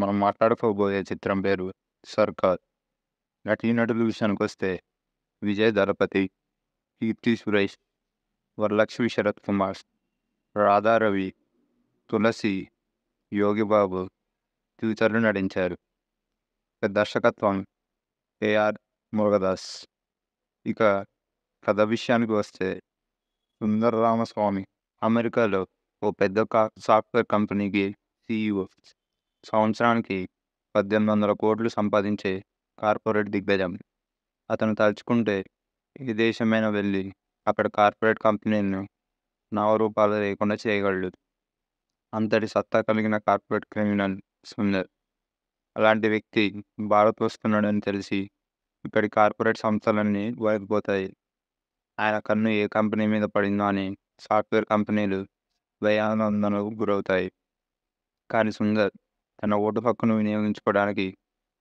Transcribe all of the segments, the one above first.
మనం మాట్లాడుకోబోయే చిత్రం పేరు సర్కార్ నటీనటుల విషయానికి వస్తే విజయ్ దళపతి కీర్తి సురేష్ వరలక్ష్మి శరత్ కుమార్ రాధారవి తులసి యోగిబాబు తదితరులు నటించారు దర్శకత్వం ఏఆర్ మురుగదాస్ ఇక కథ విషయానికి వస్తే సుందర రామస్వామి అమెరికాలో ఓ పెద్ద సాఫ్ట్వేర్ కంపెనీకి సీఈఓ సంవత్సరానికి పద్దెనిమిది వందల కోట్లు సంపాదించే కార్పొరేట్ దిగ్గజం అతను తలుచుకుంటే ఈ దేశమైనా వెళ్ళి అక్కడ కార్పొరేట్ కంపెనీలను నామరూపాలు లేకుండా చేయగలడు అంతటి సత్తా కలిగిన కార్పొరేట్ క్రిమినల్ సుందర్ అలాంటి వ్యక్తి భారత్ వస్తున్నాడని తెలిసి ఇక్కడి కార్పొరేట్ సంస్థలన్నీ వైపోతాయి ఆయన కన్ను ఏ కంపెనీ మీద పడిందో అని సాఫ్ట్వేర్ కంపెనీలు వ్యయానందనకు గురవుతాయి కానీ సుందర్ తన ఓటు హక్కును వినియోగించుకోవడానికి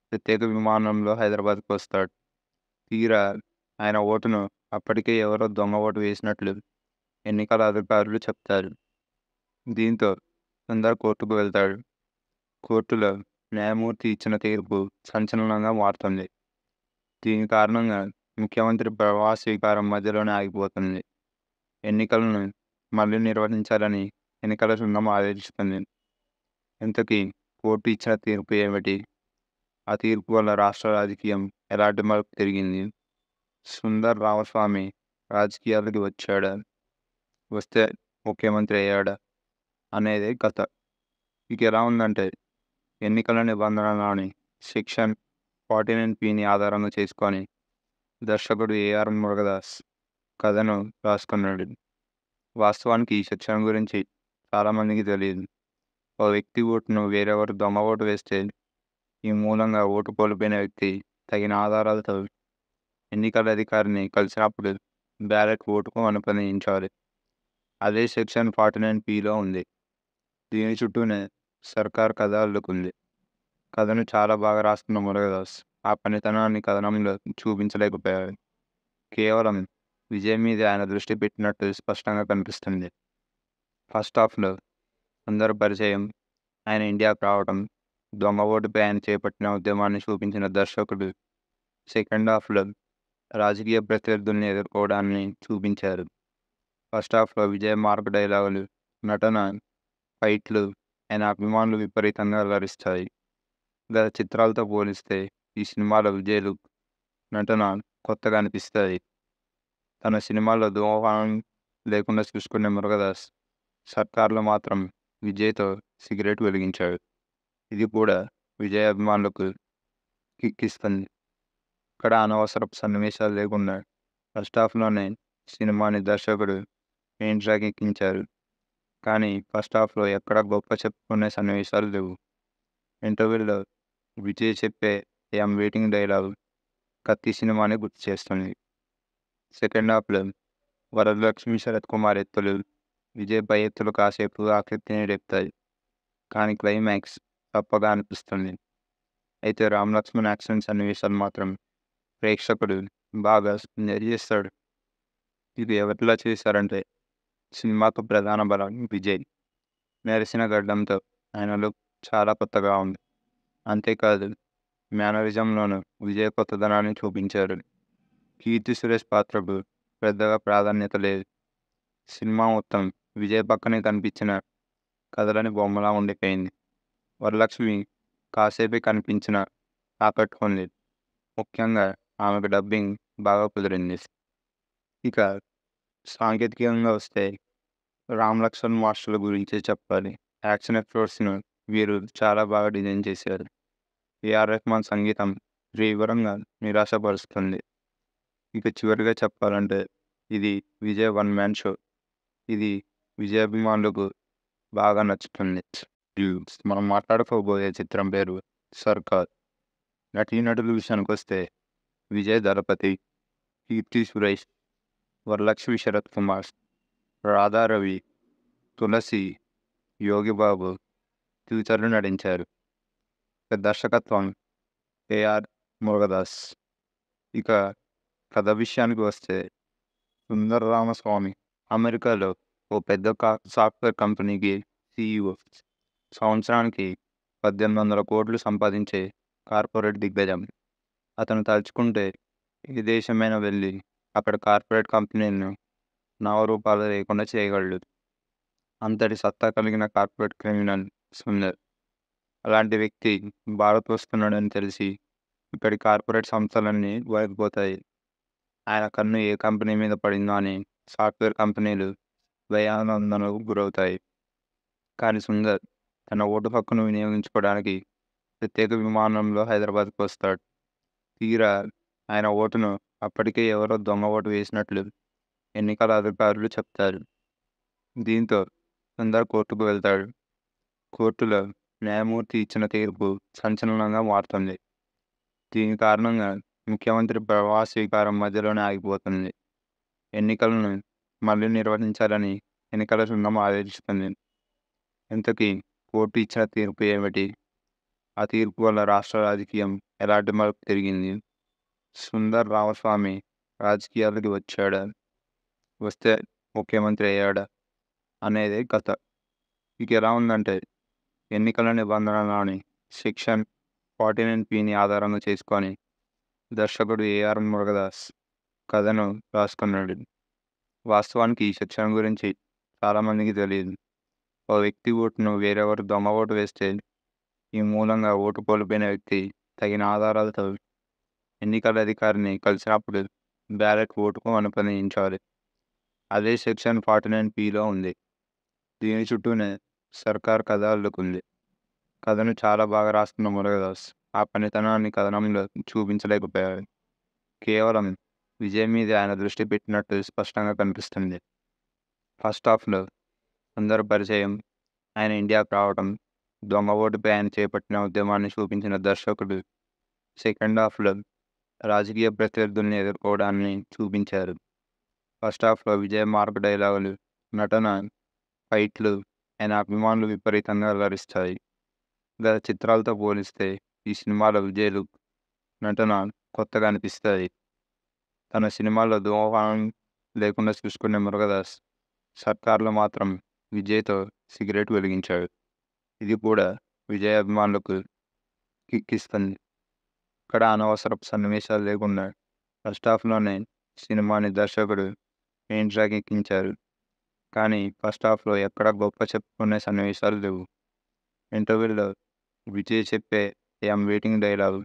ప్రత్యేక విమానంలో హైదరాబాద్కు వస్తాడు తీరా ఆయన ఓటును అప్పటికే ఎవరో దొంగ ఓటు వేసినట్లు ఎన్నికల అధికారులు చెప్తారు దీంతో సుందర్ కోర్టుకు వెళ్తాడు కోర్టులో న్యాయమూర్తి ఇచ్చిన తీర్పు సంచలనంగా మారుతుంది దీని కారణంగా ముఖ్యమంత్రి ప్రవాస స్వీకారం మధ్యలోనే ఆగిపోతుంది ఎన్నికలను మళ్ళీ నిర్వహించాలని ఎన్నికల సంఘం ఆదేశిస్తుంది ఇంతకీ కోర్టు ఇచ్చిన తీర్పు ఏమిటి ఆ తీర్పు వల్ల రాష్ట్ర రాజకీయం ఎలాంటి మార్పు తిరిగింది సుందర్ రామస్వామి రాజకీయాలకి వచ్చాడా వస్తే ముఖ్యమంత్రి అయ్యాడా అనేది కథ ఇక ఎలా ఉందంటే ఎన్నికల నిబంధనలోని సెక్షన్ ఫార్టీ నైన్ పిని ఆధారంగా చేసుకొని దర్శకుడు ఏఆర్ మురుగదాస్ కథను రాసుకున్నాడు వాస్తవానికి ఈ సెక్షన్ గురించి చాలామందికి తెలియదు ఓ వ్యక్తి ఓటును వేరెవరు దొంగ ఓటు వేస్తే ఈ మూలంగా ఓటు కోల్పోయిన వ్యక్తి తగిన ఆధారాలతో ఎన్నికల అధికారిని కలిసినప్పుడు బ్యాలెట్ ఓటుకు అనుమతించాలి అదే సెక్షన్ ఫార్టీ నైన్ పిలో ఉంది దీని చుట్టూనే సర్కార్ కథ అల్లుకుంది కథను చాలా బాగా రాస్తున్న మురగదాస్ ఆ పనితనాన్ని కథనంలో చూపించలేకపోయాడు కేవలం విజయం మీద ఆయన దృష్టి పెట్టినట్టు స్పష్టంగా కనిపిస్తుంది ఫస్ట్ హాఫ్లో అందరు పరిచయం ఆయన ఇండియాకు రావడం దొంగ ఓటుపై ఆయన చేపట్టిన ఉద్యమాన్ని చూపించిన దర్శకుడు సెకండ్ హాఫ్లో రాజకీయ ప్రత్యర్థుల్ని ఎదుర్కోవడాన్ని చూపించారు ఫస్ట్ హాఫ్లో విజయ మార్క్ డైలాగులు నటన ఫైట్లు ఆయన అభిమానులు విపరీతంగా అలరిస్తాయి గత చిత్రాలతో పోలిస్తే ఈ సినిమాలో విజయ్లు నటన కొత్తగా అనిపిస్తాయి తన సినిమాల్లో దోహం లేకుండా చూసుకునే మురుగదాస్ సర్కార్లో మాత్రం విజయ్తో సిగరెట్ వెలిగించాడు ఇది కూడా విజయ్ అభిమానులకు కిక్కిస్తుంది ఇక్కడ అనవసర సన్నివేశాలు లేకుండా ఫస్ట్ హాఫ్లోనే సినిమాని దర్శకుడు మెయిన్ ట్రాక్ ఎక్కించారు కానీ ఫస్ట్ హాఫ్లో ఎక్కడ గొప్ప చెప్పుకునే సన్నివేశాలు లేవు ఇంటర్వ్యూలో విజయ్ చెప్పే ఐఎమ్ వెయిటింగ్ డైలాగ్ కత్తి సినిమాని గుర్తు చేస్తుంది సెకండ్ హాఫ్లో వరలక్ష్మి శరత్ కుమార్ ఎత్తులు విజయ్ పై ఎత్తులు కాసేపు ఆకృతిని రేపుతాయి కానీ క్లైమాక్స్ తప్పగా అనిపిస్తుంది అయితే రామ్ లక్ష్మణ్ యాక్షన్ సన్నివేశాలు మాత్రం ప్రేక్షకుడు బాగా చేస్తాడు ఇది ఎవరిలా చేశారంటే సినిమాకు ప్రధాన బలం విజయ్ మెరిసిన గడ్డంతో ఆయన లుక్ చాలా కొత్తగా ఉంది అంతేకాదు మేనరిజంలోనూ విజయ్ కొత్తదనాన్ని చూపించారు కీర్తి సురేష్ పాత్రకు పెద్దగా ప్రాధాన్యత లేదు సినిమా మొత్తం విజయ్ పక్కనే కనిపించిన కదలని బొమ్మలా ఉండిపోయింది వరలక్ష్మి కాసేపే కనిపించిన ఆకట్టుకోలేదు ముఖ్యంగా ఆమెకు డబ్బింగ్ బాగా కుదిరింది ఇక సాంకేతికంగా వస్తే రామ్ లక్ష్మణ్ మాస్టర్ల గురించి చెప్పాలి యాక్షన్ ఎపిసోడ్స్ను వీరు చాలా బాగా డిజైన్ చేశారు ఏఆర్ రెహ్మాన్ సంగీతం తీవ్రంగా నిరాశపరుస్తుంది ఇక చివరిగా చెప్పాలంటే ఇది విజయ్ వన్ మ్యాన్ షో ఇది విజయాభిమానులకు బాగా నచ్చుతుంది మనం మాట్లాడుకోబోయే చిత్రం పేరు సర్కార్ నటీనటుల విషయానికి వస్తే విజయ్ దళపతి కీర్తి సురేష్ వరలక్ష్మి శరత్ కుమార్ రాధారవి తులసి యోగిబాబు తదితరులు నటించారు దర్శకత్వం ఏఆర్ మురుగదాస్ ఇక కథ విషయానికి వస్తే సుందర రామస్వామి అమెరికాలో ఓ పెద్ద సాఫ్ట్వేర్ కంపెనీకి సీఈఓ సంవత్సరానికి పద్దెనిమిది వందల కోట్లు సంపాదించే కార్పొరేట్ దిగ్గజం అతను తలుచుకుంటే ఏ దేశమైనా వెళ్ళి అక్కడ కార్పొరేట్ కంపెనీలను నామరూపాలు లేకుండా చేయగలడు అంతటి సత్తా కలిగిన కార్పొరేట్ క్రిమినల్ సుందర్ అలాంటి వ్యక్తి భారత్ వస్తున్నాడని తెలిసి ఇక్కడి కార్పొరేట్ సంస్థలన్నీ వైపుపోతాయి ఆయన కన్ను ఏ కంపెనీ మీద పడిందో అని సాఫ్ట్వేర్ కంపెనీలు దయానందనకు గురవుతాయి కానీ సుందర్ తన ఓటు హక్కును వినియోగించుకోవడానికి ప్రత్యేక విమానంలో హైదరాబాద్కు వస్తాడు తీరా ఆయన ఓటును అప్పటికే ఎవరో దొంగ ఓటు వేసినట్లు ఎన్నికల అధికారులు చెప్తారు దీంతో సుందర్ కోర్టుకు వెళ్తాడు కోర్టులో న్యాయమూర్తి ఇచ్చిన తీర్పు సంచలనంగా మారుతుంది దీని కారణంగా ముఖ్యమంత్రి ప్రవాస్ స్వీకారం మధ్యలోనే ఆగిపోతుంది ఎన్నికలను మళ్ళీ నిర్వహించాలని ఎన్నికల సంఘం ఆదేశిస్తుంది ఇంతకీ కోర్టు ఇచ్చిన తీర్పు ఏమిటి ఆ తీర్పు వల్ల రాష్ట్ర రాజకీయం ఎలాంటి మార్పు తిరిగింది సుందర్ రామస్వామి రాజకీయాలకి వచ్చాడా వస్తే ముఖ్యమంత్రి అయ్యాడా అనేది కథ ఇక ఎలా ఉందంటే ఎన్నికల నిబంధనలని సెక్షన్ ఫార్టీ నైన్ పిని ఆధారంగా చేసుకొని దర్శకుడు ఏఆర్ మురుగదాస్ కథను రాసుకున్నాడు వాస్తవానికి ఈ శిక్షణ గురించి చాలామందికి తెలియదు ఓ వ్యక్తి ఓటును వేరెవరు దొంగ ఓటు వేస్తే ఈ మూలంగా ఓటు కోల్పోయిన వ్యక్తి తగిన ఆధారాలతో ఎన్నికల అధికారిని కలిసినప్పుడు బ్యాలెట్ ఓటుకు అనుమతించాలి అదే సెక్షన్ ఫార్టీ నైన్ పిలో ఉంది దీని చుట్టూనే సర్కార్ కథ అల్లుకుంది కథను చాలా బాగా రాస్తున్న మురగదాస్ ఆ పనితనాన్ని కథనంలో చూపించలేకపోయారు కేవలం విజయం మీద ఆయన దృష్టి పెట్టినట్టు స్పష్టంగా కనిపిస్తుంది ఫస్ట్ హాఫ్లో అందరు పరిచయం ఆయన ఇండియాకు రావడం దొంగ ఓటుపై ఆయన చేపట్టిన ఉద్యమాన్ని చూపించిన దర్శకుడు సెకండ్ హాఫ్లో రాజకీయ ప్రత్యర్థుల్ని ఎదుర్కోవడాన్ని చూపించారు ఫస్ట్ హాఫ్లో విజయ మార్క్ డైలాగులు నటన ఫైట్లు ఆయన అభిమానులు విపరీతంగా అలరిస్తాయి గత చిత్రాలతో పోలిస్తే ఈ సినిమాలో విజయలు నటన కొత్తగా అనిపిస్తాయి తన సినిమాల్లో ధూమపానం లేకుండా చూసుకునే మురుగదాస్ సర్కార్లో మాత్రం విజయ్తో సిగరెట్ వెలిగించాడు ఇది కూడా విజయ్ అభిమానులకు కిక్కిస్తుంది ఇక్కడ అనవసరపు సన్నివేశాలు లేకుండా ఫస్ట్ హాఫ్లోనే సినిమాని దర్శకుడు పెయింట్ ట్రాక్ ఎక్కించారు కానీ ఫస్ట్ హాఫ్లో ఎక్కడ గొప్ప చెప్పుకునే సన్నివేశాలు లేవు ఇంటర్వ్యూలో విజయ్ చెప్పే ఐఎమ్ వెయిటింగ్ డైలాగ్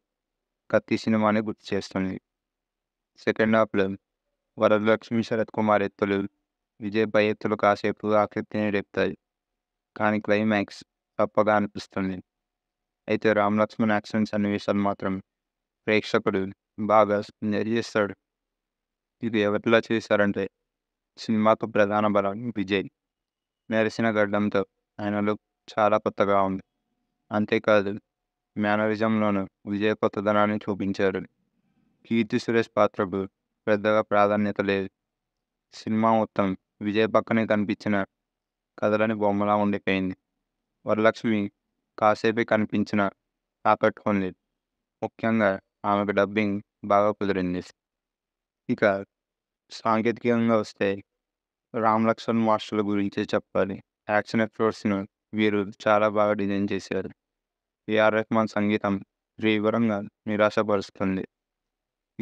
కత్తి సినిమాని గుర్తు చేస్తుంది సెకండ్ హాఫ్లో వరలక్ష్మి శరత్ కుమార్ ఎత్తులు విజయ్ పై ఎత్తులు కాసేపు ఆకృతిని రేపుతాయి కానీ క్లైమాక్స్ తప్పగా అనిపిస్తుంది అయితే రామ్ లక్ష్మణ్ యాక్షన్ సన్నివేశాలు మాత్రం ప్రేక్షకుడు బాగా నిర్జిస్తాడు ఇది ఎవరిలా చేశారంటే సినిమాకు ప్రధాన బలం విజయ్ మెరిసిన గడ్డంతో ఆయన లుక్ చాలా కొత్తగా ఉంది అంతేకాదు మేనరిజంలోనూ విజయ్ కొత్తదనాన్ని చూపించారు కీర్తి సురేష్ పాత్రకు పెద్దగా ప్రాధాన్యత లేదు సినిమా మొత్తం విజయ్ పక్కనే కనిపించిన కథలని బొమ్మలా ఉండిపోయింది వరలక్ష్మి కాసేపే కనిపించిన ఆకట్టుకోలేదు ముఖ్యంగా ఆమెకు డబ్బింగ్ బాగా కుదిరింది ఇక సాంకేతికంగా వస్తే రామ్ లక్ష్మణ్ మాస్టర్ల గురించి చెప్పాలి యాక్షన్ ఎపిసోడ్స్ను వీరు చాలా బాగా డిజైన్ చేశారు ఏఆర్ రెహ్మాన్ సంగీతం తీవ్రంగా నిరాశపరుస్తుంది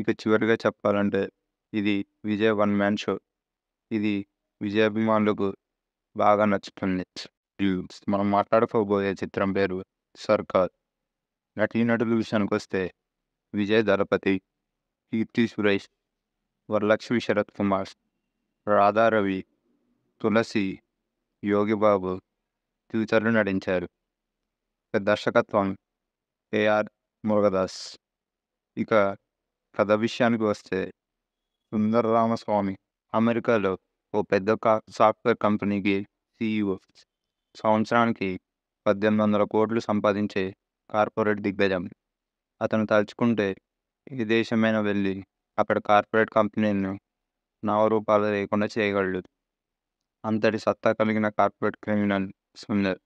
ఇక చివరిగా చెప్పాలంటే ఇది విజయ్ వన్ మ్యాన్ షో ఇది అభిమానులకు బాగా నచ్చుతుంది మనం మాట్లాడుకోబోయే చిత్రం పేరు సర్కార్ నటీనటుల విషయానికి వస్తే విజయ్ దళపతి కీర్తి సురేష్ వరలక్ష్మి శరత్ కుమార్ రాధారవి తులసి యోగిబాబు ఫ్యూచర్లు నటించారు దర్శకత్వం ఏఆర్ మురుగదాస్ ఇక కథ విషయానికి వస్తే సుందరరామస్వామి అమెరికాలో ఓ పెద్ద సాఫ్ట్వేర్ కంపెనీకి సిఇఓ సంవత్సరానికి పద్దెనిమిది వందల కోట్లు సంపాదించే కార్పొరేట్ దిగ్గజం అతను తలుచుకుంటే ఏ దేశమైనా వెళ్ళి అక్కడ కార్పొరేట్ కంపెనీలను నామరూపాలు లేకుండా చేయగలడు అంతటి సత్తా కలిగిన కార్పొరేట్ క్రిమినల్ సుందర్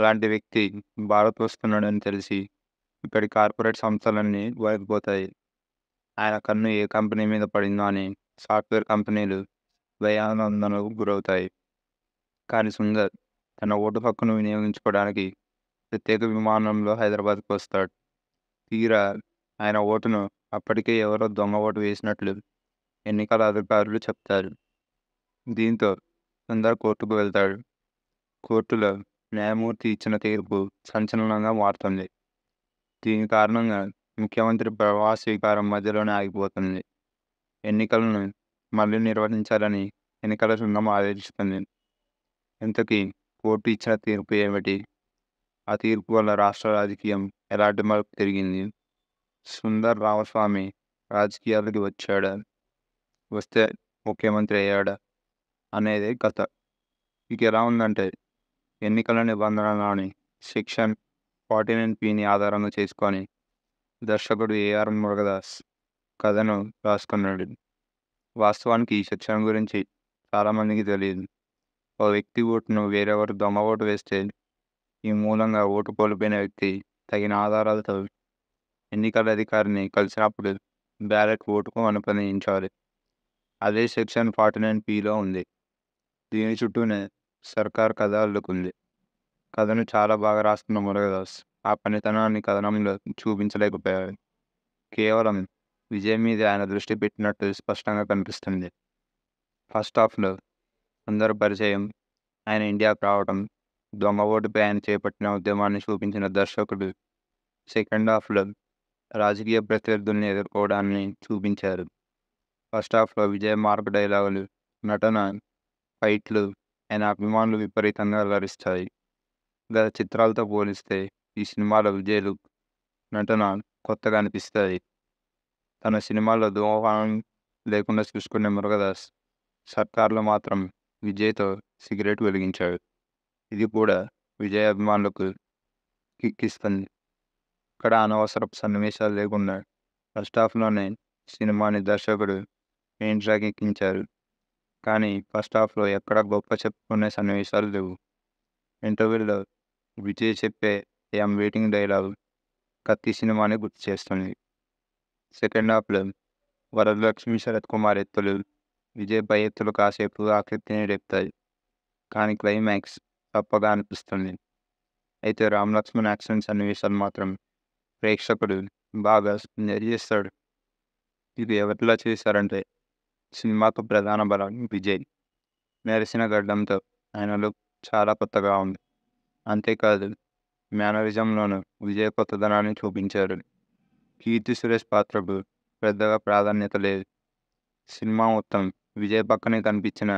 అలాంటి వ్యక్తి భారత్ వస్తున్నాడని తెలిసి ఇక్కడి కార్పొరేట్ సంస్థలన్నీ వైపోతాయి ఆయన కన్ను ఏ కంపెనీ మీద పడిందో అని సాఫ్ట్వేర్ కంపెనీలు దయానందనకు గురవుతాయి కానీ సుందర్ తన ఓటు హక్కును వినియోగించుకోవడానికి ప్రత్యేక విమానంలో హైదరాబాద్కు వస్తాడు తీరా ఆయన ఓటును అప్పటికే ఎవరో దొంగ ఓటు వేసినట్లు ఎన్నికల అధికారులు చెప్తారు దీంతో సుందర్ కోర్టుకు వెళ్తాడు కోర్టులో న్యాయమూర్తి ఇచ్చిన తీర్పు సంచలనంగా మారుతుంది దీని కారణంగా ముఖ్యమంత్రి ప్రభావ స్వీకారం మధ్యలోనే ఆగిపోతుంది ఎన్నికలను మళ్ళీ నిర్వహించాలని ఎన్నికల సంఘం ఆదేశిస్తుంది ఇంతకీ కోర్టు ఇచ్చిన తీర్పు ఏమిటి ఆ తీర్పు వల్ల రాష్ట్ర రాజకీయం ఎలాంటి మార్పు తిరిగింది సుందర్ రామస్వామి రాజకీయాలకి వచ్చాడా వస్తే ముఖ్యమంత్రి అయ్యాడా అనేది కథ ఇక ఎలా ఉందంటే ఎన్నికల నిబంధనలోని సెక్షన్ ఫార్టీ నైన్ పిని ఆధారంగా చేసుకొని దర్శకుడు ఏఆర్ మురుగదాస్ కథను రాసుకున్నాడు వాస్తవానికి ఈ శిక్షణ గురించి చాలామందికి తెలియదు ఓ వ్యక్తి ఓటును వేరెవరు దొంగ ఓటు వేస్తే ఈ మూలంగా ఓటు కోల్పోయిన వ్యక్తి తగిన ఆధారాలతో ఎన్నికల అధికారిని కలిసినప్పుడు బ్యాలెట్ ఓటుకు అనుమతించాలి అదే సెక్షన్ ఫార్టీ నైన్ పిలో ఉంది దీని చుట్టూనే సర్కార్ కథ అల్లుకుంది కథను చాలా బాగా రాస్తున్న మురుగదాస్ ఆ పనితనాన్ని కథనంలో చూపించలేకపోయారు కేవలం విజయ్ మీద ఆయన దృష్టి పెట్టినట్టు స్పష్టంగా కనిపిస్తుంది ఫస్ట్ హాఫ్లో అందరి పరిచయం ఆయన ఇండియాకు రావడం దొంగ ఓటుపై ఆయన చేపట్టిన ఉద్యమాన్ని చూపించిన దర్శకుడు సెకండ్ హాఫ్లో రాజకీయ ప్రత్యర్థుల్ని ఎదుర్కోవడాన్ని చూపించారు ఫస్ట్ హాఫ్లో విజయ్ మార్పు డైలాగులు నటన ఫైట్లు ఆయన అభిమానులు విపరీతంగా అలరిస్తాయి గత చిత్రాలతో పోలిస్తే ఈ సినిమాలో విజయ్లు నటన కొత్తగా అనిపిస్తుంది తన సినిమాల్లో దోహం లేకుండా చూసుకునే మురుగదాస్ సర్కార్లో మాత్రం విజయ్తో సిగరెట్ వెలిగించాడు ఇది కూడా విజయ్ అభిమానులకు కిక్కిస్తుంది ఇక్కడ అనవసరపు సన్నివేశాలు లేకుండా ఫస్ట్ హాఫ్లోనే సినిమాని దర్శకుడు మెయిన్ ట్రాక్ ఎక్కించారు కానీ ఫస్ట్ హాఫ్లో ఎక్కడ గొప్ప చెప్పుకునే సన్నివేశాలు లేవు ఇంటర్వ్యూలో విజయ్ చెప్పే ఐఎమ్ వెయిటింగ్ డైలాగ్ కత్తి సినిమాని గుర్తు చేస్తుంది సెకండ్ హాఫ్లో వరలక్ష్మి శరత్ కుమార్ ఎత్తులు విజయ్ పై ఎత్తులు కాసేపు ఆకృతిని రేపుతాయి కానీ క్లైమాక్స్ తప్పగా అనిపిస్తుంది అయితే రామ్ లక్ష్మణ్ యాక్షన్ సన్నివేశాలు మాత్రం ప్రేక్షకుడు బాగా ఎంజాయ్ చేస్తాడు ఇది ఎవరిలా చేశారంటే సినిమాకు ప్రధాన బలం విజయ్ నెరసిన గడ్డంతో ఆయన లుక్ చాలా కొత్తగా ఉంది అంతేకాదు మేనరిజంలోను విజయ్ కొత్తదనాన్ని చూపించారు కీర్తి సురేష్ పాత్రకు పెద్దగా ప్రాధాన్యత లేదు సినిమా మొత్తం విజయ్ పక్కనే కనిపించిన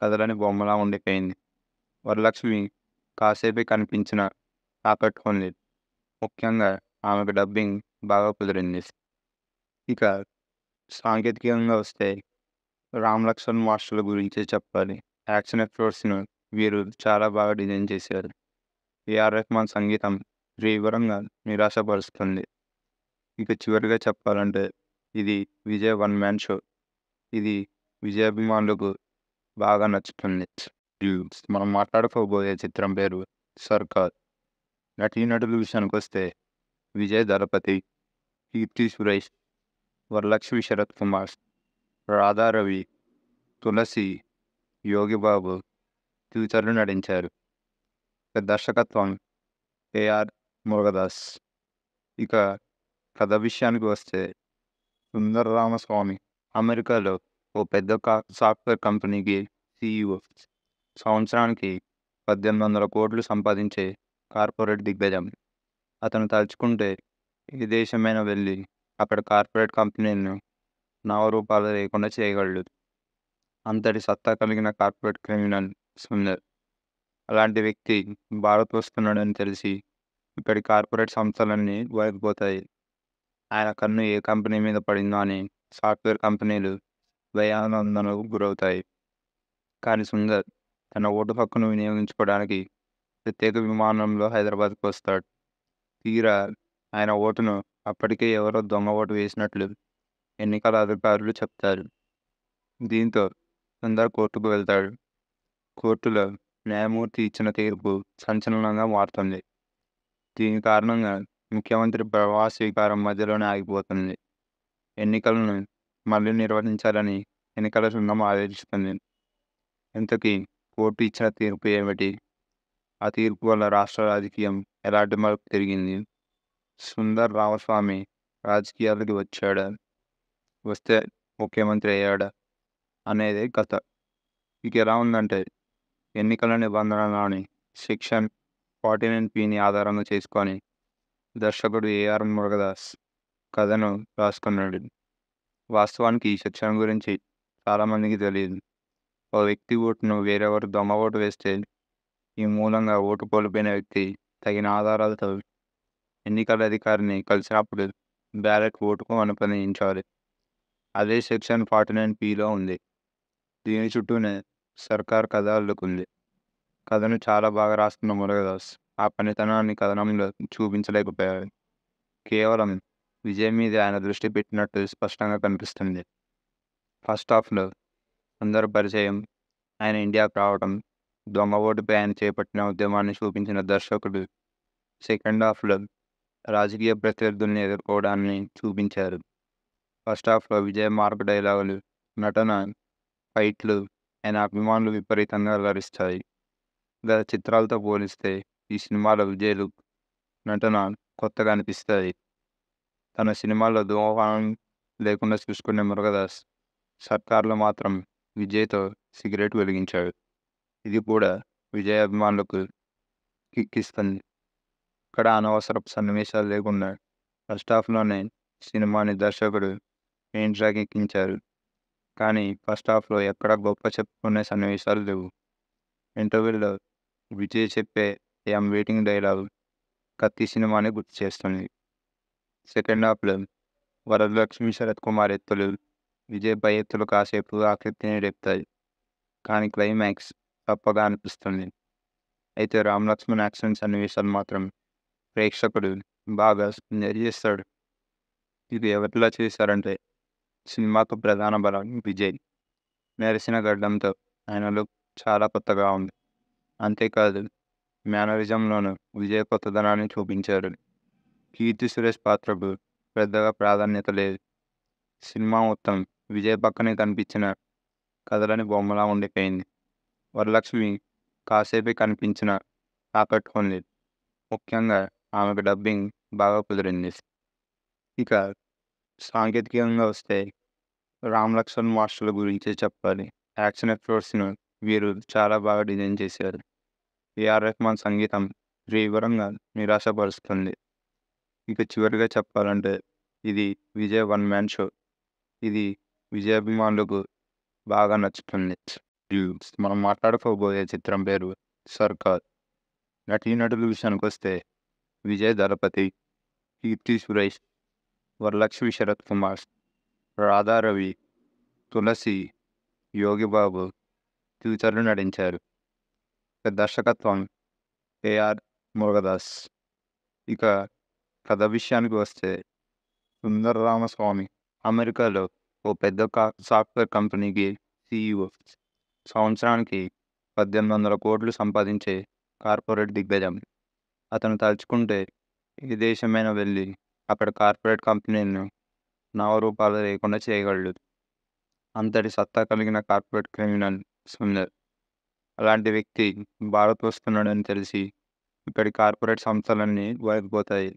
కథలని బొమ్మలా ఉండిపోయింది వరలక్ష్మి కాసేపే కనిపించిన ఆకట్టుకోలేదు ముఖ్యంగా ఆమెకు డబ్బింగ్ బాగా కుదిరింది ఇక సాంకేతికంగా వస్తే రామ్ లక్ష్మణ్ మాస్టర్ల గురించి చెప్పాలి యాక్షన్ ఎపిసోడ్స్ను వీరు చాలా బాగా డిజైన్ చేశారు ఏఆర్ రెహమాన్ సంగీతం తీవ్రంగా నిరాశపరుస్తుంది ఇక చివరిగా చెప్పాలంటే ఇది విజయ్ వన్ మ్యాన్ షో ఇది విజయాభిమానులకు బాగా నచ్చుతుంది మనం మాట్లాడుకోబోయే చిత్రం పేరు సర్కార్ నటీనటుల విషయానికి వస్తే విజయ్ దళపతి కీర్తి సురేష్ వరలక్ష్మి శరత్ కుమార్ రాధారవి తులసి యోగిబాబు తదితరులు నటించారు దర్శకత్వం ఏఆర్ మురుగదాస్ ఇక కథ విషయానికి వస్తే సుందర రామస్వామి అమెరికాలో ఓ పెద్ద సాఫ్ట్వేర్ కంపెనీకి సిఇఓ సంవత్సరానికి పద్దెనిమిది వందల కోట్లు సంపాదించే కార్పొరేట్ దిగ్గజం అతను తలుచుకుంటే ఏ దేశమైనా వెళ్ళి అక్కడ కార్పొరేట్ కంపెనీలను నామరూపాలు లేకుండా చేయగలడు అంతటి సత్తా కలిగిన కార్పొరేట్ క్రిమినల్ సుందర్ అలాంటి వ్యక్తి భారత్ వస్తున్నాడని తెలిసి ఇక్కడి కార్పొరేట్ సంస్థలన్నీ వైపోతాయి ఆయన కన్ను ఏ కంపెనీ మీద పడిందో అని సాఫ్ట్వేర్ కంపెనీలు భయానందనకు గురవుతాయి కానీ సుందర్ తన ఓటు హక్కును వినియోగించుకోవడానికి ప్రత్యేక విమానంలో హైదరాబాద్కు వస్తాడు తీరా ఆయన ఓటును అప్పటికే ఎవరో దొంగ ఓటు వేసినట్లు ఎన్నికల అధికారులు చెప్తారు దీంతో సుందర్ కోర్టుకు వెళ్తాడు కోర్టులో న్యాయమూర్తి ఇచ్చిన తీర్పు సంచలనంగా మారుతుంది దీని కారణంగా ముఖ్యమంత్రి ప్రవాస స్వీకారం మధ్యలోనే ఆగిపోతుంది ఎన్నికలను మళ్ళీ నిర్వహించాలని ఎన్నికల సంఘం ఆదేశిస్తుంది ఇంతకీ కోర్టు ఇచ్చిన తీర్పు ఏమిటి ఆ తీర్పు వల్ల రాష్ట్ర రాజకీయం ఎలాంటి మార్పు తిరిగింది సుందర్ రామస్వామి రాజకీయాలకి వచ్చాడా వస్తే ముఖ్యమంత్రి అయ్యాడా అనేది కథ ఇక ఎలా ఉందంటే ఎన్నికల నిబంధనలోని సెక్షన్ ఫార్టీ నైన్ పిని ఆధారంగా చేసుకొని దర్శకుడు ఏఆర్ మురగదాస్ కథను రాసుకున్నాడు వాస్తవానికి ఈ శిక్షణ గురించి చాలామందికి తెలియదు ఒక వ్యక్తి ఓటును వేరెవరు దొంగ ఓటు వేస్తే ఈ మూలంగా ఓటు కోల్పోయిన వ్యక్తి తగిన ఆధారాలతో ఎన్నికల అధికారిని కలిసినప్పుడు బ్యాలెట్ ఓటుకు అనుమతించాలి అదే సెక్షన్ ఫార్టీ నైన్ పిలో ఉంది దీని చుట్టూనే సర్కార్ కథ అల్లుకుంది కథను చాలా బాగా రాస్తున్న మురుగదాస్ ఆ పనితనాన్ని కథనంలో చూపించలేకపోయాడు కేవలం విజయ్ మీద ఆయన దృష్టి పెట్టినట్టు స్పష్టంగా కనిపిస్తుంది ఫస్ట్ హాఫ్లో అందరి పరిచయం ఆయన ఇండియాకు రావడం దొంగ ఓటుపై ఆయన చేపట్టిన ఉద్యమాన్ని చూపించిన దర్శకుడు సెకండ్ హాఫ్లో రాజకీయ ప్రత్యర్థుల్ని ఎదుర్కోవడాన్ని చూపించారు ఫస్ట్ హాఫ్లో విజయ్ మార్క్ డైలాగులు నటన ఫైట్లు ఆయన అభిమానులు విపరీతంగా అలరిస్తాయి గత చిత్రాలతో పోలిస్తే ఈ సినిమాలో విజయ్లు నటన కొత్తగా అనిపిస్తాయి తన సినిమాల్లో దోహం లేకుండా చూసుకునే మురుగదాస్ సర్కార్లో మాత్రం విజయ్తో సిగరెట్ వెలిగించాడు ఇది కూడా విజయ్ అభిమానులకు కిక్కిస్తుంది ఇక్కడ అనవసరపు సన్నివేశాలు లేకుండా ఫస్ట్ హాఫ్లోనే సినిమాని దర్శకుడు పెయింట్ రాకెక్కించారు ఎక్కించారు కానీ ఫస్ట్ హాఫ్లో ఎక్కడ గొప్ప చెప్పుకునే సన్నివేశాలు లేవు ఇంటర్వ్యూలో విజయ్ చెప్పే ఏం వెయిటింగ్ డైలాగ్ కత్తి సినిమాని గుర్తు చేస్తుంది సెకండ్ హాఫ్లో వరలక్ష్మి శరత్ కుమార్ ఎత్తులు విజయ్ పై ఎత్తులు కాసేపు ఆకృతిని రేపుతాయి కానీ క్లైమాక్స్ తప్పగా అనిపిస్తుంది అయితే రామ్ లక్ష్మణ్ యాక్షన్ సన్నివేశాలు మాత్రం ప్రేక్షకుడు బాగా ఎంజాయ్ చేస్తాడు ఇది ఎవరిలా చేశారంటే సినిమాకు ప్రధాన బలం విజయ్ మెరిసిన గడ్డంతో ఆయన లుక్ చాలా కొత్తగా ఉంది అంతేకాదు మేనరిజంలోనూ విజయ్ కొత్తదనాన్ని చూపించారు కీర్తి సురేష్ పాత్రకు పెద్దగా ప్రాధాన్యత లేదు సినిమా మొత్తం విజయ్ పక్కనే కనిపించిన కథలని బొమ్మలా ఉండిపోయింది వరలక్ష్మి కాసేపే కనిపించిన ఆకట్టుకోలేదు ముఖ్యంగా ఆమెకు డబ్బింగ్ బాగా కుదిరింది ఇక సాంకేతికంగా వస్తే రామ్ లక్ష్మణ్ మాస్టర్ల గురించి చెప్పాలి యాక్షన్ ఎఫ్లోర్స్ను వీరు చాలా బాగా డిజైన్ చేశారు ఏఆర్ రెహమాన్ సంగీతం తీవ్రంగా నిరాశపరుస్తుంది ఇక చివరిగా చెప్పాలంటే ఇది విజయ్ వన్ మ్యాన్ షో ఇది విజయాభిమానులకు బాగా నచ్చుతుంది మనం మాట్లాడుకోబోయే చిత్రం పేరు సర్కార్ నటీనటుల విషయానికి వస్తే విజయ్ దళపతి కీర్తి సురేష్ వరలక్ష్మి శరత్ కుమార్ రాధారవి తులసి యోగిబాబు తదితరులు నటించారు దర్శకత్వం ఏఆర్ మురుగదాస్ ఇక కథ విషయానికి వస్తే సుందర రామస్వామి అమెరికాలో ఓ పెద్ద సాఫ్ట్వేర్ కంపెనీకి సీఈఓ సంవత్సరానికి పద్దెనిమిది వందల కోట్లు సంపాదించే కార్పొరేట్ దిగ్గజం అతను తలుచుకుంటే ఏ దేశమైనా వెళ్ళి అక్కడ కార్పొరేట్ కంపెనీలను నామరూపాలు లేకుండా చేయగలడు అంతటి సత్తా కలిగిన కార్పొరేట్ క్రిమినల్ సుందర్ అలాంటి వ్యక్తి భారత్ వస్తున్నాడని తెలిసి ఇక్కడి కార్పొరేట్ సంస్థలన్నీ వైపుపోతాయి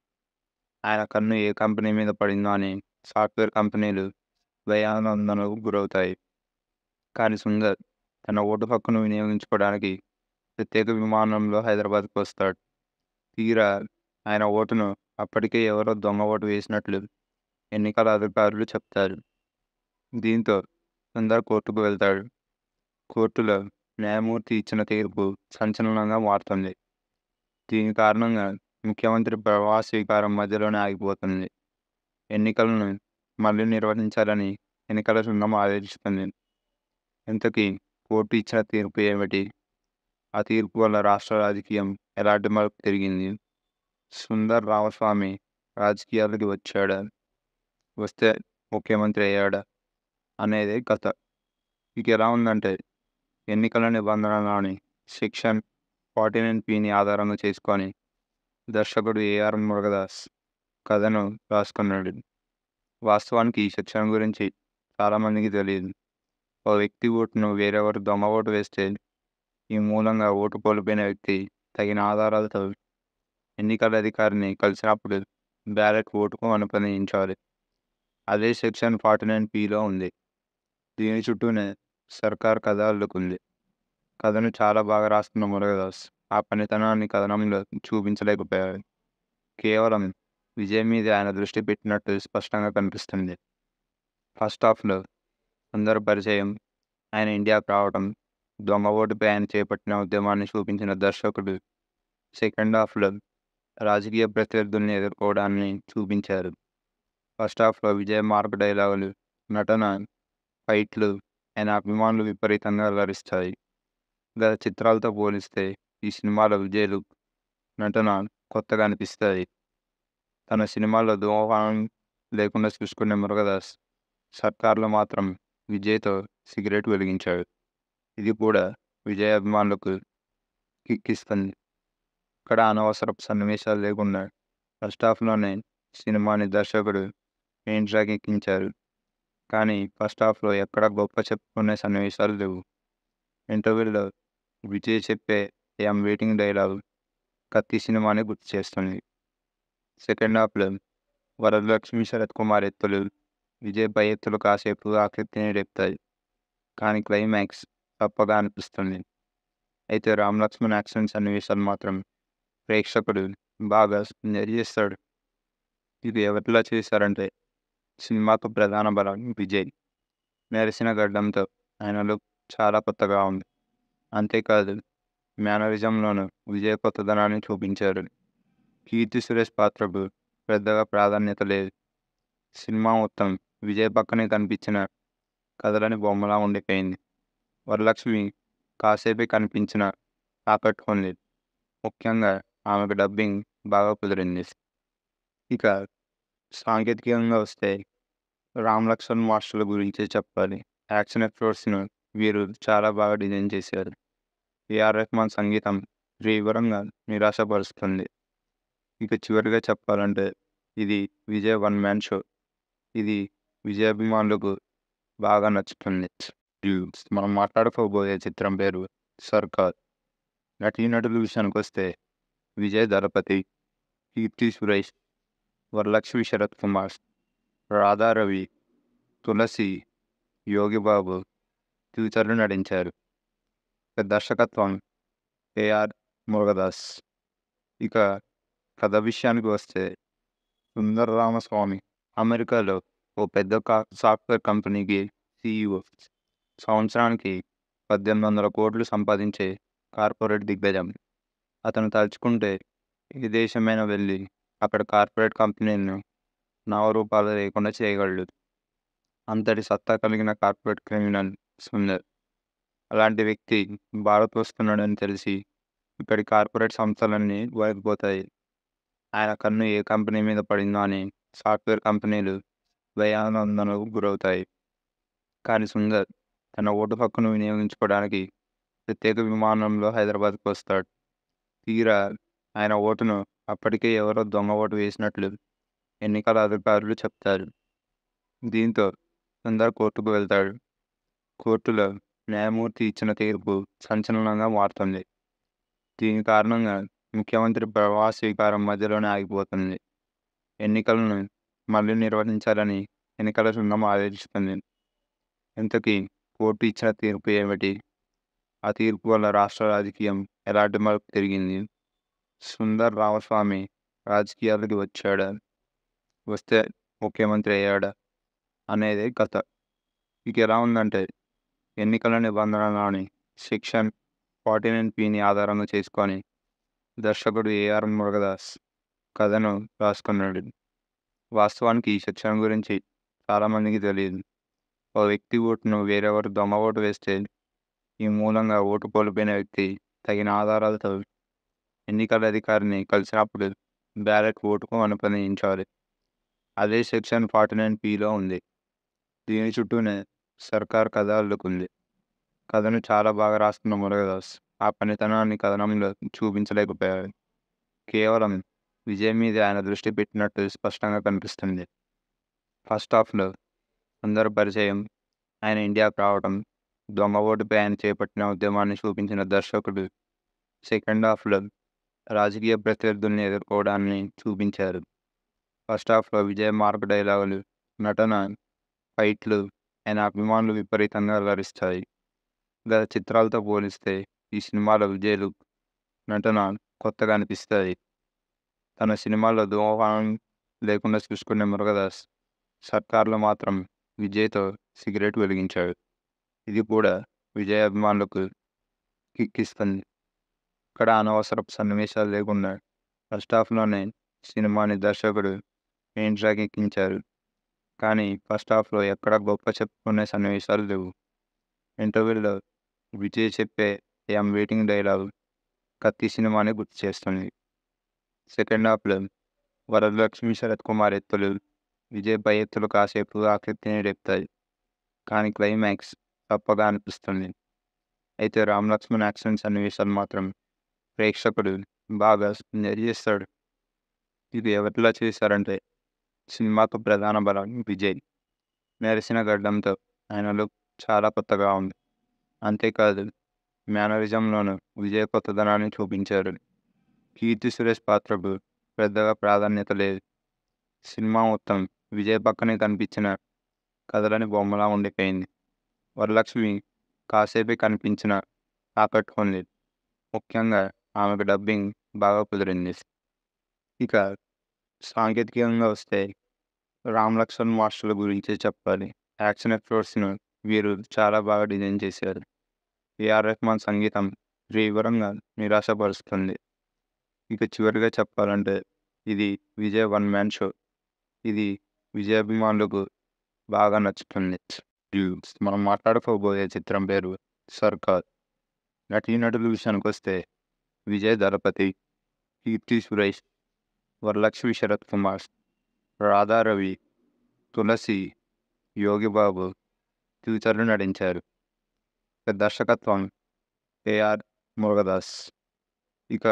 ఆయన కన్ను ఏ కంపెనీ మీద పడిందో అని సాఫ్ట్వేర్ కంపెనీలు భయానందనకు గురవుతాయి కానీ సుందర్ తన ఓటు హక్కును వినియోగించుకోవడానికి ప్రత్యేక విమానంలో హైదరాబాద్కు వస్తాడు తీరా ఆయన ఓటును అప్పటికే ఎవరో దొంగ ఓటు వేసినట్లు ఎన్నికల అధికారులు చెప్తారు దీంతో సుందర్ కోర్టుకు వెళ్తాడు కోర్టులో న్యాయమూర్తి ఇచ్చిన తీర్పు సంచలనంగా మారుతుంది దీని కారణంగా ముఖ్యమంత్రి ప్రవాస స్వీకారం మధ్యలోనే ఆగిపోతుంది ఎన్నికలను మళ్ళీ నిర్వహించాలని ఎన్నికల సృందం ఆదేశిస్తుంది ఇంతకీ కోర్టు ఇచ్చిన తీర్పు ఏమిటి ఆ తీర్పు వల్ల రాష్ట్ర రాజకీయం ఎలాంటి మార్పు తిరిగింది సుందర్ రామస్వామి రాజకీయాలకి వచ్చాడా వస్తే ముఖ్యమంత్రి అయ్యాడా అనేది కథ ఇక ఎలా ఉందంటే ఎన్నికల నిబంధనలని సెక్షన్ ఫార్టీ నైన్ పిని ఆధారంగా చేసుకొని దర్శకుడు ఏఆర్ మురుగదాస్ కథను రాసుకున్నాడు వాస్తవానికి ఈ సెక్షన్ గురించి చాలామందికి తెలియదు ఒక వ్యక్తి ఓటును వేరెవరు దొంగ ఓటు వేస్తే ఈ మూలంగా ఓటు కోల్పోయిన వ్యక్తి తగిన ఆధారాలతో ఎన్నికల అధికారిని కలిసినప్పుడు బ్యాలెట్ ఓటుకు అనుమతించాలి అదే సెక్షన్ ఫార్టీ నైన్ పిలో ఉంది దీని చుట్టూనే సర్కార్ కథ అల్లుకుంది కథను చాలా బాగా రాస్తున్న మురగదాస్ ఆ పనితనాన్ని కథనంలో చూపించలేకపోయారు కేవలం విజయ్ మీద ఆయన దృష్టి పెట్టినట్టు స్పష్టంగా కనిపిస్తుంది ఫస్ట్ హాఫ్లో అందరు పరిచయం ఆయన ఇండియాకు రావడం దొంగ ఓటుపై ఆయన చేపట్టిన ఉద్యమాన్ని చూపించిన దర్శకుడు సెకండ్ హాఫ్లో రాజకీయ ప్రత్యర్థుల్ని ఎదుర్కోవడాన్ని చూపించారు ఫస్ట్ హాఫ్లో విజయ మార్క్ డైలాగులు నటన ఫైట్లు ఆయన అభిమానులు విపరీతంగా అలరిస్తాయి గత చిత్రాలతో పోలిస్తే ఈ సినిమాలో విజయ్లు నటన కొత్తగా అనిపిస్తాయి తన సినిమాల్లో దోహం లేకుండా చూసుకునే మురుగదాస్ సర్కార్లో మాత్రం విజయ్తో సిగరెట్ వెలిగించాడు ఇది కూడా విజయ అభిమానులకు కిక్కిస్తుంది ఎక్కడ అనవసరపు సన్నివేశాలు లేకుండా ఫస్ట్ హాఫ్లోనే సినిమాని దర్శకుడు మెయిన్ ట్రాక్ ఎక్కించారు కానీ ఫస్ట్ హాఫ్లో ఎక్కడ గొప్ప చెప్పుకునే సన్నివేశాలు లేవు ఇంటర్వ్యూలో విజయ్ చెప్పే ఐఎమ్ వెయిటింగ్ డైలాగ్ కత్తి సినిమాని గుర్తు చేస్తుంది సెకండ్ హాఫ్లో వరలక్ష్మి శరత్ కుమార్ ఎత్తులు విజయ్ పై ఎత్తులు కాసేపు ఆకృతిని రేపుతాయి కానీ క్లైమాక్స్ తప్పగా అనిపిస్తుంది అయితే రామ్ లక్ష్మణ్ యాక్షన్ సన్నివేశాలు మాత్రం ప్రేక్షకుడు బాగా నిర్జిస్తాడు ఇది ఎవరిలా చేశారంటే సినిమాకు ప్రధాన బలం విజయ్ మెరిసిన గడ్డంతో ఆయన లుక్ చాలా కొత్తగా ఉంది అంతేకాదు మేనరిజంలోనూ విజయ్ కొత్తదనాన్ని చూపించారు కీర్తి సురేష్ పాత్రకు పెద్దగా ప్రాధాన్యత లేదు సినిమా మొత్తం విజయ్ పక్కనే కనిపించిన కథలని బొమ్మలా ఉండిపోయింది వరలక్ష్మి కాసేపే కనిపించిన ఆకట్టుకోలేదు ముఖ్యంగా ఆమెకు డబ్బింగ్ బాగా కుదిరింది ఇక సాంకేతికంగా వస్తే రామ్ లక్ష్మణ్ మాస్టర్ల గురించి చెప్పాలి యాక్షన్ ఎపిసోడ్స్ను వీరు చాలా బాగా డిజైన్ చేశారు ఏఆర్ రెహమాన్ సంగీతం తీవ్రంగా నిరాశపరుస్తుంది ఇక చివరిగా చెప్పాలంటే ఇది విజయ్ వన్ మ్యాన్ షో ఇది విజయాభిమానులకు బాగా నచ్చుతుంది మనం మాట్లాడుకోబోయే చిత్రం పేరు సర్కార్ నటీనటుల విషయానికి వస్తే విజయ్ దళపతి కీర్తి సురేష్ వరలక్ష్మి శరత్ కుమార్ రాధారవి తులసి యోగిబాబు తదితరులు నటించారు దర్శకత్వం ఏఆర్ మురుగదాస్ ఇక కథ విషయానికి వస్తే సుందర రామస్వామి అమెరికాలో ఓ పెద్ద సాఫ్ట్వేర్ కంపెనీకి సీఈఓ సంవత్సరానికి పద్దెనిమిది వందల కోట్లు సంపాదించే కార్పొరేట్ దిగ్గజం అతను తలుచుకుంటే ఏ దేశమైనా వెళ్ళి అక్కడ కార్పొరేట్ కంపెనీలను నామరూపాలు లేకుండా చేయగలడు అంతటి సత్తా కలిగిన కార్పొరేట్ క్రిమినల్ సుందర్ అలాంటి వ్యక్తి భారత్ వస్తున్నాడని తెలిసి ఇక్కడి కార్పొరేట్ సంస్థలన్నీ వైపోతాయి ఆయన కన్ను ఏ కంపెనీ మీద పడిందో అని సాఫ్ట్వేర్ కంపెనీలు భయానందనకు గురవుతాయి కానీ సుందర్ తన ఓటు హక్కును వినియోగించుకోవడానికి ప్రత్యేక విమానంలో హైదరాబాద్కు వస్తాడు తీరా ఆయన ఓటును అప్పటికే ఎవరో దొంగ ఓటు వేసినట్లు ఎన్నికల అధికారులు చెప్తారు దీంతో సుందర్ కోర్టుకు వెళ్తాడు కోర్టులో న్యాయమూర్తి ఇచ్చిన తీర్పు సంచలనంగా మారుతుంది దీని కారణంగా ముఖ్యమంత్రి ప్రవాస స్వీకారం మధ్యలోనే ఆగిపోతుంది ఎన్నికలను మళ్ళీ నిర్వహించాలని ఎన్నికల సంఘం ఆదేశిస్తుంది ఇంతకీ కోర్టు ఇచ్చిన తీర్పు ఏమిటి ఆ తీర్పు వల్ల రాష్ట్ర రాజకీయం ఎలాంటి మార్పు తిరిగింది సుందర్ రామస్వామి రాజకీయాలకి వచ్చాడా వస్తే ముఖ్యమంత్రి అయ్యాడా అనేది కథ ఇక ఎలా ఉందంటే ఎన్నికల నిబంధనలని సెక్షన్ ఫార్టీ నైన్ పిని ఆధారంగా చేసుకొని దర్శకుడు ఏఆర్ మురుగదాస్ కథను రాసుకున్నాడు వాస్తవానికి ఈ సెక్షన్ గురించి చాలామందికి తెలియదు ఒక వ్యక్తి ఓటును వేరెవరు దొంగ ఓటు వేస్తే ఈ మూలంగా ఓటు కోల్పోయిన వ్యక్తి తగిన ఆధారాలతో ఎన్నికల అధికారిని కలిసినప్పుడు బ్యాలెట్ ఓటుకు అనుమతించాలి అదే సెక్షన్ ఫార్టీ నైన్ పిలో ఉంది దీని చుట్టూనే సర్కార్ కథ అల్లుకుంది కథను చాలా బాగా రాస్తున్న మురగదాస్ ఆ పనితనాన్ని కథనంలో చూపించలేకపోయాడు కేవలం విజయం మీద ఆయన దృష్టి పెట్టినట్టు స్పష్టంగా కనిపిస్తుంది ఫస్ట్ హాఫ్లో అందరి పరిచయం ఆయన ఇండియాకు రావడం దొంగ ఓటుపై ఆయన చేపట్టిన ఉద్యమాన్ని చూపించిన దర్శకుడు సెకండ్ హాఫ్లో రాజకీయ ప్రత్యర్థుల్ని ఎదుర్కోవడాన్ని చూపించారు ఫస్ట్ హాఫ్లో విజయ మార్క్ డైలాగులు నటన ఫైట్లు ఆయన అభిమానులు విపరీతంగా అలరిస్తాయి గత చిత్రాలతో పోలిస్తే ఈ సినిమాలో విజయ్లు నటన కొత్తగా అనిపిస్తాయి తన సినిమాలో దోహం లేకుండా చూసుకునే మురుగదాస్ సర్కార్లో మాత్రం విజయ్తో సిగరెట్ వెలిగించాడు ఇది కూడా అభిమానులకు కిక్కిస్తుంది ఇక్కడ అనవసర సన్నివేశాలు లేకుండా ఫస్ట్ హాఫ్లోనే సినిమాని దర్శకుడు మెయిన్ ట్రాక్ ఎక్కించారు కానీ ఫస్ట్ హాఫ్లో ఎక్కడ గొప్ప చెప్పుకునే సన్నివేశాలు లేవు ఇంటర్వ్యూలో విజయ్ చెప్పే ఎం వెయిటింగ్ డైలాగ్ కత్తి సినిమాని గుర్తు చేస్తుంది సెకండ్ హాఫ్లో వరలక్ష్మి శరత్ కుమార్ ఎత్తులు విజయ్ పై ఎత్తులు కాసేపు ఆకృతిని రేపుతాయి కానీ క్లైమాక్స్ తప్పగా అనిపిస్తుంది అయితే రామ్ లక్ష్మణ్ యాక్షన్ సన్నివేశాలు మాత్రం ప్రేక్షకుడు బాగా ఎంజాయ్ ఇది ఎవరిలా చేశారంటే సినిమాకు ప్రధాన బలం విజయ్ మెరిసిన గడ్డంతో ఆయన లుక్ చాలా కొత్తగా ఉంది అంతేకాదు మేనరిజంలోనూ విజయ్ కొత్తదనాన్ని చూపించారు కీర్తి సురేష్ పాత్రకు పెద్దగా ప్రాధాన్యత లేదు సినిమా మొత్తం విజయ్ పక్కనే కనిపించిన కథలని బొమ్మలా ఉండిపోయింది వరలక్ష్మి కనిపించిన కనిపించినా ఆకట్టుకుంది ముఖ్యంగా ఆమెకు డబ్బింగ్ బాగా కుదిరింది ఇక సాంకేతికంగా వస్తే రామ్ లక్ష్మణ్ మాస్టర్ల గురించి చెప్పాలి యాక్షన్ ఎపిసోడ్స్ను వీరు చాలా బాగా డిజైన్ చేశారు ఏఆర్ రెహమాన్ సంగీతం తీవ్రంగా నిరాశపరుస్తుంది ఇక చివరిగా చెప్పాలంటే ఇది విజయ్ వన్ మ్యాన్ షో ఇది విజయాభిమానులకు బాగా నచ్చుతుంది మనం మాట్లాడుకోబోయే చిత్రం పేరు సర్కార్ నటీనటుల విషయానికి వస్తే విజయ్ దళపతి కీర్తి సురేష్ వరలక్ష్మి శరత్ కుమార్ రాధారవి తులసి యోగిబాబు ఫ్యూచర్లు నటించారు దర్శకత్వం ఏఆర్ మురుగదాస్ ఇక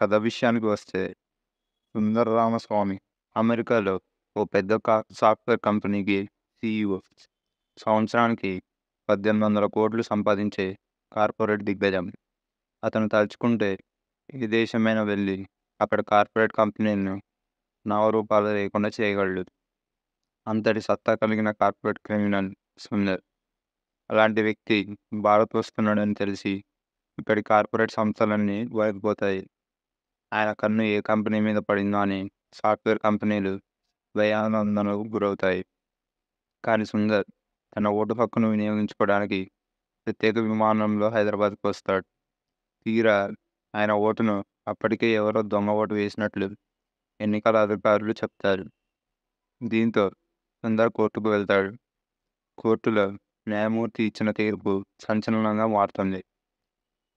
కథ విషయానికి వస్తే సుందర రామస్వామి అమెరికాలో ఓ పెద్ద సాఫ్ట్వేర్ కంపెనీకి సీఈఓ సంవత్సరానికి పద్దెనిమిది వందల కోట్లు సంపాదించే కార్పొరేట్ దిగ్గజం అతను తలుచుకుంటే ఏ దేశమైనా వెళ్ళి అక్కడ కార్పొరేట్ కంపెనీలను నామరూపాలు లేకుండా చేయగలడు అంతటి సత్తా కలిగిన కార్పొరేట్ క్రిమినల్ సుందర్ అలాంటి వ్యక్తి భారత్ వస్తున్నాడని తెలిసి ఇక్కడి కార్పొరేట్ సంస్థలన్నీ వైపోతాయి ఆయన కన్ను ఏ కంపెనీ మీద పడిందో అని సాఫ్ట్వేర్ కంపెనీలు వ్యయానందనకు గురవుతాయి కానీ సుందర్ తన ఓటు హక్కును వినియోగించుకోవడానికి ప్రత్యేక విమానంలో హైదరాబాద్కు వస్తాడు తీరా ఆయన ఓటును అప్పటికే ఎవరో దొంగ ఓటు వేసినట్లు ఎన్నికల అధికారులు చెప్తారు దీంతో సుందర్ కోర్టుకు వెళ్తాడు కోర్టులో న్యాయమూర్తి ఇచ్చిన తీర్పు సంచలనంగా మారుతుంది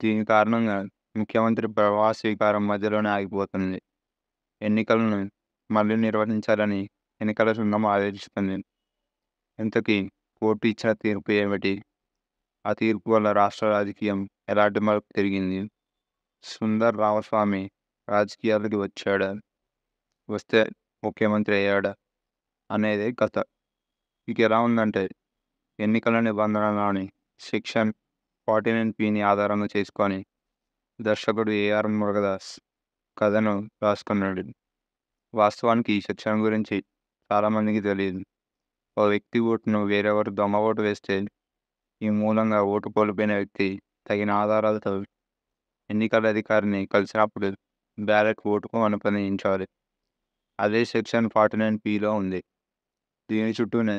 దీని కారణంగా ముఖ్యమంత్రి ప్రవాస స్వీకారం మధ్యలోనే ఆగిపోతుంది ఎన్నికలను మళ్ళీ నిర్వహించాలని ఎన్నికల సంఘం ఆదేశిస్తుంది ఇంతకీ కోర్టు ఇచ్చిన తీర్పు ఏమిటి ఆ తీర్పు వల్ల రాష్ట్ర రాజకీయం ఎలాంటి మార్పు తిరిగింది సుందర్ రామస్వామి రాజకీయాలకి వచ్చాడా వస్తే ముఖ్యమంత్రి అయ్యాడా అనేది కథ ఇక ఎలా ఉందంటే ఎన్నికల నిబంధనలని సెక్షన్ ఫార్టీ నైన్ పిని ఆధారంగా చేసుకొని దర్శకుడు ఏఆర్ మురుగదాస్ కథను రాసుకున్నాడు వాస్తవానికి ఈ సెక్షన్ గురించి చాలామందికి తెలియదు ఒక వ్యక్తి ఓటును వేరెవరు దొంగ ఓటు వేస్తే ఈ మూలంగా ఓటు కోల్పోయిన వ్యక్తి తగిన ఆధారాలతో ఎన్నికల అధికారిని కలిసినప్పుడు బ్యాలెట్ ఓటుకు అనుమతించాలి అదే సెక్షన్ ఫార్టీ నైన్ పిలో ఉంది దీని చుట్టూనే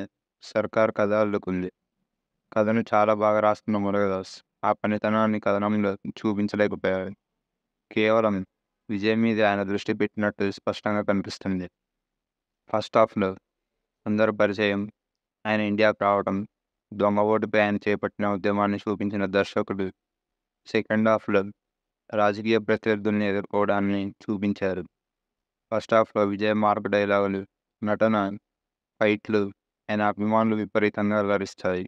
సర్కార్ కథ అల్లుకుంది కథను చాలా బాగా రాస్తున్న మురగదాస్ ఆ పనితనాన్ని కథనంలో చూపించలేకపోయారు కేవలం విజయం మీద ఆయన దృష్టి పెట్టినట్టు స్పష్టంగా కనిపిస్తుంది ఫస్ట్ హాఫ్లో అందరి పరిచయం ఆయన ఇండియాకు రావడం దొంగ ఓటుపై ఆయన చేపట్టిన ఉద్యమాన్ని చూపించిన దర్శకుడు సెకండ్ హాఫ్లో రాజకీయ ప్రత్యర్థుల్ని ఎదుర్కోవడాన్ని చూపించారు ఫస్ట్ హాఫ్లో విజయ మార్పు డైలాగులు నటన ఫైట్లు ఆయన అభిమానులు విపరీతంగా లభిస్తాయి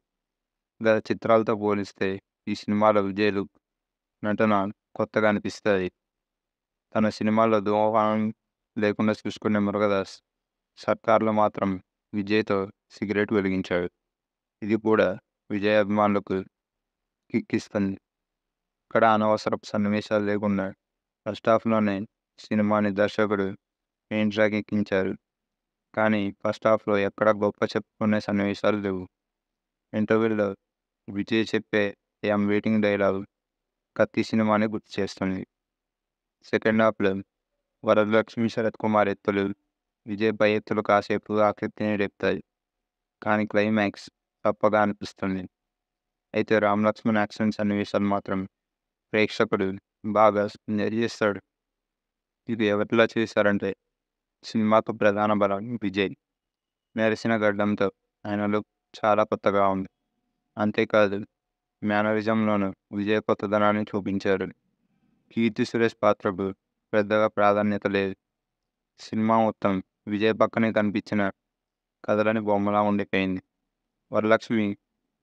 గత చిత్రాలతో పోలిస్తే ఈ సినిమాలో విజయలు నటన కొత్తగా అనిపిస్తాయి తన సినిమాలో దోహం లేకుండా చూసుకునే మురుగదాస్ సర్కార్లో మాత్రం విజయ్తో సిగరెట్ వెలిగించాడు ఇది కూడా విజయ్ అభిమానులకు కిక్కిస్తుంది ఇక్కడ అనవసరపు సన్నివేశాలు లేకుండా ఫస్ట్ హాఫ్లోనే సినిమాని దర్శకుడు మెయిన్ ట్రాక్ ఎక్కించారు కానీ ఫస్ట్ హాఫ్లో ఎక్కడ గొప్ప చెప్పుకునే సన్నివేశాలు లేవు ఇంటర్వ్యూలో విజయ్ చెప్పే ఏం వెయిటింగ్ డైలాగ్ కత్తి సినిమాని గుర్తు చేస్తుంది సెకండ్ హాఫ్లో వరలక్ష్మి శరత్ కుమార్ ఎత్తులు విజయ్ పై ఎత్తులు కాసేపు ఆకృతిని రేపుతాయి కానీ క్లైమాక్స్ తప్పగా అనిపిస్తుంది అయితే రామ్ లక్ష్మణ్ యాక్షన్ సన్నివేశాలు మాత్రం ప్రేక్షకుడు బాగా చేస్తాడు ఇది ఎవరిలా చేశారంటే సినిమాకు ప్రధాన బలం విజయ్ మెరిసిన గడ్డంతో ఆయన లుక్ చాలా కొత్తగా ఉంది అంతేకాదు మేనరిజంలోనూ విజయ్ కొత్తదనాన్ని చూపించారు కీర్తి సురేష్ పాత్రకు పెద్దగా ప్రాధాన్యత లేదు సినిమా మొత్తం విజయ్ పక్కనే కనిపించిన కదలని బొమ్మలా ఉండిపోయింది వరలక్ష్మి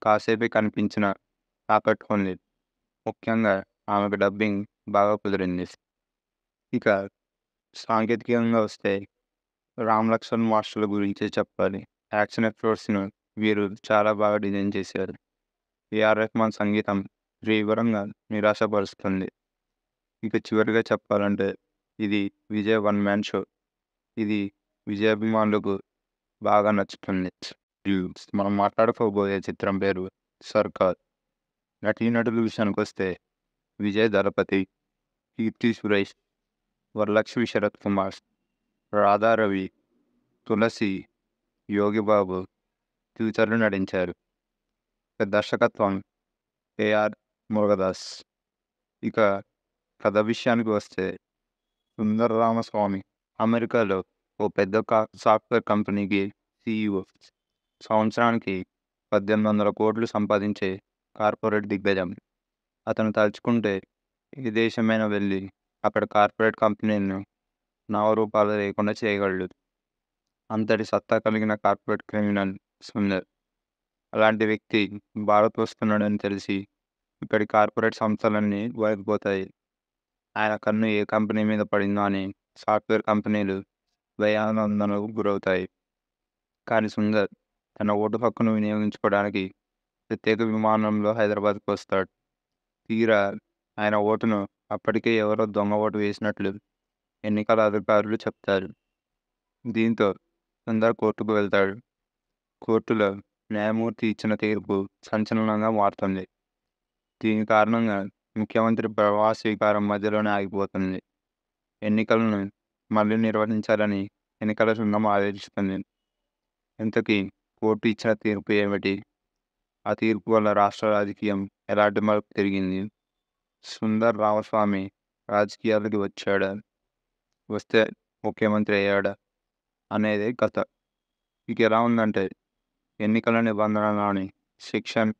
కాసేపే కనిపించిన ఆకట్టుకుంది ముఖ్యంగా ఆమెకు డబ్బింగ్ బాగా కుదిరింది ఇక సాంకేతికంగా వస్తే రామ్ లక్ష్మణ్ మాస్టర్ల గురించి చెప్పాలి యాక్షన్ ఎపిసోడ్స్ను వీరు చాలా బాగా డిజైన్ చేశారు ఏఆర్ రెహమాన్ సంగీతం తీవ్రంగా నిరాశపరుస్తుంది ఇక చివరిగా చెప్పాలంటే ఇది విజయ్ వన్ మ్యాన్ షో ఇది విజయాభిమానులకు బాగా నచ్చుతుంది మనం మాట్లాడుకోబోయే చిత్రం పేరు సర్కార్ నటీనటుల విషయానికి వస్తే విజయ్ దళపతి కీర్తి సురేష్ వరలక్ష్మి శరత్ కుమార్ రాధారవి తులసి యోగిబాబు ఫ్యూచర్లు నటించారు దర్శకత్వం ఏఆర్ మురుగదాస్ ఇక కథ విషయానికి వస్తే సుందర రామస్వామి అమెరికాలో ఓ పెద్ద సాఫ్ట్వేర్ కంపెనీకి సీఈఓ సంవత్సరానికి పద్దెనిమిది వందల కోట్లు సంపాదించే కార్పొరేట్ దిగ్గజం అతను తలుచుకుంటే ఏ దేశమైనా వెళ్ళి అక్కడ కార్పొరేట్ కంపెనీలను నామరూపాలు లేకుండా చేయగలడు అంతటి సత్తా కలిగిన కార్పొరేట్ క్రిమినల్ సుందర్ అలాంటి వ్యక్తి భారత్ వస్తున్నాడని తెలిసి ఇక్కడి కార్పొరేట్ సంస్థలన్నీ వైపుపోతాయి ఆయన కన్ను ఏ కంపెనీ మీద పడిందో అని సాఫ్ట్వేర్ కంపెనీలు దయానందనకు గురవుతాయి కానీ సుందర్ తన ఓటు హక్కును వినియోగించుకోవడానికి ప్రత్యేక విమానంలో హైదరాబాద్కు వస్తాడు తీరా ఆయన ఓటును అప్పటికే ఎవరో దొంగ ఓటు వేసినట్లు ఎన్నికల అధికారులు చెప్తారు దీంతో సుందర్ కోర్టుకు వెళ్తాడు కోర్టులో న్యాయమూర్తి ఇచ్చిన తీర్పు సంచలనంగా మారుతుంది దీని కారణంగా ముఖ్యమంత్రి ప్రవాస్ స్వీకారం మధ్యలోనే ఆగిపోతుంది ఎన్నికలను మళ్ళీ నిర్వహించాలని ఎన్నికల సంఘం ఆదేశిస్తుంది ఇంతకీ కోర్టు ఇచ్చిన తీర్పు ఏమిటి ఆ తీర్పు వల్ల రాష్ట్ర రాజకీయం ఎలాంటి మార్పు తిరిగింది సుందర్ రామస్వామి రాజకీయాలకి వచ్చాడా వస్తే ముఖ్యమంత్రి అయ్యాడా అనేది కథ ఇక ఎలా ఉందంటే ఎన్నికల నిబంధనలని సెక్షన్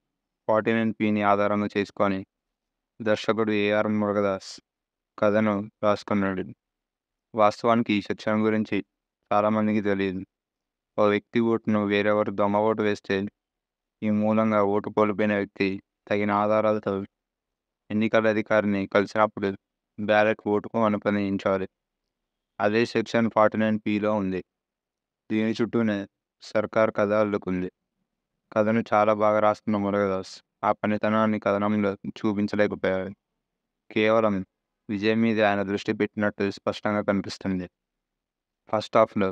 ఫార్టీ నైన్ పిని ఆధారంగా చేసుకొని దర్శకుడు ఏఆర్ మురుగదాస్ కథను రాసుకున్నాడు వాస్తవానికి ఈ శిక్షణ గురించి చాలామందికి తెలియదు ఒక వ్యక్తి ఓటును వేరెవరు దొంగ ఓటు వేస్తే ఈ మూలంగా ఓటు కోల్పోయిన వ్యక్తి తగిన ఆధారాలతో ఎన్నికల అధికారిని కలిసినప్పుడు బ్యాలెట్ ఓటుకు అనుమతించాలి అదే సెక్షన్ ఫార్టీ నైన్ పిలో ఉంది దీని చుట్టూనే సర్కార్ కథ అల్లుకుంది కథను చాలా బాగా రాస్తున్న మురగదాస్ ఆ పనితనాన్ని కథనంలో చూపించలేకపోయారు కేవలం విజయం మీద ఆయన దృష్టి పెట్టినట్టు స్పష్టంగా కనిపిస్తుంది ఫస్ట్ హాఫ్లో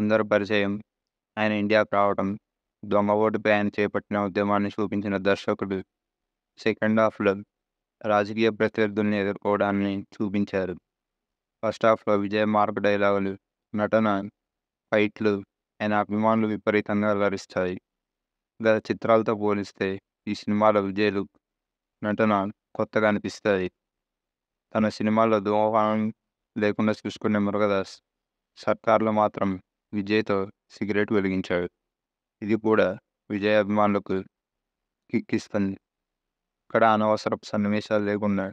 అందరు పరిచయం ఆయన ఇండియాకి రావడం దొంగ ఓటుపై ఆయన చేపట్టిన ఉద్యమాన్ని చూపించిన దర్శకుడు సెకండ్ హాఫ్లో రాజకీయ ప్రత్యర్థుల్ని ఎదుర్కోవడాన్ని చూపించారు ఫస్ట్ హాఫ్లో విజయ మార్పు డైలాగులు నటన ఫైట్లు ఆయన అభిమానులు విపరీతంగా అలరిస్తాయి గత చిత్రాలతో పోలిస్తే ఈ సినిమాలో విజయ్లు నటన కొత్తగా అనిపిస్తాయి తన సినిమాల్లో ధూమపానం లేకుండా చూసుకునే మురుగదాస్ సర్కార్లో మాత్రం విజయ్తో సిగరెట్ వెలిగించాడు ఇది కూడా విజయ్ అభిమానులకు కిక్కిస్తుంది ఇక్కడ అనవసర సన్నివేశాలు లేకుండా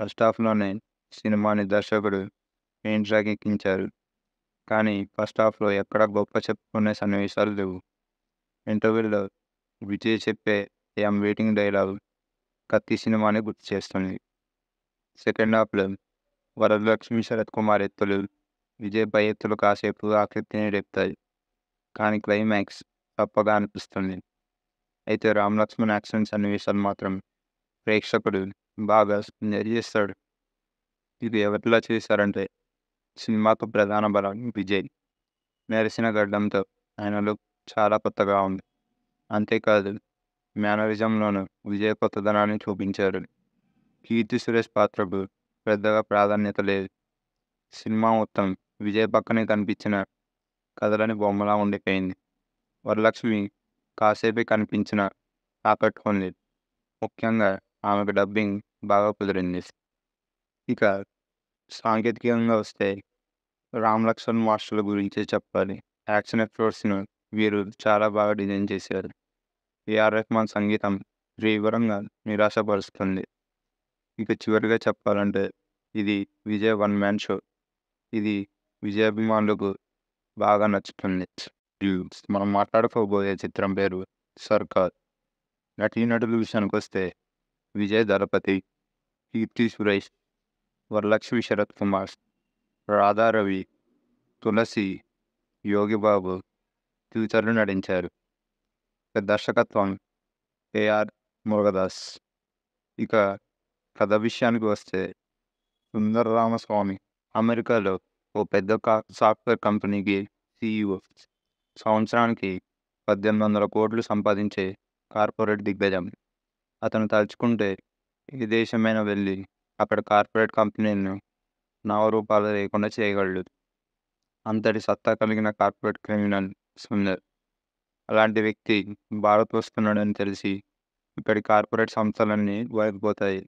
ఫస్ట్ హాఫ్లోనే సినిమాని దర్శకుడు మెయిన్ ట్రాక్ ఎక్కించారు కానీ ఫస్ట్ హాఫ్లో ఎక్కడ గొప్ప చెప్పుకునే సన్నివేశాలు లేవు ఇంటర్వ్యూలో విజయ్ చెప్పే ఐఎమ్ వెయిటింగ్ డైలాగ్ కత్తి సినిమాని గుర్తు చేస్తుంది సెకండ్ హాఫ్లో వరలక్ష్మి శరత్ కుమార్ ఎత్తులు విజయ్ పై ఎత్తులు కాసేపు ఆకృతిని రేపుతాయి కానీ క్లైమాక్స్ తప్పగా అనిపిస్తుంది అయితే రామ్ లక్ష్మణ్ యాక్షన్ సన్నివేశాలు మాత్రం ప్రేక్షకుడు బాగా ఎంజాయ్ చేస్తాడు ఇది ఎవరిలా చేశారంటే సినిమాకు ప్రధాన బలం విజయ్ మెరిసిన గడ్డంతో ఆయన లుక్ చాలా కొత్తగా ఉంది అంతేకాదు మేనరిజంలోనూ విజయ్ కొత్తదనాన్ని చూపించారు కీర్తి సురేష్ పాత్రకు పెద్దగా ప్రాధాన్యత లేదు సినిమా మొత్తం విజయ్ పక్కనే కనిపించిన కథలని బొమ్మలా ఉండిపోయింది వరలక్ష్మి కాసేపే కనిపించిన ఆకట్టుకుంది ముఖ్యంగా ఆమెకు డబ్బింగ్ బాగా కుదిరింది ఇక సాంకేతికంగా వస్తే రామ్ లక్ష్మణ్ మాస్టర్ల గురించి చెప్పాలి యాక్షన్ ఎపిసోడ్స్ను వీరు చాలా బాగా డిజైన్ చేశారు ఏఆర్ రెహ్మాన్ సంగీతం తీవ్రంగా నిరాశపరుస్తుంది ఇక చివరిగా చెప్పాలంటే ఇది విజయ్ వన్ మ్యాన్ షో ఇది విజయాభిమానులకు బాగా నచ్చుతుంది మనం మాట్లాడుకోబోయే చిత్రం పేరు సర్కార్ నటీనటుల విషయానికి వస్తే విజయ్ దళపతి కీర్తి సురేష్ వరలక్ష్మి శరత్ కుమార్ రాధారవి తులసి యోగిబాబు ఫ్యూచర్లు నటించారు దర్శకత్వం ఏఆర్ మురుగదాస్ ఇక కథ విషయానికి వస్తే సుందర రామస్వామి అమెరికాలో ఓ పెద్ద సాఫ్ట్వేర్ కంపెనీకి సిఇఓ సంవత్సరానికి పద్దెనిమిది వందల కోట్లు సంపాదించే కార్పొరేట్ దిగ్గజం అతను తలుచుకుంటే ఏ దేశమైనా వెళ్ళి అక్కడ కార్పొరేట్ కంపెనీలను నామరూపాలు లేకుండా చేయగలడు అంతటి సత్తా కలిగిన కార్పొరేట్ క్రిమినల్ సుందర్ అలాంటి వ్యక్తి భారత్ వస్తున్నాడని తెలిసి ఇక్కడి కార్పొరేట్ సంస్థలన్నీ వైపుపోతాయి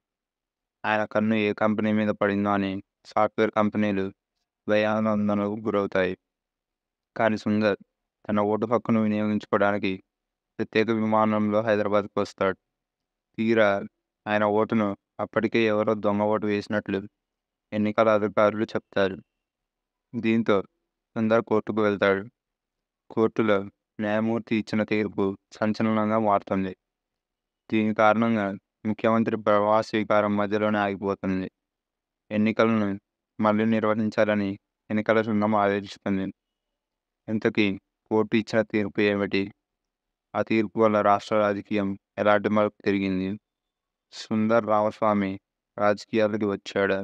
ఆయన కన్ను ఏ కంపెనీ మీద పడిందో అని సాఫ్ట్వేర్ కంపెనీలు భయానందనకు గురవుతాయి కానీ సుందర్ తన ఓటు హక్కును వినియోగించుకోవడానికి ప్రత్యేక విమానంలో హైదరాబాద్కు వస్తాడు తీరా ఆయన ఓటును అప్పటికే ఎవరో దొంగ ఓటు వేసినట్లు ఎన్నికల అధికారులు చెప్తారు దీంతో సుందర్ కోర్టుకు వెళ్తాడు కోర్టులో న్యాయమూర్తి ఇచ్చిన తీర్పు సంచలనంగా మారుతుంది దీని కారణంగా ముఖ్యమంత్రి ప్రమాణ స్వీకారం మధ్యలోనే ఆగిపోతుంది ఎన్నికలను మళ్ళీ నిర్వహించాలని ఎన్నికల సంఘం ఆదేశిస్తుంది ఇంతకీ కోర్టు ఇచ్చిన తీర్పు ఏమిటి ఆ తీర్పు వల్ల రాష్ట్ర రాజకీయం ఎలాంటి మార్పు తిరిగింది సుందర్ రామస్వామి రాజకీయాలకి వచ్చాడా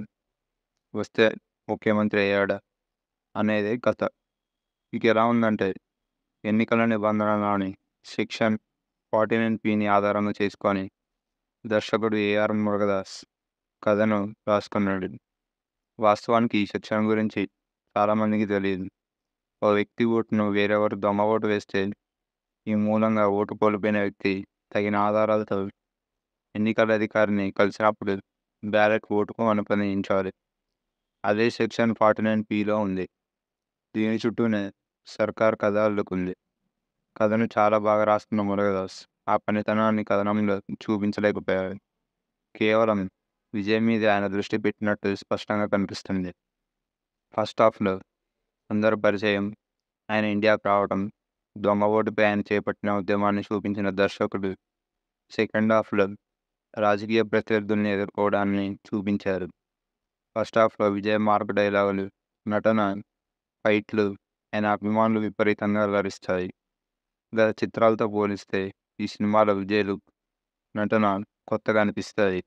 వస్తే ముఖ్యమంత్రి అయ్యాడా అనేది కథ ఇక ఎలా ఉందంటే ఎన్నికల నిబంధనలోని సెక్షన్ ఫార్టీ నైన్ పిని ఆధారంగా చేసుకొని దర్శకుడు ఏఆర్ మురుగదాస్ కథను రాసుకున్నాడు వాస్తవానికి ఈ శిక్షణ గురించి చాలామందికి తెలియదు ఓ వ్యక్తి ఓటును వేరెవరు దొమ ఓటు వేస్తే ఈ మూలంగా ఓటు కోల్పోయిన వ్యక్తి తగిన ఆధారాలతో ఎన్నికల అధికారిని కలిసినప్పుడు బ్యాలెట్ ఓటుకు అనుపణించాలి అదే సెక్షన్ ఫార్టీ నైన్ పిలో ఉంది దీని చుట్టూనే సర్కార్ కథ అల్లుకుంది కథను చాలా బాగా రాస్తున్న మురగదాస్ ఆ పనితనాన్ని కథనంలో చూపించలేకపోయారు కేవలం విజయ్ మీద ఆయన దృష్టి పెట్టినట్టు స్పష్టంగా కనిపిస్తుంది ఫస్ట్ హాఫ్లో అందరు పరిచయం ఆయన ఇండియాకు రావడం దొంగ ఓటుపై ఆయన చేపట్టిన ఉద్యమాన్ని చూపించిన దర్శకుడు సెకండ్ హాఫ్లో రాజకీయ ప్రత్యర్థుల్ని ఎదుర్కోవడాన్ని చూపించారు ఫస్ట్ హాఫ్లో విజయ్ మార్క్ డైలాగులు నటన ఫైట్లు ఆయన అభిమానులు విపరీతంగా అలరిస్తాయి గత చిత్రాలతో పోలిస్తే ఈ సినిమాలో విజయ్లు నటన కొత్తగా అనిపిస్తాయి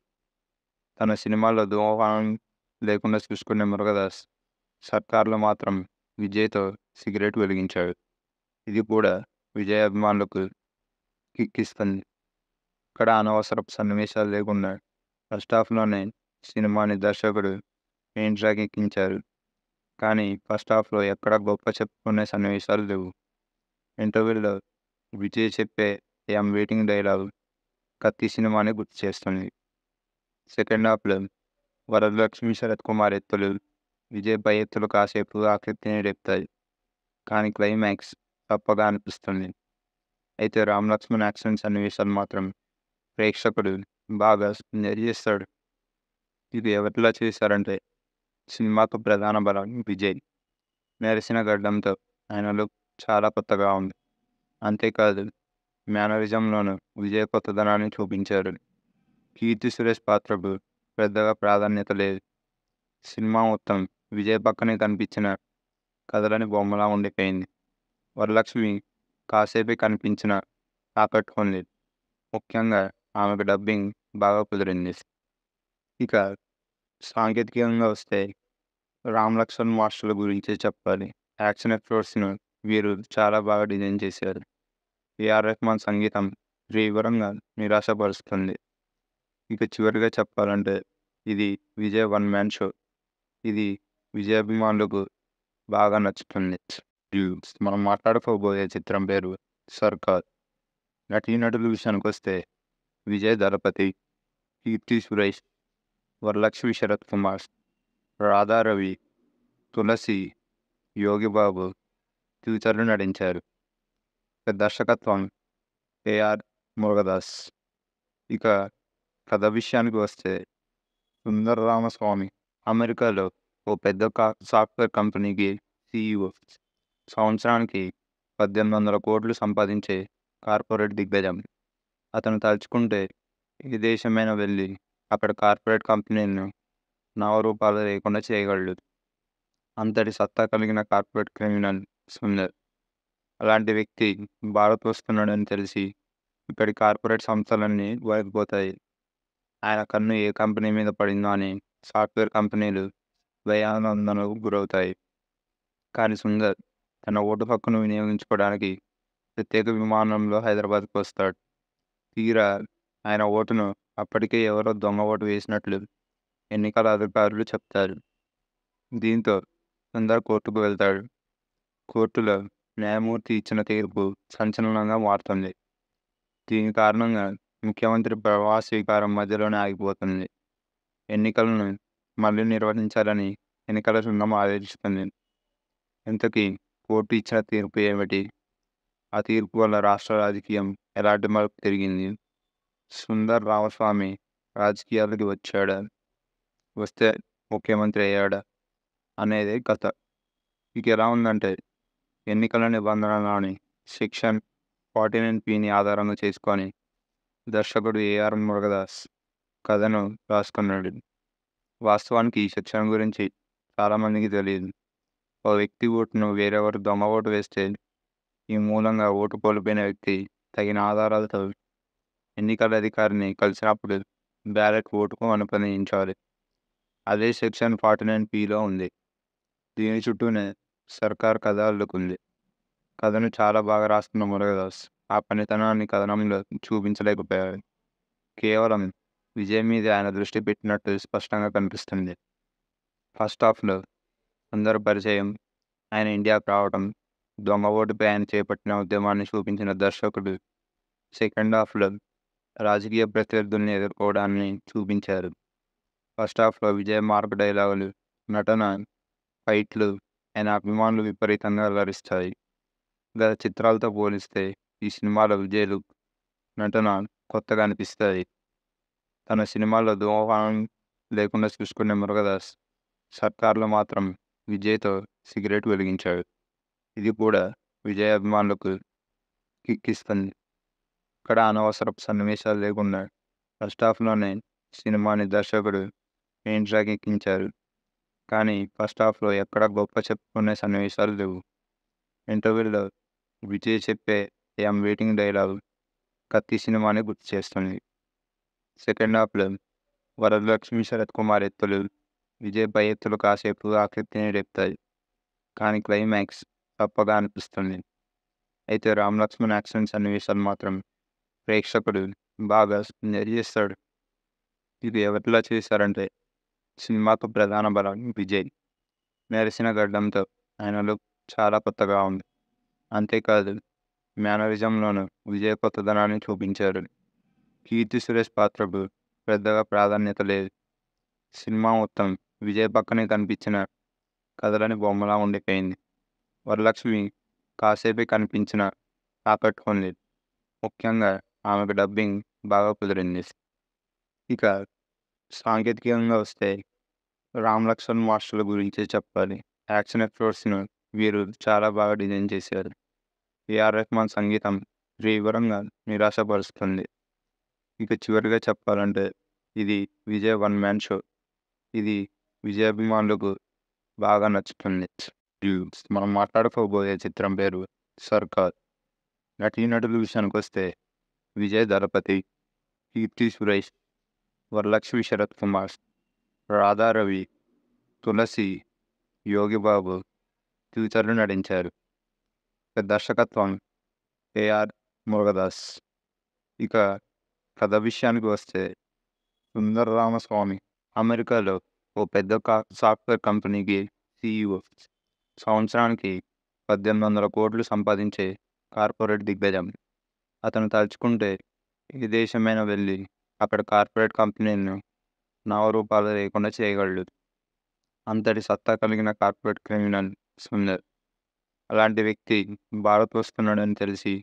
తన సినిమాల్లో దోహం లేకుండా చూసుకునే మురుగదాస్ సర్కార్లో మాత్రం విజయ్తో సిగరెట్ వెలిగించాడు ఇది కూడా విజయ్ అభిమానులకు కిక్కిస్తుంది ఇక్కడ అనవసర సన్నివేశాలు లేకుండా ఫస్ట్ హాఫ్లోనే సినిమాని దర్శకుడు మెయిన్ ట్రాక్ ఎక్కించారు కానీ ఫస్ట్ హాఫ్లో ఎక్కడ గొప్ప చెప్పుకునే సన్నివేశాలు లేవు ఇంటర్వ్యూలో విజయ్ చెప్పే ఐఎమ్ వెయిటింగ్ డైలాగ్ కత్తి సినిమాని గుర్తు చేస్తుంది సెకండ్ హాఫ్లో వరలక్ష్మి శరత్ కుమార్ ఎత్తులు విజయ్ పై ఎత్తులు కాసేపు ఆకృతిని రేపుతాయి కానీ క్లైమాక్స్ తప్పగా అనిపిస్తుంది అయితే రామ్ లక్ష్మణ్ యాక్షన్ సన్నివేశాలు మాత్రం ప్రేక్షకుడు బాగా ఎంజాయ్ చేస్తాడు ఇది ఎవరిలా చేశారంటే సినిమాకు ప్రధాన బలం విజయ్ నెరసిన గడ్డంతో ఆయన లుక్ చాలా కొత్తగా ఉంది అంతేకాదు మేనరిజంలోనూ విజయ్ కొత్తదనాన్ని చూపించారు కీర్తి సురేష్ పాత్రకు పెద్దగా ప్రాధాన్యత లేదు సినిమా మొత్తం విజయ్ పక్కనే కనిపించిన కథలని బొమ్మలా ఉండిపోయింది వరలక్ష్మి కాసేపే కనిపించిన ఆకట్టుకుంది ముఖ్యంగా ఆమెకు డబ్బింగ్ బాగా కుదిరింది ఇక సాంకేతికంగా వస్తే రామ్ లక్ష్మణ్ మాస్టర్ల గురించి చెప్పాలి యాక్షన్ ఎపిసోడ్స్ను వీరు చాలా బాగా డిజైన్ చేశారు ఏఆర్ రెహమాన్ సంగీతం తీవ్రంగా నిరాశపరుస్తుంది ఇక చివరిగా చెప్పాలంటే ఇది విజయ్ వన్ మ్యాన్ షో ఇది విజయాభిమానులకు బాగా నచ్చుతుంది మనం మాట్లాడుకోబోయే చిత్రం పేరు సర్కార్ నటీనటుల విషయానికి వస్తే విజయ్ దళపతి కీర్తి సురేష్ వరలక్ష్మి శరత్ కుమార్ రాధారవి తులసి యోగిబాబు ఫ్యూచర్లు నటించారు దర్శకత్వం ఏఆర్ మురుగదాస్ ఇక కథ విషయానికి వస్తే సుందర రామస్వామి అమెరికాలో ఓ పెద్ద కా సాఫ్ట్వేర్ కంపెనీకి సిఇఓ సంవత్సరానికి పద్దెనిమిది వందల కోట్లు సంపాదించే కార్పొరేట్ దిగ్గజం అతను తలుచుకుంటే ఏ దేశమైనా వెళ్ళి అక్కడ కార్పొరేట్ కంపెనీలను నావరూపాలు లేకుండా చేయగలడు అంతటి సత్తా కలిగిన కార్పొరేట్ క్రిమినల్ సుందర్ అలాంటి వ్యక్తి భారత్ వస్తున్నాడని తెలిసి ఇక్కడి కార్పొరేట్ సంస్థలన్నీ వైపోతాయి ఆయన కన్ను ఏ కంపెనీ మీద పడిందో అని సాఫ్ట్వేర్ కంపెనీలు భయానందనకు గురవుతాయి కానీ సుందర్ తన ఓటు హక్కును వినియోగించుకోవడానికి ప్రత్యేక విమానంలో హైదరాబాద్కు వస్తాడు తీరా ఆయన ఓటును అప్పటికే ఎవరో దొంగ ఓటు వేసినట్లు ఎన్నికల అధికారులు చెప్తారు దీంతో సుందర్ కోర్టుకు వెళ్తాడు కోర్టులో న్యాయమూర్తి ఇచ్చిన తీర్పు సంచలనంగా మారుతుంది దీని కారణంగా ముఖ్యమంత్రి ప్రవాస స్వీకారం మధ్యలోనే ఆగిపోతుంది ఎన్నికలను మళ్ళీ నిర్వహించాలని ఎన్నికల సంఘం ఆదేశిస్తుంది ఇంతకీ కోర్టు ఇచ్చిన తీర్పు ఏమిటి ఆ తీర్పు వల్ల రాష్ట్ర రాజకీయం ఎలాంటి మార్పు తిరిగింది సుందర్ రామస్వామి రాజకీయాలకి వచ్చాడా వస్తే ముఖ్యమంత్రి అయ్యాడా అనేది కథ ఇక ఎలా ఉందంటే ఎన్నికల నిబంధనలని సెక్షన్ ఫార్టీ నైన్ పిని ఆధారంగా చేసుకొని దర్శకుడు ఏఆర్ మురుగదాస్ కథను రాసుకున్నాడు వాస్తవానికి ఈ సెక్షన్ గురించి చాలామందికి తెలియదు ఓ వ్యక్తి ఓటును వేరెవరు దొంగ ఓటు వేస్తే ఈ మూలంగా ఓటు కోల్పోయిన వ్యక్తి తగిన ఆధారాలతో ఎన్నికల అధికారిని కలిసినప్పుడు బ్యాలెట్ ఓటుకు అనుపణించాలి అదే సెక్షన్ ఫార్టీ నైన్ పిలో ఉంది దీని చుట్టూనే సర్కార్ కథ అల్లుకుంది కథను చాలా బాగా రాస్తున్న మురగదాస్ ఆ పనితనాన్ని కథనంలో చూపించలేకపోయాడు కేవలం విజయ్ మీద ఆయన దృష్టి పెట్టినట్టు స్పష్టంగా కనిపిస్తుంది ఫస్ట్ హాఫ్లో అందరు పరిచయం ఆయన ఇండియాకు రావడం దొంగ ఓటుపై ఆయన చేపట్టిన ఉద్యమాన్ని చూపించిన దర్శకుడు సెకండ్ హాఫ్లో రాజకీయ ప్రత్యర్థుల్ని ఎదుర్కోవడాన్ని చూపించారు ఫస్ట్ హాఫ్లో విజయ్ మార్క్ డైలాగులు నటన ఫైట్లు ఆయన అభిమానులు విపరీతంగా అలరిస్తాయి గత చిత్రాలతో పోలిస్తే ఈ సినిమాలో విజయలు నటన కొత్తగా అనిపిస్తాయి తన సినిమాల్లో దోహం లేకుండా చూసుకునే మురుగదాస్ సర్కార్లో మాత్రం విజయ్తో సిగరెట్ వెలిగించాడు ఇది కూడా విజయ్ అభిమానులకు కిక్కిస్తుంది ఇక్కడ అనవసర సన్నివేశాలు లేకుండా ఫస్ట్ హాఫ్లోనే సినిమాని దర్శకుడు మెయిన్ ట్రాక్ ఎక్కించారు కానీ ఫస్ట్ హాఫ్లో ఎక్కడ గొప్ప చెప్పుకునే సన్నివేశాలు లేవు ఇంటర్వ్యూలో విజయ్ చెప్పే ఏఎం వెయిటింగ్ డైలాగ్ కత్తి సినిమాని గుర్తు చేస్తుంది సెకండ్ హాఫ్లో వరలక్ష్మి శరత్ కుమార్ ఎత్తులు విజయ్ పై ఎత్తులు కాసేపు ఆకృతిని రేపుతాయి కానీ క్లైమాక్స్ తప్పగా అనిపిస్తుంది అయితే రామ్ లక్ష్మణ్ యాక్షన్ సన్నివేశాలు మాత్రం ప్రేక్షకుడు బాగా ఎంజాయ్ ఇది ఎవరిలా చేశారంటే సినిమాకు ప్రధాన బలం విజయ్ మెరిసిన గడ్డంతో ఆయన లుక్ చాలా కొత్తగా ఉంది అంతేకాదు మేనరిజంలోనూ విజయ్ కొత్తదనాన్ని చూపించారు కీర్తి సురేష్ పాత్రకు పెద్దగా ప్రాధాన్యత లేదు సినిమా మొత్తం విజయ్ పక్కనే కనిపించిన కథలని బొమ్మలా ఉండిపోయింది వరలక్ష్మి కాసేపే కనిపించిన ఆకట్టుకుంది ముఖ్యంగా ఆమెకు డబ్బింగ్ బాగా కుదిరింది ఇక సాంకేతికంగా వస్తే రామ్ లక్ష్మణ్ మాస్టర్ల గురించి చెప్పాలి యాక్షన్ ఎఫ్లోర్స్ను వీరు చాలా బాగా డిజైన్ చేశారు ఏఆర్ రెహ్మాన్ సంగీతం తీవ్రంగా నిరాశపరుస్తుంది ఇక చివరిగా చెప్పాలంటే ఇది విజయ్ వన్ మ్యాన్ షో ఇది అభిమానులకు బాగా నచ్చుతుంది మనం మాట్లాడుకోబోయే చిత్రం పేరు సర్కార్ నటీనటుల విషయానికి వస్తే విజయ్ దళపతి కీర్తి సురేష్ వరలక్ష్మి శరత్ కుమార్ రాధారవి తులసి యోగిబాబు తదితరులు నటించారు దర్శకత్వం ఏఆర్ మురుగదాస్ ఇక కథ విషయానికి వస్తే సుందర రామస్వామి అమెరికాలో ఓ పెద్ద సాఫ్ట్వేర్ కంపెనీకి సీఈఓ సంవత్సరానికి పద్దెనిమిది వందల కోట్లు సంపాదించే కార్పొరేట్ దిగ్గజం అతను తలుచుకుంటే ఏ దేశమైనా వెళ్ళి అక్కడ కార్పొరేట్ కంపెనీలను నవరూపాలు లేకుండా చేయగలడు అంతటి సత్తా కలిగిన కార్పొరేట్ క్రిమినల్ సుందర్ అలాంటి వ్యక్తి భారత్ వస్తున్నాడని తెలిసి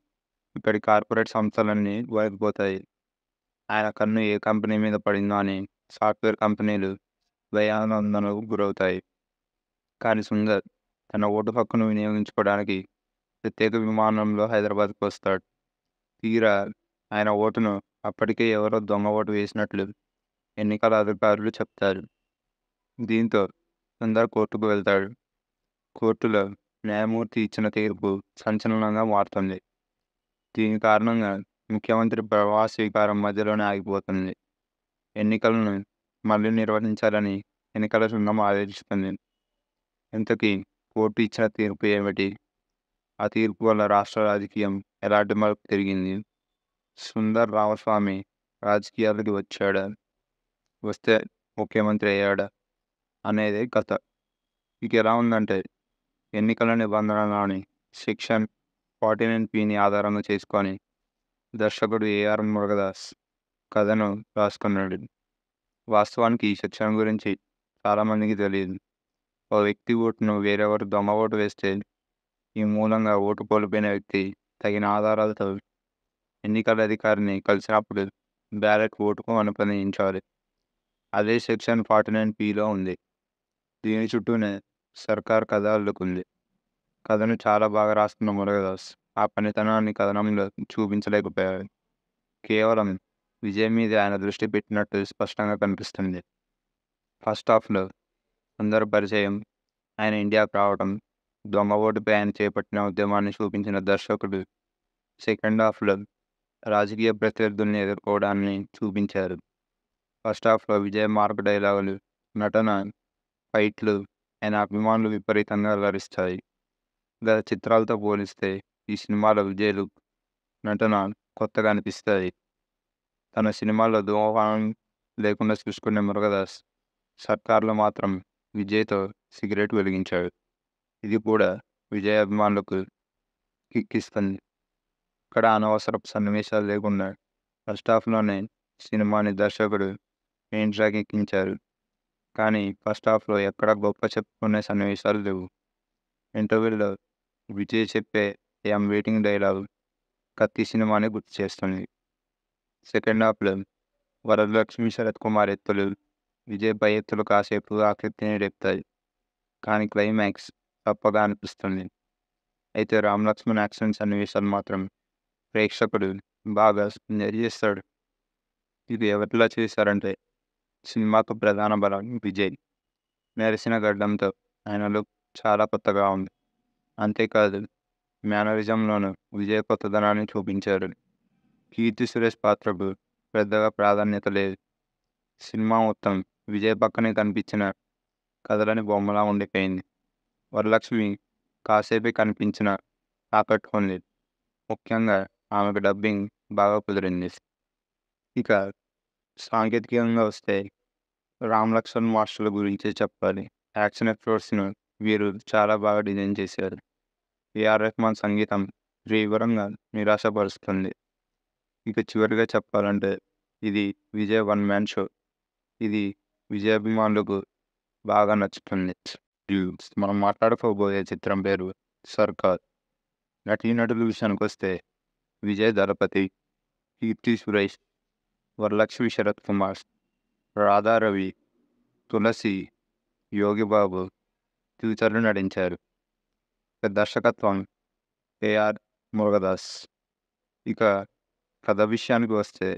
ఇక్కడి కార్పొరేట్ సంస్థలన్నీ వైపోతాయి ఆయన కన్ను ఏ కంపెనీ మీద పడిందో అని సాఫ్ట్వేర్ కంపెనీలు భయానందనకు గురవుతాయి కానీ సుందర్ తన ఓటు హక్కును వినియోగించుకోవడానికి ప్రత్యేక విమానంలో హైదరాబాద్కు వస్తాడు తీరా ఆయన ఓటును అప్పటికే ఎవరో దొంగ ఓటు వేసినట్లు ఎన్నికల అధికారులు చెప్తారు దీంతో సుందర్ కోర్టుకు వెళ్తాడు కోర్టులో న్యాయమూర్తి ఇచ్చిన తీర్పు సంచలనంగా మారుతుంది దీని కారణంగా ముఖ్యమంత్రి ప్రవాస స్వీకారం మధ్యలోనే ఆగిపోతుంది ఎన్నికలను మళ్ళీ నిర్వహించాలని ఎన్నికల సంఘం ఆదేశిస్తుంది ఇంతకీ కోర్టు ఇచ్చిన తీర్పు ఏమిటి ఆ తీర్పు వల్ల రాష్ట్ర రాజకీయం ఎలాంటి మార్పు తిరిగింది సుందర్ రామస్వామి రాజకీయాలకి వచ్చాడా వస్తే ముఖ్యమంత్రి అయ్యాడా అనేది కథ ఇక ఎలా ఉందంటే ఎన్నికల నిబంధనలని సెక్షన్ ఫార్టీ నైన్ పిని ఆధారంగా చేసుకొని దర్శకుడు ఏఆర్ మురుగదాస్ కథను రాసుకున్నాడు వాస్తవానికి ఈ సెక్షన్ గురించి చాలామందికి తెలియదు ఒక వ్యక్తి ఓటును వేరెవరు దొంగ ఓటు వేస్తే ఈ మూలంగా ఓటు కోల్పోయిన వ్యక్తి తగిన ఆధారాలతో ఎన్నికల అధికారిని కలిసినప్పుడు బ్యాలెట్ ఓటుకు అనుమతించాలి అదే సెక్షన్ ఫార్టీ నైన్ పిలో ఉంది దీని చుట్టూనే సర్కార్ కథ అల్లుకుంది కథను చాలా బాగా రాస్తున్న మురగదాస్ ఆ పనితనాన్ని కథనంలో చూపించలేకపోయారు కేవలం విజయ్ మీద ఆయన దృష్టి పెట్టినట్టు స్పష్టంగా కనిపిస్తుంది ఫస్ట్ హాఫ్లో అందరు పరిచయం ఆయన ఇండియాకు రావడం దొంగ ఓటుపై ఆయన చేపట్టిన ఉద్యమాన్ని చూపించిన దర్శకుడు సెకండ్ హాఫ్లో రాజకీయ ప్రత్యర్థుల్ని ఎదుర్కోవడాన్ని చూపించారు ఫస్ట్ హాఫ్లో విజయ మార్క్ డైలాగులు నటన ఫైట్లు ఆయన అభిమానులు విపరీతంగా అలరిస్తాయి గత చిత్రాలతో పోలిస్తే ఈ సినిమాలో విజయ్లు నటన కొత్తగా అనిపిస్తాయి తన సినిమాలో ధూమపానం లేకుండా చూసుకునే మురుగదాస్ సర్కార్లో మాత్రం విజయ్తో సిగరెట్ వెలిగించాడు ఇది కూడా విజయ్ అభిమానులకు కిక్కిస్తుంది ఎక్కడ అనవసర సన్నివేశాలు లేకుండా ఫస్ట్ హాఫ్లోనే సినిమాని దర్శకుడు మెయిన్ ట్రాక్ ఎక్కించారు కానీ ఫస్ట్ హాఫ్లో ఎక్కడ గొప్ప చెప్పుకునే సన్నివేశాలు లేవు ఇంటర్వ్యూలో విజయ్ చెప్పే ఐఎమ్ వెయిటింగ్ డైలాగ్ కత్తి సినిమాని గుర్తు చేస్తుంది సెకండ్ హాఫ్లో వరలక్ష్మి శరత్ కుమార్ ఎత్తులు విజయ్ పై ఎత్తులు కాసేపు ఆకృతిని రేపుతాయి కానీ క్లైమాక్స్ తప్పగా అనిపిస్తుంది అయితే రామ్ లక్ష్మణ్ యాక్షన్ సన్నివేశాలు మాత్రం ప్రేక్షకుడు బాగా చేస్తాడు ఇది ఎవరిలా చేశారంటే సినిమాకు ప్రధాన బలం విజయ్ మెరిసిన గడ్డంతో ఆయన లుక్ చాలా కొత్తగా ఉంది అంతేకాదు మేనరిజంలోనూ విజయ్ కొత్తదనాన్ని చూపించారు కీర్తి సురేష్ పాత్రకు పెద్దగా ప్రాధాన్యత లేదు సినిమా మొత్తం విజయ్ పక్కనే కనిపించిన కథలని బొమ్మలా ఉండిపోయింది వరలక్ష్మి కాసేపే కనిపించిన ఆకట్టుకోలేదు ముఖ్యంగా ఆమెకు డబ్బింగ్ బాగా కుదిరింది ఇక సాంకేతికంగా వస్తే రామ్ లక్ష్మణ్ మాస్టర్ల గురించి చెప్పాలి యాక్షన్ ఎఫ్లోర్స్ను వీరు చాలా బాగా డిజైన్ చేశారు ఏఆర్ రెహ్మాన్ సంగీతం తీవ్రంగా నిరాశపరుస్తుంది ఇక చివరిగా చెప్పాలంటే ఇది విజయ్ వన్ మ్యాన్ షో ఇది విజయాభిమానులకు బాగా నచ్చుతుంది మనం మాట్లాడుకోబోయే చిత్రం పేరు సర్కార్ నటీనటుల విషయానికి వస్తే విజయ్ దళపతి కీర్తి సురేష్ వరలక్ష్మి శరత్ కుమార్ రాధారవి తులసి యోగిబాబు ఫ్యూచర్లు నటించారు దర్శకత్వం ఏఆర్ మురుగదాస్ ఇక కథ విషయానికి వస్తే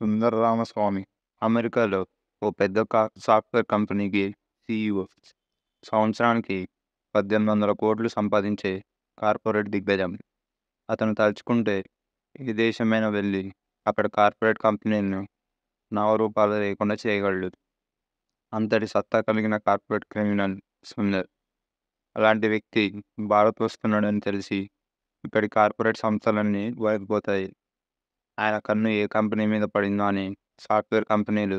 సుందర రామస్వామి అమెరికాలో ఓ పెద్ద సాఫ్ట్వేర్ కంపెనీకి సీఈఓ సంవత్సరానికి పద్దెనిమిది వందల కోట్లు సంపాదించే కార్పొరేట్ దిగ్గజం అతను తలుచుకుంటే ఈ దేశమైనా వెళ్ళి అక్కడ కార్పొరేట్ కంపెనీలను నామరూపాలు లేకుండా చేయగలడు అంతటి సత్తా కలిగిన కార్పొరేట్ క్రిమినల్ సుందర్ అలాంటి వ్యక్తి భారత్ వస్తున్నాడని తెలిసి ఇక్కడి కార్పొరేట్ సంస్థలన్నీ వైపోతాయి ఆయన కన్ను ఏ కంపెనీ మీద పడిందో అని సాఫ్ట్వేర్ కంపెనీలు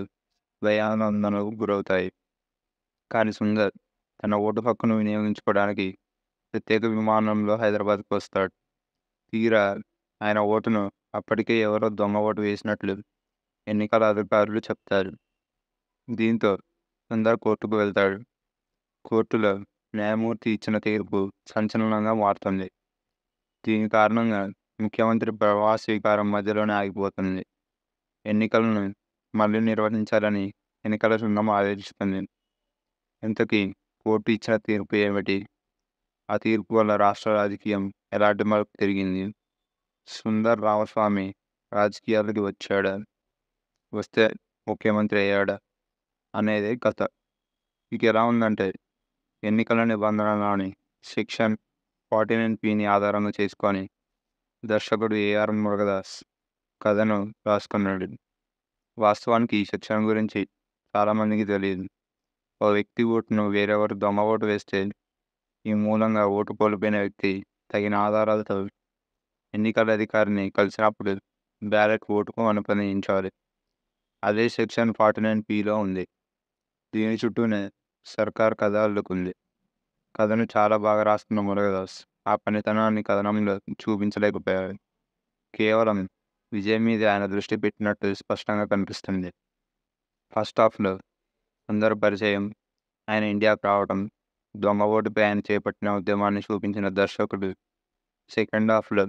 భయానందనకు గురవుతాయి కానీ సుందర్ తన ఓటు హక్కును వినియోగించుకోవడానికి ప్రత్యేక విమానంలో హైదరాబాద్కు వస్తాడు తీరా ఆయన ఓటును అప్పటికే ఎవరో దొంగ ఓటు వేసినట్లు ఎన్నికల అధికారులు చెప్తారు దీంతో సుందర్ కోర్టుకు వెళ్తాడు కోర్టులో న్యాయమూర్తి ఇచ్చిన తీర్పు సంచలనంగా మారుతుంది దీని కారణంగా ముఖ్యమంత్రి ప్రవాస స్వీకారం మధ్యలోనే ఆగిపోతుంది ఎన్నికలను మళ్ళీ నిర్వహించాలని ఎన్నికల సంఘం ఆదేశిస్తుంది ఇంతకీ కోర్టు ఇచ్చిన తీర్పు ఏమిటి ఆ తీర్పు వల్ల రాష్ట్ర రాజకీయం ఎలాంటి మార్పు పెరిగింది సుందర్ రామస్వామి రాజకీయాలకి వచ్చాడా వస్తే ముఖ్యమంత్రి అయ్యాడా అనేది కథ ఇక ఎలా ఉందంటే ఎన్నికల నిబంధనలని సెక్షన్ ఫార్టీ నైన్ పిని ఆధారంగా చేసుకొని దర్శకుడు ఏఆర్ మురగదాస్ కథను రాసుకున్నాడు వాస్తవానికి ఈ సెక్షన్ గురించి చాలామందికి తెలియదు ఓ వ్యక్తి ఓటును వేరెవరు దొంగ ఓటు వేస్తే ఈ మూలంగా ఓటు కోల్పోయిన వ్యక్తి తగిన ఆధారాలతో ఎన్నికల అధికారిని కలిసినప్పుడు బ్యాలెట్ ఓటుకు అనుమతించాలి అదే సెక్షన్ ఫార్టీ నైన్ పిలో ఉంది దీని చుట్టూనే సర్కార్ కథ అల్లుకుంది కథను చాలా బాగా రాస్తున్న మురగదాస్ ఆ పనితనాన్ని కథనంలో చూపించలేకపోయారు కేవలం విజయ్ మీద ఆయన దృష్టి పెట్టినట్టు స్పష్టంగా కనిపిస్తుంది ఫస్ట్ హాఫ్లో అందరు పరిచయం ఆయన ఇండియాకు రావడం దొంగ ఓటుపై ఆయన చేపట్టిన ఉద్యమాన్ని చూపించిన దర్శకుడు సెకండ్ హాఫ్లో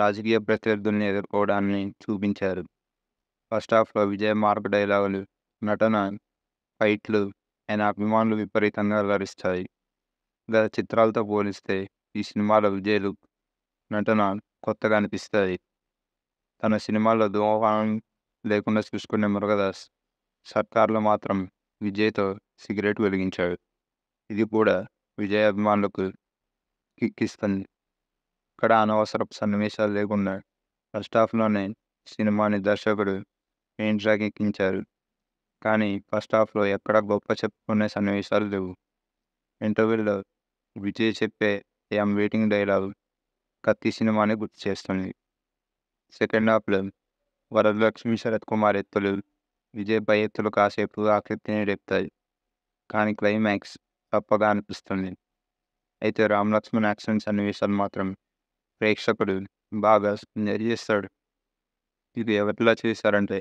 రాజకీయ ప్రత్యర్థుల్ని ఎదుర్కోవడాన్ని చూపించారు ఫస్ట్ హాఫ్లో విజయ మార్గ డైలాగులు నటన ఫైట్లు ఆయన అభిమానులు విపరీతంగా అలరిస్తాయి గత చిత్రాలతో పోలిస్తే ఈ సినిమాలో విజయ్లు నటన కొత్తగా అనిపిస్తాయి తన సినిమాలో దోహం లేకుండా చూసుకునే మురుగదాస్ సర్కార్లో మాత్రం విజయ్తో సిగరెట్ వెలిగించాడు ఇది కూడా విజయాభిమానులకు కిక్కిస్తుంది ఇక్కడ అనవసర సన్నివేశాలు లేకుండా ఫస్ట్ హాఫ్లోనే సినిమాని దర్శకుడు ఎక్కించారు కానీ ఫస్ట్ హాఫ్లో ఎక్కడ గొప్ప చెప్పుకునే సన్నివేశాలు లేవు ఇంటర్వ్యూలో విజయ్ చెప్పే ఐఎమ్ వెయిటింగ్ డైలాగ్ కత్తి సినిమాని గుర్తు చేస్తుంది సెకండ్ హాఫ్లో వరలక్ష్మి శరత్ కుమార్ ఎత్తులు విజయ్ పై ఎత్తులు కాసేపు ఆకృతిని రేపుతాయి కానీ క్లైమాక్స్ తప్పగా అనిపిస్తుంది అయితే రామ్ లక్ష్మణ్ యాక్షన్ సన్నివేశాలు మాత్రం ప్రేక్షకుడు బాగా ఎంజాయ్ చేస్తాడు ఇది ఎవరిలో చేశారంటే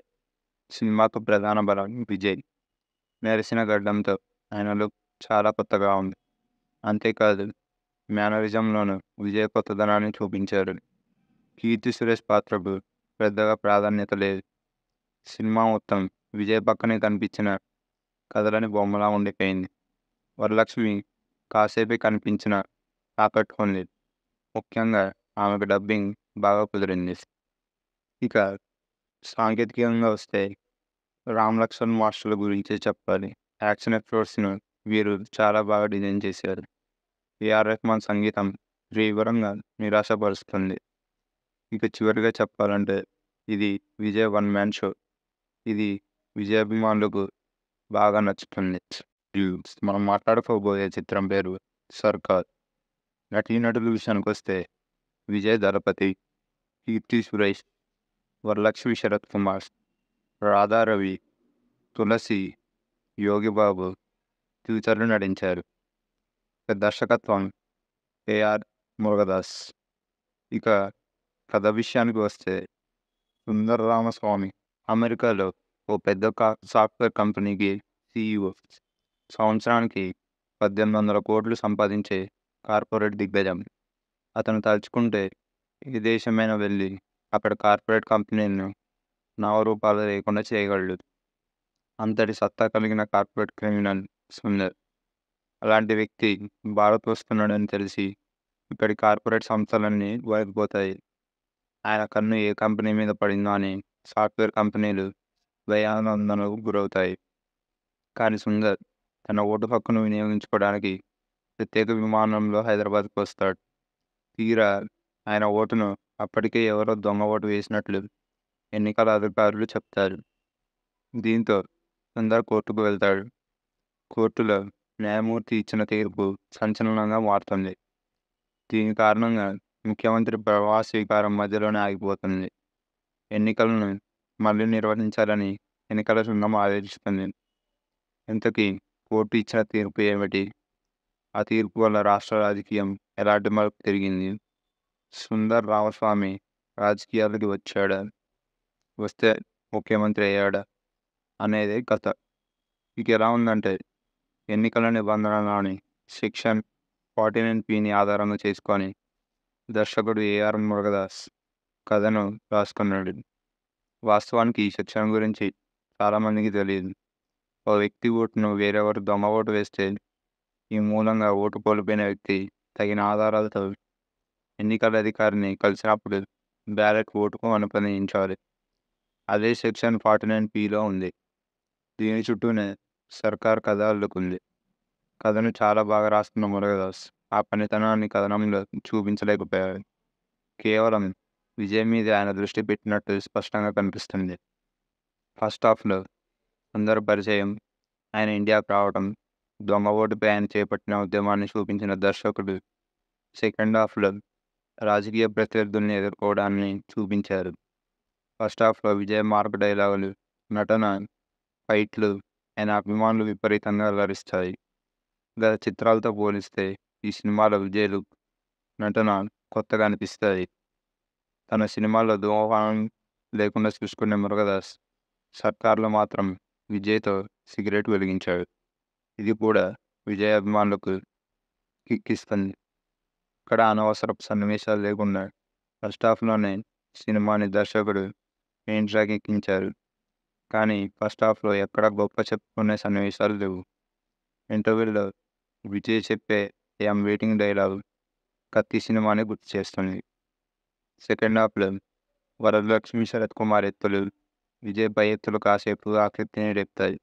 సినిమాకు ప్రధాన బలం విజయ్ మెరిసిన గడ్డంతో ఆయన లుక్ చాలా కొత్తగా ఉంది అంతేకాదు మేనరిజంలోనూ విజయ్ కొత్తదనాన్ని చూపించారు కీర్తి సురేష్ పాత్రకు పెద్దగా ప్రాధాన్యత లేదు సినిమా మొత్తం విజయ్ పక్కనే కనిపించిన కథలని బొమ్మలా ఉండిపోయింది వరలక్ష్మి కాసేపే కనిపించిన ఆకట్టుకోలేదు ముఖ్యంగా ఆమెకు డబ్బింగ్ బాగా కుదిరింది ఇక సాంకేతికంగా వస్తే రామ్ లక్ష్మణ్ మాస్టర్ల గురించి చెప్పాలి యాక్షన్ ఎపిసోడ్స్ను వీరు చాలా బాగా డిజైన్ చేశారు ఏఆర్ రెహమాన్ సంగీతం తీవ్రంగా నిరాశపరుస్తుంది ఇక చివరిగా చెప్పాలంటే ఇది విజయ్ వన్ మ్యాన్ షో ఇది విజయాభిమానులకు బాగా నచ్చుతుంది మనం మాట్లాడుకోబోయే చిత్రం పేరు సర్కార్ నటీనటుల విషయానికి వస్తే విజయ్ దళపతి కీర్తి సురేష్ వరలక్ష్మి శరత్ కుమార్ రాధారవి తులసి యోగిబాబు ఫ్యూచర్లు నటించారు దర్శకత్వం ఏఆర్ మురుగదాస్ ఇక కథ విషయానికి వస్తే సుందర రామస్వామి అమెరికాలో ఓ పెద్ద సాఫ్ట్వేర్ కంపెనీకి సిఇఓ సంవత్సరానికి పద్దెనిమిది వందల కోట్లు సంపాదించే కార్పొరేట్ దిగ్గజం అతను తలుచుకుంటే విదేశమైన వెళ్ళి అక్కడ కార్పొరేట్ కంపెనీలను నామరూపాలు లేకుండా చేయగలడు అంతటి సత్తా కలిగిన కార్పొరేట్ క్రిమినల్ సుందర్ అలాంటి వ్యక్తి భారత్ వస్తున్నాడని తెలిసి ఇక్కడి కార్పొరేట్ సంస్థలన్నీ వదిలిపోతాయి ఆయన కన్ను ఏ కంపెనీ మీద పడిందో అని సాఫ్ట్వేర్ కంపెనీలు భయానందనకు గురవుతాయి కానీ సుందర్ తన ఓటు హక్కును వినియోగించుకోవడానికి ప్రత్యేక విమానంలో హైదరాబాద్కు వస్తాడు తీరా ఆయన ఓటును అప్పటికే ఎవరో దొంగ ఓటు వేసినట్లు ఎన్నికల అధికారులు చెప్తారు దీంతో సుందర కోర్టుకు వెళ్తాడు కోర్టులో న్యాయమూర్తి ఇచ్చిన తీర్పు సంచలనంగా మారుతుంది దీని కారణంగా ముఖ్యమంత్రి ప్రవాస స్వీకారం మధ్యలోనే ఆగిపోతుంది ఎన్నికలను మళ్ళీ నిర్వహించాలని ఎన్నికల సంఘం ఆదేశిస్తుంది ఇంతకీ కోర్టు ఇచ్చిన తీర్పు ఏమిటి ఆ తీర్పు వల్ల రాష్ట్ర రాజకీయం ఎలాంటి మార్పు తిరిగింది సుందర్ రామస్వామి రాజకీయాలకి వచ్చాడా వస్తే ముఖ్యమంత్రి అయ్యాడా అనేది కథ ఇక ఎలా ఉందంటే ఎన్నికల నిబంధనలని సెక్షన్ ఫార్టీ నైన్ పిని ఆధారంగా చేసుకొని దర్శకుడు ఏఆర్ మురుగదాస్ కథను రాసుకున్నాడు వాస్తవానికి ఈ సెక్షన్ గురించి చాలామందికి తెలియదు ఓ వ్యక్తి ఓటును వేరెవరు దొమ్మ ఓటు వేస్తే ఈ మూలంగా ఓటు కోల్పోయిన వ్యక్తి తగిన ఆధారాలతో ఎన్నికల అధికారిని కలిసినప్పుడు బ్యాలెట్ ఓటుకు అనుపణించాలి అదే సెక్షన్ ఫార్టీ నైన్ పిలో ఉంది దీని చుట్టూనే సర్కార్ కథ అల్లుకుంది కథను చాలా బాగా రాస్తున్న మురగదాస్ ఆ పనితనాన్ని కథనంలో చూపించలేకపోయాడు కేవలం విజయ్ మీద ఆయన దృష్టి పెట్టినట్టు స్పష్టంగా కనిపిస్తుంది ఫస్ట్ హాఫ్లో అందరు పరిచయం ఆయన ఇండియాకు రావడం దొంగ ఓటుపై ఆయన చేపట్టిన ఉద్యమాన్ని చూపించిన దర్శకుడు సెకండ్ హాఫ్లో రాజకీయ ప్రత్యర్థుల్ని ఎదుర్కోవడాన్ని చూపించారు ఫస్ట్ హాఫ్లో విజయ మార్పు డైలాగులు నటన ఫైట్లు ఆయన అభిమానులు విపరీతంగా అలరిస్తాయి గత చిత్రాలతో పోలిస్తే ఈ సినిమాలో విజయలు నటన కొత్తగా అనిపిస్తాయి తన సినిమాలో దోహం లేకుండా చూసుకునే మురుగదాస్ సర్కార్లో మాత్రం విజయ్తో సిగరెట్ వెలిగించాడు ఇది కూడా విజయ్ అభిమానులకు కిక్కిస్తుంది ఇక్కడ అనవసరపు సన్నివేశాలు లేకుండా ఫస్ట్ హాఫ్లోనే సినిమాని దర్శకుడు ట్రాక్ ఎక్కించారు కానీ ఫస్ట్ హాఫ్లో ఎక్కడ గొప్ప చెప్పుకునే సన్నివేశాలు లేవు ఇంటర్వ్యూలో విజయ్ చెప్పే ఐఎమ్ వెయిటింగ్ డైలాగ్ కత్తి సినిమాని గుర్తు చేస్తుంది సెకండ్ హాఫ్లో వరలక్ష్మి శరత్ కుమార్ ఎత్తులు విజయ్ పై ఎత్తులు కాసేపు ఆకృతిని రేపుతాయి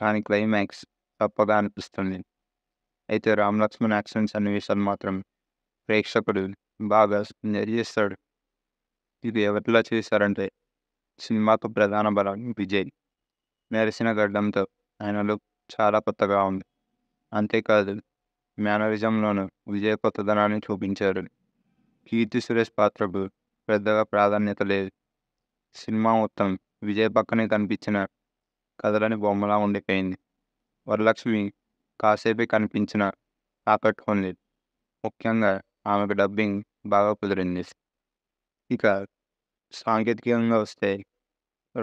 కానీ క్లైమాక్స్ తప్పగా అనిపిస్తుంది అయితే రామ్ లక్ష్మణ్ యాక్షన్ సన్నివేశాలు మాత్రం ప్రేక్షకుడు బాగా ఎంజాయ్ చేస్తాడు ఇది ఎవరిలా చేశారంటే సినిమాకు ప్రధాన బలం విజయ్ మెరిసిన గడ్డంతో ఆయన లుక్ చాలా కొత్తగా ఉంది అంతేకాదు మేనరిజంలోనూ విజయ్ కొత్తదనాన్ని చూపించారు కీర్తి సురేష్ పాత్రకు పెద్దగా ప్రాధాన్యత లేదు సినిమా మొత్తం విజయ్ పక్కనే కనిపించిన కదలని బొమ్మలా ఉండిపోయింది వరలక్ష్మి కాసేపే కనిపించిన ఆకట్టుకోలేదు ముఖ్యంగా ఆమెకు డబ్బింగ్ బాగా కుదిరింది ఇక సాంకేతికంగా వస్తే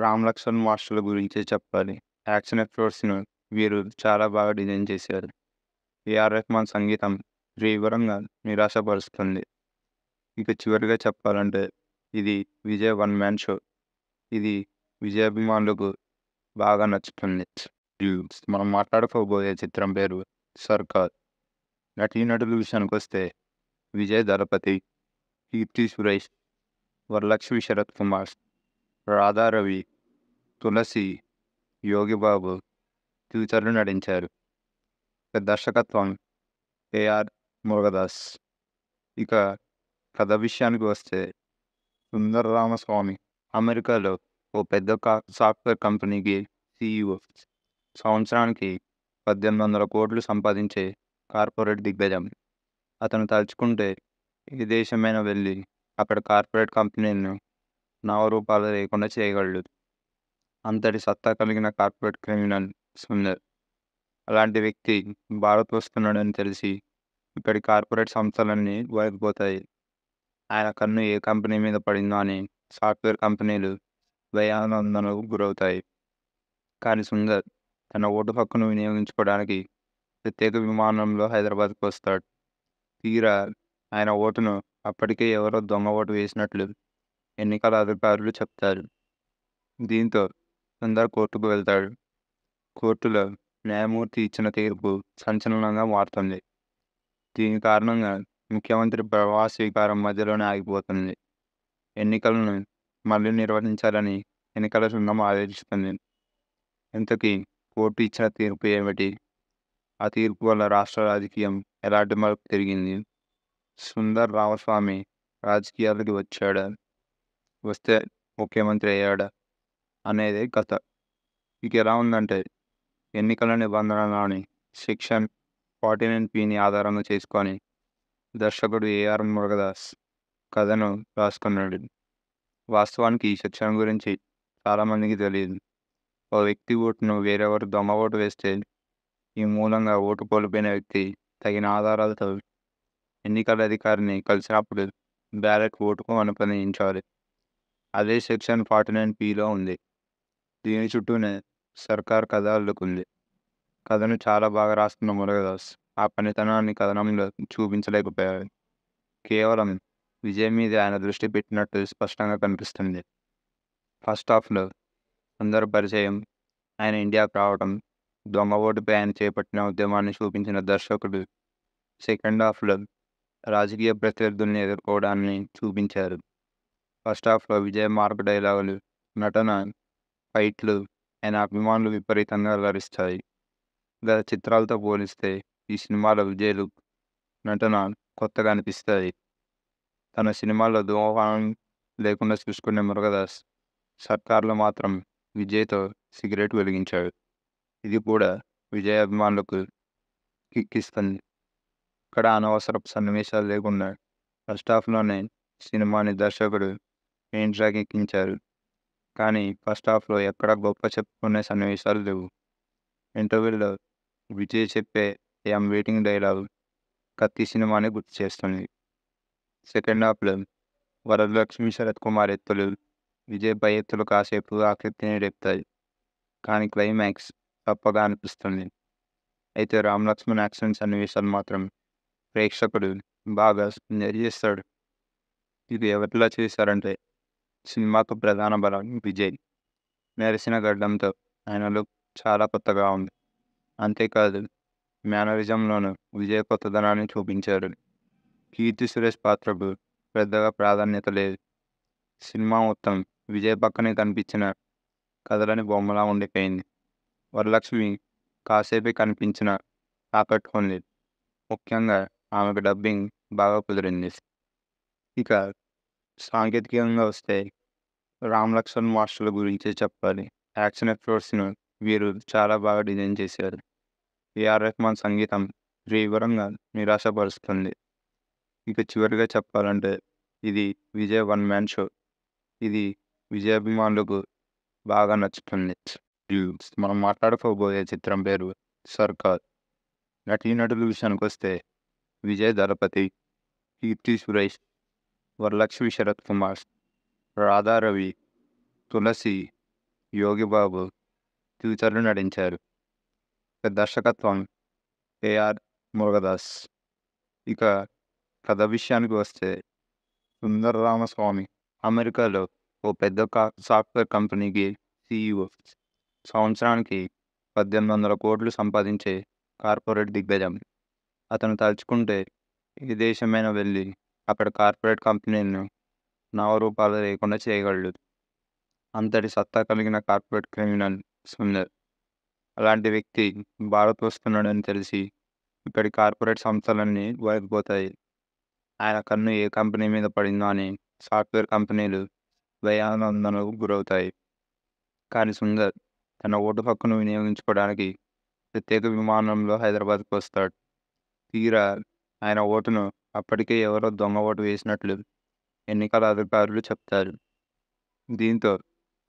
రామ్ లక్ష్మణ్ మాస్టర్ల గురించి చెప్పాలి యాక్షన్ ఎపిసోడ్స్ను వీరు చాలా బాగా డిజైన్ చేశారు ఏఆర్ రెహ్మాన్ సంగీతం తీవ్రంగా నిరాశపరుస్తుంది ఇక చివరిగా చెప్పాలంటే ఇది విజయ్ వన్ మ్యాన్ షో ఇది విజయాభిమానులకు బాగా నచ్చుతుంది మనం మాట్లాడుకోబోయే చిత్రం పేరు సర్కార్ నటీనటుల విషయానికి వస్తే విజయ్ దళపతి కీర్తి సురేష్ వరలక్ష్మి శరత్ కుమార్ రాధారవి తులసి యోగిబాబు ఫ్యూచర్లు నటించారు దర్శకత్వం ఏఆర్ మురుగదాస్ ఇక కథ విషయానికి వస్తే సుందర రామస్వామి అమెరికాలో ఓ పెద్ద సాఫ్ట్వేర్ కంపెనీకి సీఈఓ సంవత్సరానికి పద్దెనిమిది వందల కోట్లు సంపాదించే కార్పొరేట్ దిగ్గజం అతను తలుచుకుంటే దేశమైనా వెళ్ళి అక్కడ కార్పొరేట్ కంపెనీలను నామరూపాలు లేకుండా చేయగలడు అంతటి సత్తా కలిగిన కార్పొరేట్ క్రిమినల్ సుందర్ అలాంటి వ్యక్తి భారత్ వస్తున్నాడని తెలిసి ఇక్కడి కార్పొరేట్ సంస్థలన్నీ వలకపోతాయి ఆయన కన్ను ఏ కంపెనీ మీద పడిందో అని సాఫ్ట్వేర్ కంపెనీలు దయానందనకు గురవుతాయి కానీ సుందర్ తన ఓటు హక్కును వినియోగించుకోవడానికి ప్రత్యేక విమానంలో హైదరాబాద్కు వస్తాడు తీరా ఆయన ఓటును అప్పటికే ఎవరో దొంగ ఓటు వేసినట్లు ఎన్నికల అధికారులు చెప్తారు దీంతో సుందర్ కోర్టుకు వెళ్తాడు కోర్టులో న్యాయమూర్తి ఇచ్చిన తీర్పు సంచలనంగా మారుతుంది దీని కారణంగా ముఖ్యమంత్రి ప్రవాస్ స్వీకారం మధ్యలోనే ఆగిపోతుంది ఎన్నికలను మళ్ళీ నిర్వహించాలని ఎన్నికల సంఘం ఆదేశిస్తుంది ఇంతకీ కోర్టు ఇచ్చిన తీర్పు ఏమిటి ఆ తీర్పు వల్ల రాష్ట్ర రాజకీయం ఎలాంటి మార్పు తిరిగింది సుందర్ రామస్వామి రాజకీయాలకి వచ్చాడా వస్తే ముఖ్యమంత్రి అయ్యాడా అనేది కథ ఇక ఎలా ఉందంటే ఎన్నికల నిబంధనలోని సెక్షన్ ఫార్టీ నైన్ పిని ఆధారంగా చేసుకొని దర్శకుడు ఏఆర్ మురుగదాస్ కథను రాసుకున్నాడు వాస్తవానికి ఈ శిక్షణ గురించి చాలామందికి తెలియదు ఓ వ్యక్తి ఓటును వేరెవరు దొమ్మ ఓటు వేస్తే ఈ మూలంగా ఓటు కోల్పోయిన వ్యక్తి తగిన ఆధారాలతో ఎన్నికల అధికారిని కలిసినప్పుడు బ్యాలెట్ ఓటుకు అనుపణించాలి అదే సెక్షన్ ఫార్టీ నైన్ పిలో ఉంది దీని చుట్టూనే సర్కార్ కథ అల్లుకుంది కథను చాలా బాగా రాస్తున్న మురగదాస్ ఆ పనితనాన్ని కథనంలో చూపించలేకపోయారు కేవలం విజయం మీద ఆయన దృష్టి పెట్టినట్టు స్పష్టంగా కనిపిస్తుంది ఫస్ట్ హాఫ్లో అందరు పరిచయం ఆయన ఇండియాకు రావడం దొంగ ఓటుపై ఆయన చేపట్టిన ఉద్యమాన్ని చూపించిన దర్శకుడు సెకండ్ హాఫ్లో రాజకీయ ప్రత్యర్థుల్ని ఎదుర్కోవడాన్ని చూపించారు ఫస్ట్ హాఫ్లో విజయ మార్పు డైలాగులు నటన ఫైట్లు ఆయన అభిమానులు విపరీతంగా అలరిస్తాయి గత చిత్రాలతో పోలిస్తే ఈ సినిమాలో విజయలు నటన కొత్తగా అనిపిస్తాయి తన సినిమాల్లో ధూమపానం లేకుండా చూసుకునే మురుగదాస్ సర్కార్లో మాత్రం విజయ్తో సిగరెట్ వెలిగించాడు ఇది కూడా విజయ్ అభిమానులకు కిక్కిస్తుంది ఇక్కడ అనవసరపు సన్నివేశాలు లేకుండా ఫస్ట్ హాఫ్లోనే సినిమాని దర్శకుడు మెయిన్ ట్రాక్ ఎక్కించారు కానీ ఫస్ట్ హాఫ్లో ఎక్కడ గొప్ప చెప్పుకునే సన్నివేశాలు లేవు ఇంటర్వ్యూలో విజయ్ చెప్పే ఐఎమ్ వెయిటింగ్ డైలాగ్ కత్తి సినిమాని గుర్తు చేస్తుంది సెకండ్ లో వరలక్ష్మి శరత్ కుమార్ ఎత్తులు విజయ్ పై ఎత్తులు కాసేపు ఆకృతిని రేపుతాయి కానీ క్లైమాక్స్ తప్పగా అనిపిస్తుంది అయితే రామ్ లక్ష్మణ్ యాక్షన్ సన్నివేశాలు మాత్రం ప్రేక్షకుడు బాగా చేస్తాడు ఇది ఎవరిలా చేశారంటే సినిమాకు ప్రధాన బలం విజయ్ మెరిసిన గడ్డంతో ఆయన లుక్ చాలా కొత్తగా ఉంది అంతేకాదు మేనరిజంలోనూ విజయ్ కొత్తదనాన్ని చూపించారు కీర్తి సురేష్ పాత్రకు పెద్దగా ప్రాధాన్యత లేదు సినిమా మొత్తం విజయ్ పక్కనే కనిపించిన కథలని బొమ్మలా ఉండిపోయింది వరలక్ష్మి కాసేపే కనిపించిన ఆకట్టుకోలేదు ముఖ్యంగా ఆమెకు డబ్బింగ్ బాగా కుదిరింది ఇక సాంకేతికంగా వస్తే రామ్ లక్ష్మణ్ మాస్టర్ల గురించి చెప్పాలి యాక్షన్ ఎపిసోడ్స్ను వీరు చాలా బాగా డిజైన్ చేశారు ఏఆర్ రెహ్మాన్ సంగీతం తీవ్రంగా నిరాశపరుస్తుంది ఇక చివరిగా చెప్పాలంటే ఇది విజయ్ వన్ మ్యాన్ షో ఇది విజయాభిమానులకు బాగా నచ్చుతుంది మనం మాట్లాడుకోబోయే చిత్రం పేరు సర్కార్ నటీనటుల విషయానికి వస్తే విజయ్ దళపతి కీర్తి సురేష్ వరలక్ష్మి శరత్ కుమార్ రాధారవి తులసి యోగిబాబు ఫ్యూచర్లు నటించారు దర్శకత్వం ఏఆర్ మురుగదాస్ ఇక కథ విషయానికి వస్తే సుందర రామస్వామి అమెరికాలో ఓ పెద్ద సాఫ్ట్వేర్ కంపెనీకి సీఈఓ సంవత్సరానికి పద్దెనిమిది వందల కోట్లు సంపాదించే కార్పొరేట్ దిగ్గజం అతను తలుచుకుంటే ఏ దేశమైనా వెళ్ళి అక్కడ కార్పొరేట్ కంపెనీలను నామరూపాలు లేకుండా చేయగలడు అంతటి సత్తా కలిగిన కార్పొరేట్ క్రిమినల్ సుందర్ అలాంటి వ్యక్తి భారత్ వస్తున్నాడని తెలిసి ఇక్కడి కార్పొరేట్ సంస్థలన్నీ వైపుపోతాయి ఆయన కన్ను ఏ కంపెనీ మీద పడిందో అని సాఫ్ట్వేర్ కంపెనీలు భయానందనకు గురవుతాయి కానీ సుందర్ తన ఓటు హక్కును వినియోగించుకోవడానికి ప్రత్యేక విమానంలో హైదరాబాద్కు వస్తాడు తీరా ఆయన ఓటును అప్పటికే ఎవరో దొంగ ఓటు వేసినట్లు ఎన్నికల అధికారులు చెప్తారు దీంతో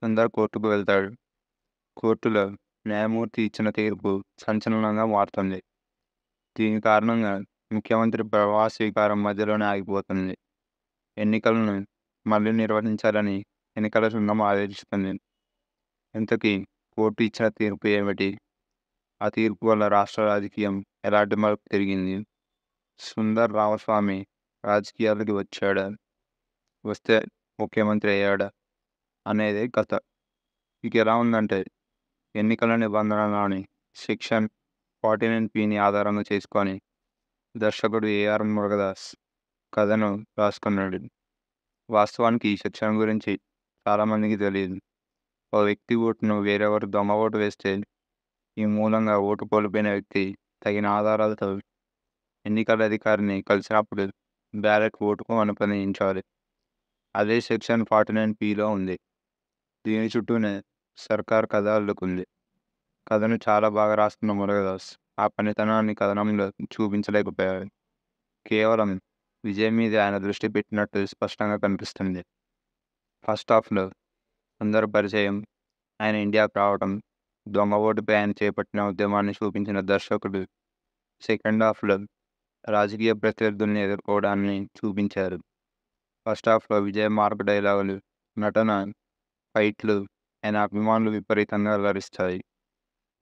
సుందర్ కోర్టుకు వెళ్తాడు కోర్టులో న్యాయమూర్తి ఇచ్చిన తీర్పు సంచలనంగా మారుతుంది దీని కారణంగా ముఖ్యమంత్రి ప్రమాణ స్వీకారం మధ్యలోనే ఆగిపోతుంది ఎన్నికలను మళ్ళీ నిర్వహించాలని ఎన్నికల సంఘం ఆదేశిస్తుంది ఇంతకీ కోర్టు ఇచ్చిన తీర్పు ఏమిటి ఆ తీర్పు వల్ల రాష్ట్ర రాజకీయం ఎలాంటి మార్పు తిరిగింది సుందర్ రామస్వామి రాజకీయాలకి వచ్చాడా వస్తే ముఖ్యమంత్రి అయ్యాడా అనేది కథ ఇక ఎలా ఉందంటే ఎన్నికల నిబంధనలోని సెక్షన్ ఫార్టీ నైన్ పిని ఆధారంగా చేసుకొని దర్శకుడు ఏఆర్ మురుగదాస్ కథను రాసుకున్నాడు వాస్తవానికి ఈ శిక్షణ గురించి చాలామందికి తెలియదు ఓ వ్యక్తి ఓటును వేరెవరు దొంగ ఓటు వేస్తే ఈ మూలంగా ఓటు కోల్పోయిన వ్యక్తి తగిన ఆధారాలతో ఎన్నికల అధికారిని కలిసినప్పుడు బ్యాలెట్ ఓటుకు అనుపణించాలి అదే సెక్షన్ ఫార్టీ నైన్ పిలో ఉంది దీని చుట్టూనే సర్కార్ కథ అల్లుకుంది కథను చాలా బాగా రాస్తున్న మురగదాస్ ఆ పనితనాన్ని కథనంలో చూపించలేకపోయాడు కేవలం విజయ్ మీద ఆయన దృష్టి పెట్టినట్టు స్పష్టంగా కనిపిస్తుంది ఫస్ట్ హాఫ్లో అందరు పరిచయం ఆయన ఇండియాకు రావడం దొంగ ఓటుపై ఆయన చేపట్టిన ఉద్యమాన్ని చూపించిన దర్శకుడు సెకండ్ హాఫ్లో రాజకీయ ప్రత్యర్థుల్ని ఎదుర్కోవడాన్ని చూపించారు ఫస్ట్ హాఫ్లో విజయ మార్పు డైలాగులు నటన ఫైట్లు ఆయన అభిమానులు విపరీతంగా అలరిస్తాయి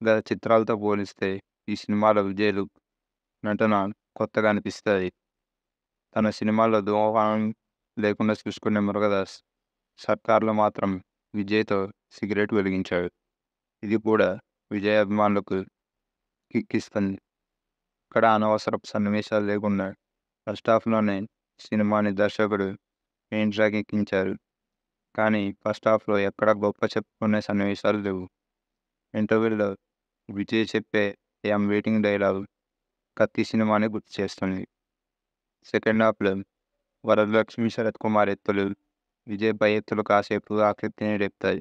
గత చిత్రాలతో పోలిస్తే ఈ సినిమాలో విజయ్లు నటన కొత్తగా అనిపిస్తాయి తన సినిమాల్లో దోహం లేకుండా చూసుకునే మురుగదాస్ సర్కార్లో మాత్రం విజయ్తో సిగరెట్ వెలిగించాడు ఇది కూడా విజయ్ అభిమానులకు కిక్కిస్తుంది ఇక్కడ అనవసరపు సన్నివేశాలు లేకుండా ఫస్ట్ హాఫ్లోనే సినిమాని దర్శకుడు పెయింట్ ఎక్కించారు కానీ ఫస్ట్ హాఫ్లో ఎక్కడ గొప్ప చెప్పుకునే సన్నివేశాలు లేవు ఇంటర్వ్యూలో విజయ్ చెప్పే ఐఎమ్ వెయిటింగ్ డైలాగ్ కత్తి సినిమాని గుర్తు చేస్తుంది సెకండ్ హాఫ్లో వరలక్ష్మి శరత్ కుమార్ ఎత్తులు విజయ్ పై ఎత్తులు కాసేపు ఆకృతిని రేపుతాయి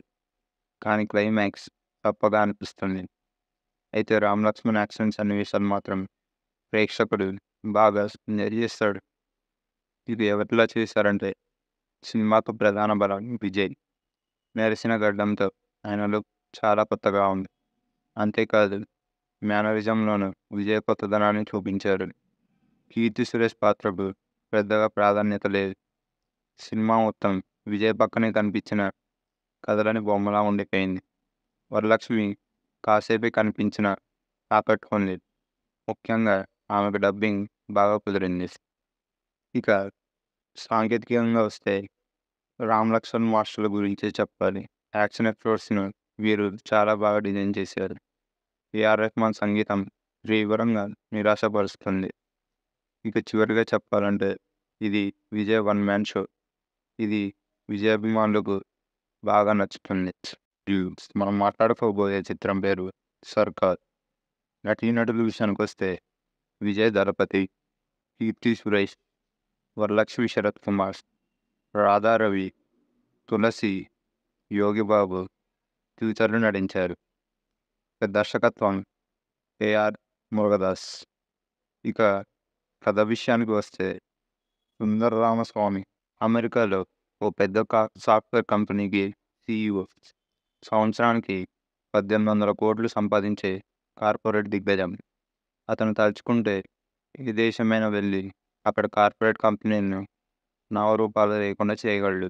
కానీ క్లైమాక్స్ తప్పగా అనిపిస్తుంది అయితే రామ్ లక్ష్మణ్ యాక్షన్ సన్నివేశాలు మాత్రం ప్రేక్షకుడు బాగా ఎంజాయ్ చేస్తాడు ఇది ఎవరిలా చేశారంటే సినిమాకు ప్రధాన బలం విజయ్ మెరిసిన గడ్డంతో ఆయనలో చాలా కొత్తగా ఉంది అంతేకాదు మేనరిజంలోనూ విజయ్ కొత్తదనాన్ని చూపించారు కీర్తి సురేష్ పాత్రకు పెద్దగా ప్రాధాన్యత లేదు సినిమా మొత్తం విజయ్ పక్కనే కనిపించిన కథలని బొమ్మలా ఉండిపోయింది వరలక్ష్మి కాసేపే కనిపించిన ఆకట్టుకోలేదు ముఖ్యంగా ఆమెకు డబ్బింగ్ బాగా కుదిరింది ఇక సాంకేతికంగా వస్తే రామ్ లక్ష్మణ్ మాస్టర్ల గురించి చెప్పాలి యాక్షన్ ఎపిసోడ్స్ను వీరు చాలా బాగా డిజైన్ చేశారు ఏఆర్ రెహ్మాన్ సంగీతం తీవ్రంగా నిరాశపరుస్తుంది ఇక చివరిగా చెప్పాలంటే ఇది విజయ్ వన్ మ్యాన్ షో ఇది విజయాభిమానులకు బాగా నచ్చుతుంది మనం మాట్లాడుకోబోయే చిత్రం పేరు సర్కార్ నటీనటుల విషయానికి వస్తే విజయ్ దళపతి కీర్తి సురేష్ వరలక్ష్మి శరత్ కుమార్ రాధారవి తులసి యోగిబాబు ఫ్యూచర్లు నటించారు దర్శకత్వం ఏఆర్ మురుగదాస్ ఇక కథ విషయానికి వస్తే సుందర రామస్వామి అమెరికాలో ఓ పెద్ద సాఫ్ట్వేర్ కంపెనీకి సిఇఓ సంవత్సరానికి పద్దెనిమిది వందల కోట్లు సంపాదించే కార్పొరేట్ దిగ్గజం అతను తలుచుకుంటే ఏ దేశమైనా వెళ్ళి అక్కడ కార్పొరేట్ కంపెనీలను నావరూపాలు లేకుండా చేయగలడు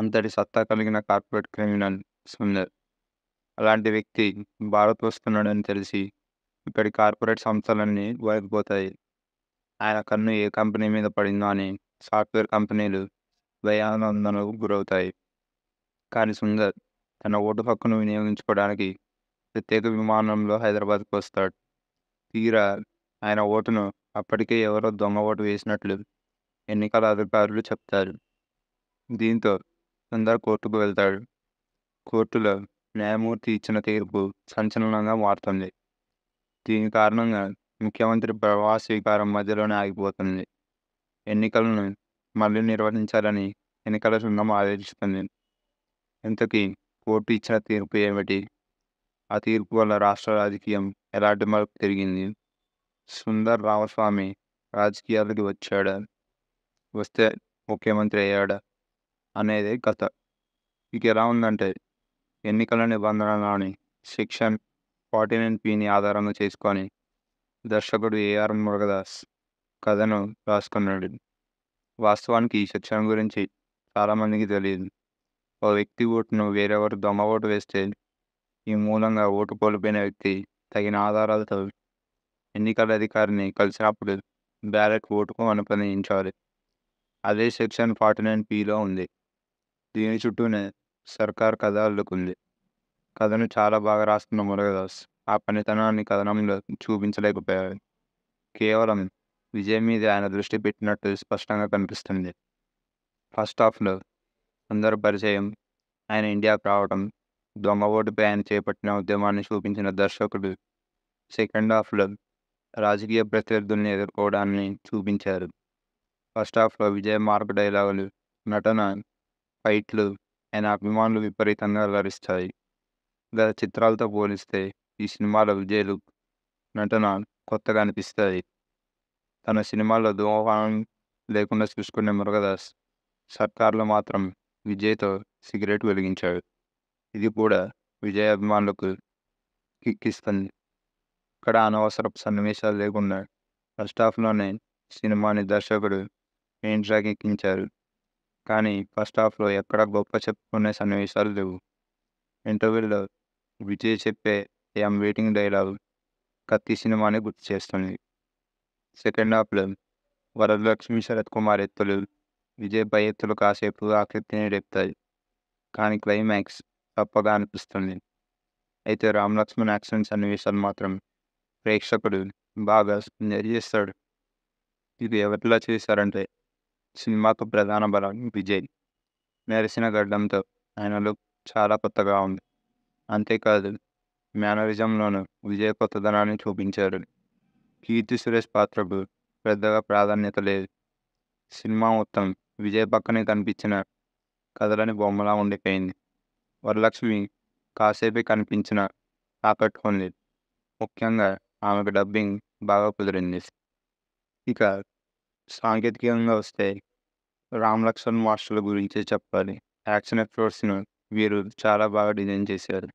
అంతటి సత్తా కలిగిన కార్పొరేట్ క్రిమినల్ సుందర్ అలాంటి వ్యక్తి భారత్ వస్తున్నాడని తెలిసి ఇక్కడి కార్పొరేట్ సంస్థలన్నీ వైపోతాయి ఆయన కన్ను ఏ కంపెనీ మీద పడిందో అని సాఫ్ట్వేర్ కంపెనీలు భయానందనకు గురవుతాయి కానీ సుందర్ తన ఓటు హక్కును వినియోగించుకోవడానికి ప్రత్యేక విమానంలో హైదరాబాద్కు వస్తాడు తీరా ఆయన ఓటును అప్పటికే ఎవరో దొంగ ఓటు వేసినట్లు ఎన్నికల అధికారులు చెప్తారు దీంతో సుందర్ కోర్టుకు వెళ్తాడు కోర్టులో న్యాయమూర్తి ఇచ్చిన తీర్పు సంచలనంగా మారుతుంది దీని కారణంగా ముఖ్యమంత్రి ప్రవాస స్వీకారం మధ్యలోనే ఆగిపోతుంది ఎన్నికలను మళ్ళీ నిర్వహించాలని ఎన్నికల సంఘం ఆదేశిస్తుంది ఇంతకీ కోర్టు ఇచ్చిన తీర్పు ఏమిటి ఆ తీర్పు వల్ల రాష్ట్ర రాజకీయం ఎలాంటి మార్పు తిరిగింది సుందర్ రామస్వామి రాజకీయాలకి వచ్చాడా వస్తే ముఖ్యమంత్రి అయ్యాడా అనేది కథ ఇక ఎలా ఉందంటే ఎన్నికల నిబంధనలోని సెక్షన్ ఫార్టీ నైన్ పిని ఆధారంగా చేసుకొని దర్శకుడు ఏఆర్ మురుగదాస్ కథను రాసుకున్నాడు వాస్తవానికి ఈ సెక్షన్ గురించి చాలామందికి తెలియదు ఒక వ్యక్తి ఓటును వేరెవరు దొమ్మ ఓటు వేస్తే ఈ మూలంగా ఓటు కోల్పోయిన వ్యక్తి తగిన ఆధారాలతో ఎన్నికల అధికారిని కలిసినప్పుడు బ్యాలెట్ ఓటుకు అనుమతించాలి అదే సెక్షన్ ఫార్టీ నైన్ పిలో ఉంది దీని చుట్టూనే సర్కార్ కథ అల్లుకుంది కథను చాలా బాగా రాస్తున్న మురగదాస్ ఆ పనితనాన్ని కథనంలో చూపించలేకపోయారు కేవలం విజయ్ మీద ఆయన దృష్టి పెట్టినట్టు స్పష్టంగా కనిపిస్తుంది ఫస్ట్ హాఫ్లో అందరు పరిచయం ఆయన ఇండియాకు రావడం దొంగ ఓటుపై ఆయన చేపట్టిన ఉద్యమాన్ని చూపించిన దర్శకుడు సెకండ్ హాఫ్లో రాజకీయ ప్రత్యర్థుల్ని ఎదుర్కోవడాన్ని చూపించారు ఫస్ట్ హాఫ్లో విజయ్ మార్క్ డైలాగులు నటన ఫైట్లు ఆయన అభిమానులు విపరీతంగా అలరిస్తాయి గత చిత్రాలతో పోలిస్తే ఈ సినిమాల విజయ్లు నటన కొత్తగా అనిపిస్తాయి తన సినిమాలో దోహం లేకుండా చూసుకునే మురుగదాస్ సర్కార్లో మాత్రం విజయ్తో సిగరెట్ వెలిగించాడు ఇది కూడా విజయ్ అభిమానులకు కిక్కిస్తుంది ఇక్కడ అనవసరపు సన్నివేశాలు లేకుండా ఫస్ట్ హాఫ్లోనే సినిమాని దర్శకుడు పెయింట్ ట్రాక్ ఎక్కించారు కానీ ఫస్ట్ హాఫ్లో ఎక్కడ గొప్ప చెప్పుకునే సన్నివేశాలు లేవు ఇంటర్వ్యూలో విజయ్ చెప్పే ఐఎమ్ వెయిటింగ్ డైలాగ్ కత్తి సినిమాని గుర్తు చేస్తుంది సెకండ్ హాఫ్లో వరలక్ష్మి శరత్ కుమార్ ఎత్తులు విజయ్ పై ఎత్తులు కాసేపు ఆకృతిని రేపుతాయి కానీ క్లైమాక్స్ తప్పగా అనిపిస్తుంది అయితే రామ్ లక్ష్మణ్ యాక్షన్ సన్నివేశాలు మాత్రం ప్రేక్షకుడు బాగా ఎంజాయ్ చేస్తాడు ఇది ఎవరిలా చేశారంటే సినిమాకు ప్రధాన బలం విజయ్ మెరిసిన గడ్డంతో ఆయన లుక్ చాలా కొత్తగా ఉంది అంతేకాదు మేనరిజంలోనూ విజయ్ కొత్తదనాన్ని చూపించారు కీర్తి సురేష్ పాత్రకు పెద్దగా ప్రాధాన్యత లేదు సినిమా మొత్తం విజయ్ పక్కనే కనిపించిన కథలని బొమ్మలా ఉండిపోయింది వరలక్ష్మి కాసేపే కనిపించిన ఆకట్టుకోలేదు ముఖ్యంగా ఆమెకు డబ్బింగ్ బాగా కుదిరింది ఇక సాంకేతికంగా వస్తే రామ్ లక్ష్మణ్ మాస్టర్ల గురించి చెప్పాలి యాక్షన్ ఎపిసోడ్స్ను వీరు చాలా బాగా డిజైన్ చేశారు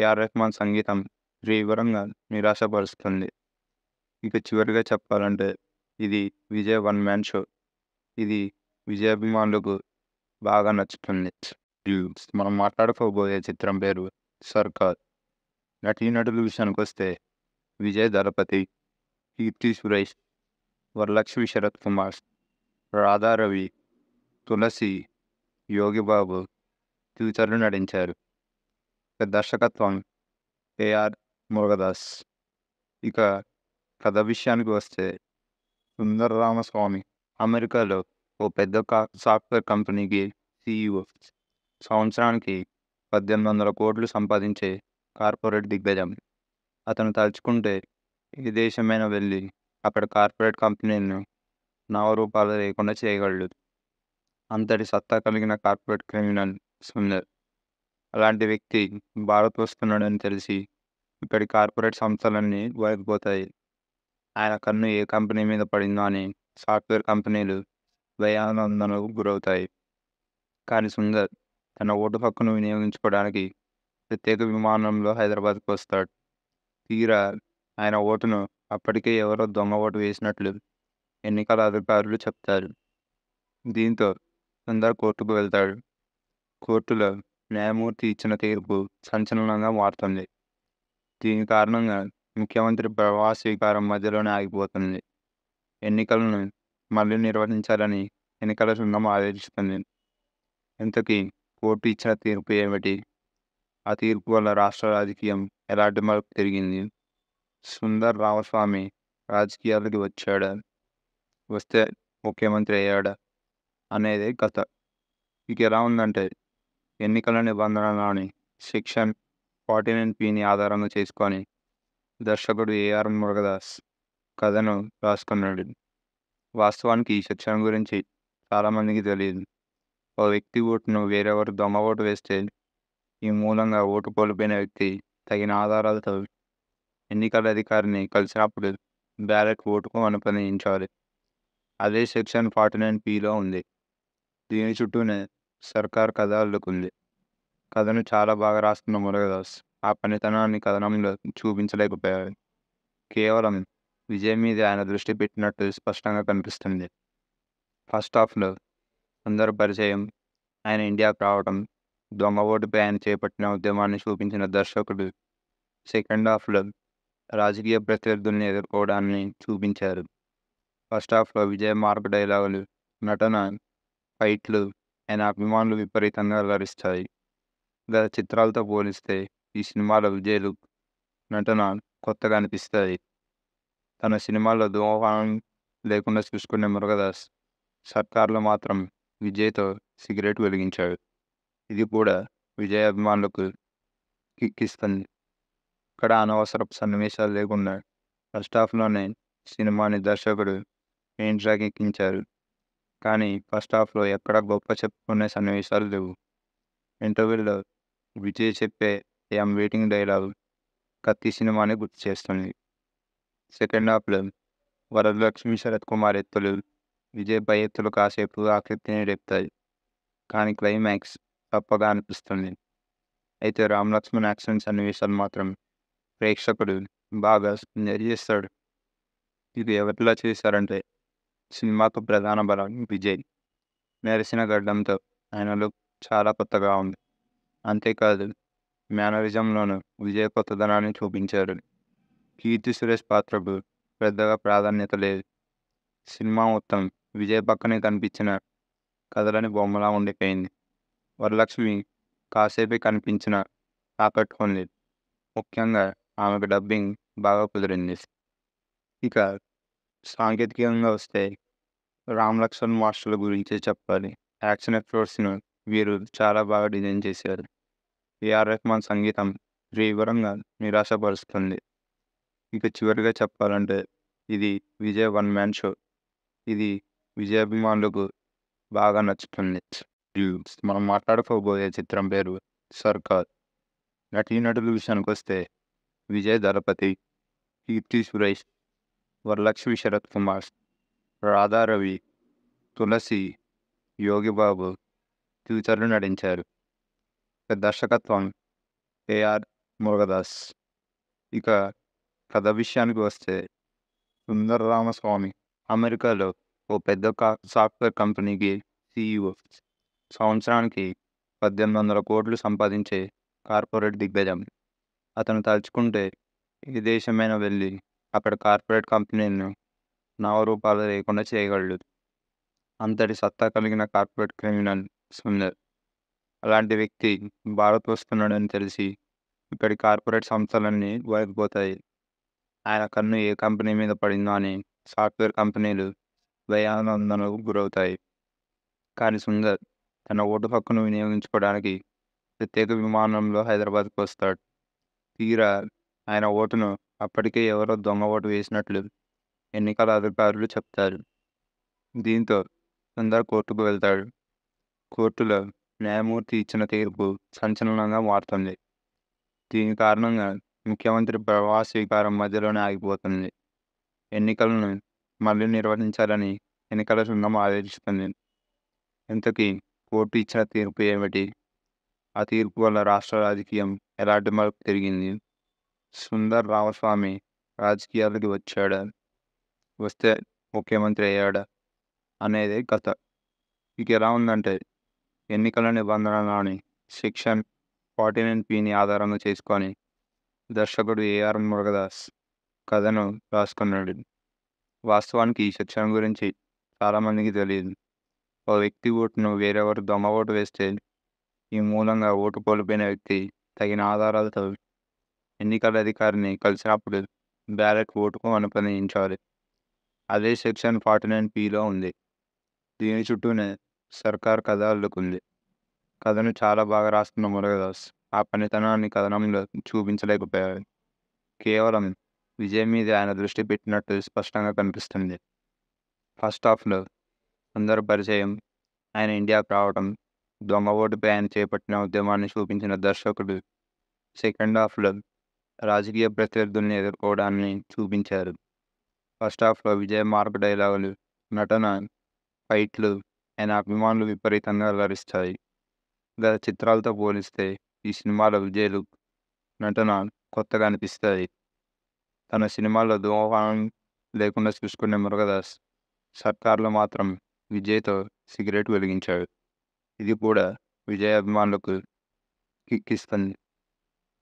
ఏఆర్ రెహమాన్ సంగీతం తీవ్రంగా నిరాశపరుస్తుంది ఇక చివరిగా చెప్పాలంటే ఇది విజయ్ వన్ మ్యాన్ షో ఇది విజయాభిమానులకు బాగా నచ్చుతుంది మనం మాట్లాడుకోబోయే చిత్రం పేరు సర్కార్ నటీనటుల విషయానికి వస్తే విజయ్ దళపతి కీర్తి సురేష్ వరలక్ష్మి శరత్ కుమార్ రాధారవి తులసి యోగిబాబు తదితరులు నటించారు దర్శకత్వం ఏఆర్ మురుగదాస్ ఇక కథ విషయానికి వస్తే సుందర రామస్వామి అమెరికాలో ఓ పెద్ద సాఫ్ట్వేర్ కంపెనీకి సీఈఓ సంవత్సరానికి పద్దెనిమిది వందల కోట్లు సంపాదించే కార్పొరేట్ దిగ్గజం అతను తలుచుకుంటే ఏ దేశమైనా వెళ్ళి అక్కడ కార్పొరేట్ కంపెనీలను రూపాలు లేకుండా చేయగలడు అంతటి సత్తా కలిగిన కార్పొరేట్ క్రిమినల్ సుందర్ అలాంటి వ్యక్తి భారత్ వస్తున్నాడని తెలిసి ఇక్కడి కార్పొరేట్ సంస్థలన్నీ వైపోతాయి ఆయన కన్ను ఏ కంపెనీ మీద పడిందో అని సాఫ్ట్వేర్ కంపెనీలు భయానందనకు గురవుతాయి కానీ సుందర్ తన ఓటు హక్కును వినియోగించుకోవడానికి ప్రత్యేక విమానంలో హైదరాబాద్కు వస్తాడు తీరా ఆయన ఓటును అప్పటికే ఎవరో దొంగ ఓటు వేసినట్లు ఎన్నికల అధికారులు చెప్తారు దీంతో సుందర్ కోర్టుకు వెళ్తాడు కోర్టులో న్యాయమూర్తి ఇచ్చిన తీర్పు సంచలనంగా మారుతుంది దీని కారణంగా ముఖ్యమంత్రి ప్రవాస స్వీకారం మధ్యలోనే ఆగిపోతుంది ఎన్నికలను మళ్ళీ నిర్వహించాలని ఎన్నికల సంఘం ఆదేశిస్తుంది ఇంతకీ కోర్టు ఇచ్చిన తీర్పు ఏమిటి ఆ తీర్పు వల్ల రాష్ట్ర రాజకీయం ఎలాంటి మార్పు తిరిగింది సుందర్ రామస్వామి రాజకీయాలకి వచ్చాడు వస్తే ముఖ్యమంత్రి అయ్యాడు అనేది కథ ఇక ఎలా ఉందంటే ఎన్నికల నిబంధనలని సెక్షన్ ఫార్టీ నైన్ పిని ఆధారంగా చేసుకొని దర్శకుడు ఏఆర్ మురుగదాస్ కథను రాసుకున్నాడు వాస్తవానికి ఈ సెక్షన్ గురించి చాలామందికి తెలియదు ఓ వ్యక్తి ఓటును వేరెవరు దొంగ ఓటు వేస్తే ఈ మూలంగా ఓటు కోల్పోయిన వ్యక్తి తగిన ఆధారాలతో ఎన్నికల అధికారిని కలిసినప్పుడు బ్యాలెట్ ఓటుకు అనుమతించాలి అదే సెక్షన్ ఫార్టీ నైన్ పిలో ఉంది దీని చుట్టూనే సర్కార్ కథ అల్లుకుంది కథను చాలా బాగా రాస్తున్న మురగదాస్ ఆ పనితనాన్ని కథనంలో చూపించలేకపోయారు కేవలం విజయ్ మీద ఆయన దృష్టి పెట్టినట్టు స్పష్టంగా కనిపిస్తుంది ఫస్ట్ హాఫ్లో అందరు పరిచయం ఆయన ఇండియాకు రావడం దొంగ ఓటుపై ఆయన చేపట్టిన ఉద్యమాన్ని చూపించిన దర్శకుడు సెకండ్ హాఫ్లో రాజకీయ ప్రత్యర్థుల్ని ఎదుర్కోవడాన్ని చూపించారు ఫస్ట్ హాఫ్లో విజయ మార్పు డైలాగులు నటన ఫైట్లు ఆయన అభిమానులు విపరీతంగా అలరిస్తాయి గత చిత్రాలతో పోలిస్తే ఈ సినిమాలో విజయ్లు నటన కొత్తగా అనిపిస్తాయి తన సినిమాలో దోహానం లేకుండా చూసుకునే మురుగదాస్ సర్కార్లో మాత్రం విజయ్తో సిగరెట్ వెలిగించాడు ఇది కూడా విజయ్ అభిమానులకు కిక్కిస్తుంది ఇక్కడ అనవసరపు సన్నివేశాలు లేకుండా ఫస్ట్ హాఫ్లోనే సినిమాని దర్శకుడు పెయింట్ ట్రాక్ ఎక్కించారు కానీ ఫస్ట్ హాఫ్లో ఎక్కడ గొప్ప చెప్పుకునే సన్నివేశాలు లేవు ఇంటర్వ్యూలో విజయ్ చెప్పే ఐఎమ్ వెయిటింగ్ డైలాగ్ కత్తి సినిమాని గుర్తు చేస్తుంది సెకండ్ హాఫ్లో వరలక్ష్మి శరత్ కుమార్ ఎత్తులు విజయ్ పై ఎత్తులు కాసేపు ఆకృతిని రేపుతాయి కానీ క్లైమాక్స్ తప్పగా అనిపిస్తుంది అయితే రామ్ లక్ష్మణ్ యాక్షన్ సన్నివేశాలు మాత్రం ప్రేక్షకుడు బాగా నిర్జిస్తాడు ఇది ఎవరిలో చేశారంటే సినిమాకు ప్రధాన బలం విజయ్ మెరిసిన గడ్డంతో ఆయన లుక్ చాలా కొత్తగా ఉంది అంతేకాదు మేనరిజంలోనూ విజయ్ కొత్తదనాన్ని చూపించారు కీర్తి సురేష్ పాత్రకు పెద్దగా ప్రాధాన్యత లేదు సినిమా మొత్తం విజయ్ పక్కనే కనిపించిన కథలని బొమ్మలా ఉండిపోయింది వరలక్ష్మి కాసేపే కనిపించిన ఆకట్టుకోలేదు ముఖ్యంగా ఆమెకు డబ్బింగ్ బాగా కుదిరింది ఇక సాంకేతికంగా వస్తే రామ్ లక్ష్మణ్ మాస్టర్ల గురించి చెప్పాలి యాక్షన్ ఎఫ్లోర్స్ను వీరు చాలా బాగా డిజైన్ చేశారు ఏఆర్ రెహమాన్ సంగీతం తీవ్రంగా నిరాశపరుస్తుంది ఇక చివరిగా చెప్పాలంటే ఇది విజయ్ వన్ మ్యాన్ షో ఇది విజయాభిమానులకు బాగా నచ్చుతుంది మనం మాట్లాడుకోబోయే చిత్రం పేరు సర్కార్ నటీనటుల విషయానికి వస్తే విజయ్ దళపతి కీర్తి సురేష్ వరలక్ష్మి శరత్ కుమార్ రాధారవి తులసి యోగిబాబు ఫ్యూచర్లు నటించారు దర్శకత్వం ఏఆర్ మురుగదాస్ ఇక కథ విషయానికి వస్తే సుందర రామస్వామి అమెరికాలో ఓ పెద్ద కా సాఫ్ట్వేర్ కంపెనీకి సీఈఓ సంవత్సరానికి పద్దెనిమిది వందల కోట్లు సంపాదించే కార్పొరేట్ దిగ్గజం అతను తలుచుకుంటే ఈ దేశమైనా వెళ్ళి అక్కడ కార్పొరేట్ కంపెనీలను నామరూపాలు లేకుండా చేయగలడు అంతటి సత్తా కలిగిన కార్పొరేట్ క్రిమినల్ సుందర్ అలాంటి వ్యక్తి భారత్ వస్తున్నాడని తెలిసి ఇక్కడి కార్పొరేట్ సంస్థలన్నీ వైపోతాయి ఆయన కన్ను ఏ కంపెనీ మీద పడిందో అని సాఫ్ట్వేర్ కంపెనీలు భయానందనకు గురవుతాయి కానీ సుందర్ తన ఓటు హక్కును వినియోగించుకోవడానికి ప్రత్యేక విమానంలో హైదరాబాద్కు వస్తాడు తీరా ఆయన ఓటును అప్పటికే ఎవరో దొంగ ఓటు వేసినట్లు ఎన్నికల అధికారులు చెప్తారు దీంతో సుందర్ కోర్టుకు వెళ్తాడు కోర్టులో న్యాయమూర్తి ఇచ్చిన తీర్పు సంచలనంగా మారుతుంది దీని కారణంగా ముఖ్యమంత్రి ప్రవాస స్వీకారం మధ్యలోనే ఆగిపోతుంది ఎన్నికలను మళ్ళీ నిర్వహించాలని ఎన్నికల సంఘం ఆదేశిస్తుంది ఇంతకీ కోర్టు ఇచ్చిన తీర్పు ఏమిటి ఆ తీర్పు వల్ల రాష్ట్ర రాజకీయం ఎలాంటి మార్పు తిరిగింది సుందర్ రామస్వామి రాజకీయాలకి వచ్చాడా వస్తే ముఖ్యమంత్రి అయ్యాడా అనేది కథ ఇక ఎలా ఉందంటే ఎన్నికల నిబంధనలని సెక్షన్ ఫార్టీ నైన్ పిని ఆధారంగా చేసుకొని దర్శకుడు ఏఆర్ మురుగదాస్ కథను రాసుకున్నాడు వాస్తవానికి ఈ సెక్షన్ గురించి చాలామందికి తెలియదు ఓ వ్యక్తి ఓటును వేరేవారు దొంగ ఓటు వేస్తే ఈ మూలంగా ఓటు కోల్పోయిన వ్యక్తి తగిన ఆధారాలతో ఎన్నికల అధికారిని కలిసినప్పుడు బ్యాలెట్ ఓటుకు అనుమతించాలి అదే సెక్షన్ ఫార్టీ నైన్ పిలో ఉంది దీని చుట్టూనే సర్కార్ కథ అల్లుకుంది కథను చాలా బాగా రాస్తున్న మురగదాస్ ఆ పనితనాన్ని కథనంలో చూపించలేకపోయాడు కేవలం విజయ్ మీద ఆయన దృష్టి పెట్టినట్టు స్పష్టంగా కనిపిస్తుంది ఫస్ట్ హాఫ్లో అందరు పరిచయం ఆయన ఇండియాకు రావడం దొంగ ఓటుపై ఆయన చేపట్టిన ఉద్యమాన్ని చూపించిన దర్శకుడు సెకండ్ హాఫ్లో రాజకీయ ప్రత్యర్థుల్ని ఎదుర్కోవడాన్ని చూపించారు ఫస్ట్ హాఫ్లో విజయ మార్పు డైలాగులు నటన ఫైట్లు ఆయన అభిమానులు విపరీతంగా అలరిస్తాయి గత చిత్రాలతో పోలిస్తే ఈ సినిమాలో విజయ్లు నటన కొత్తగా అనిపిస్తాయి తన సినిమాలో దోహం లేకుండా చూసుకునే మురుగదాస్ సర్కార్లో మాత్రం విజయ్తో సిగరెట్ వెలిగించాడు ఇది కూడా విజయాభిమానులకు కిక్కిస్తుంది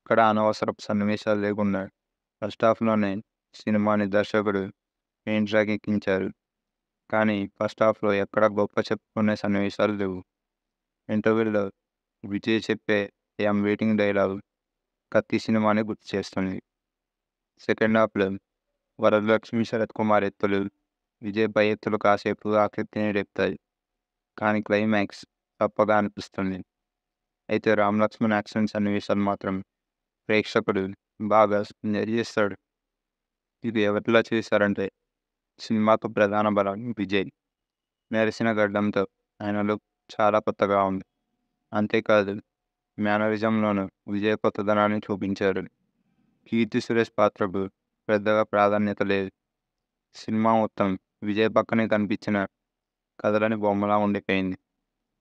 ఇక్కడ అనవసరపు సన్నివేశాలు లేకుండా ఫస్ట్ హాఫ్లోనే సినిమాని దర్శకుడు మెయిన్ ట్రాక్ ఎక్కించారు కానీ ఫస్ట్ హాఫ్లో ఎక్కడ గొప్ప చెప్పుకునే సన్నివేశాలు లేవు ఇంటర్వ్యూలో విజయ్ చెప్పే ఐఎమ్ వెయిటింగ్ డైలాగ్ కత్తి సినిమాని గుర్తు చేస్తుంది సెకండ్ హాఫ్లో వరలక్ష్మి శరత్ కుమార్ ఎత్తులు విజయ్ పై ఎత్తులు కాసేపు ఆకృతిని రేపుతాయి కానీ క్లైమాక్స్ తప్పగా అనిపిస్తుంది అయితే రామ్ లక్ష్మణ్ యాక్షన్ సన్నివేశాలు మాత్రం ప్రేక్షకుడు బాగా చేస్తాడు ఇది ఎవరిలా చేశారంటే సినిమాకు ప్రధాన బలం విజయ్ నెరసిన గడ్డంతో ఆయన లుక్ చాలా కొత్తగా ఉంది అంతేకాదు మేనరిజంలోనూ విజయ్ కొత్తదనాన్ని చూపించారు కీర్తి సురేష్ పాత్రకు పెద్దగా ప్రాధాన్యత లేదు సినిమా మొత్తం విజయ్ పక్కనే కనిపించిన కథలని బొమ్మలా ఉండిపోయింది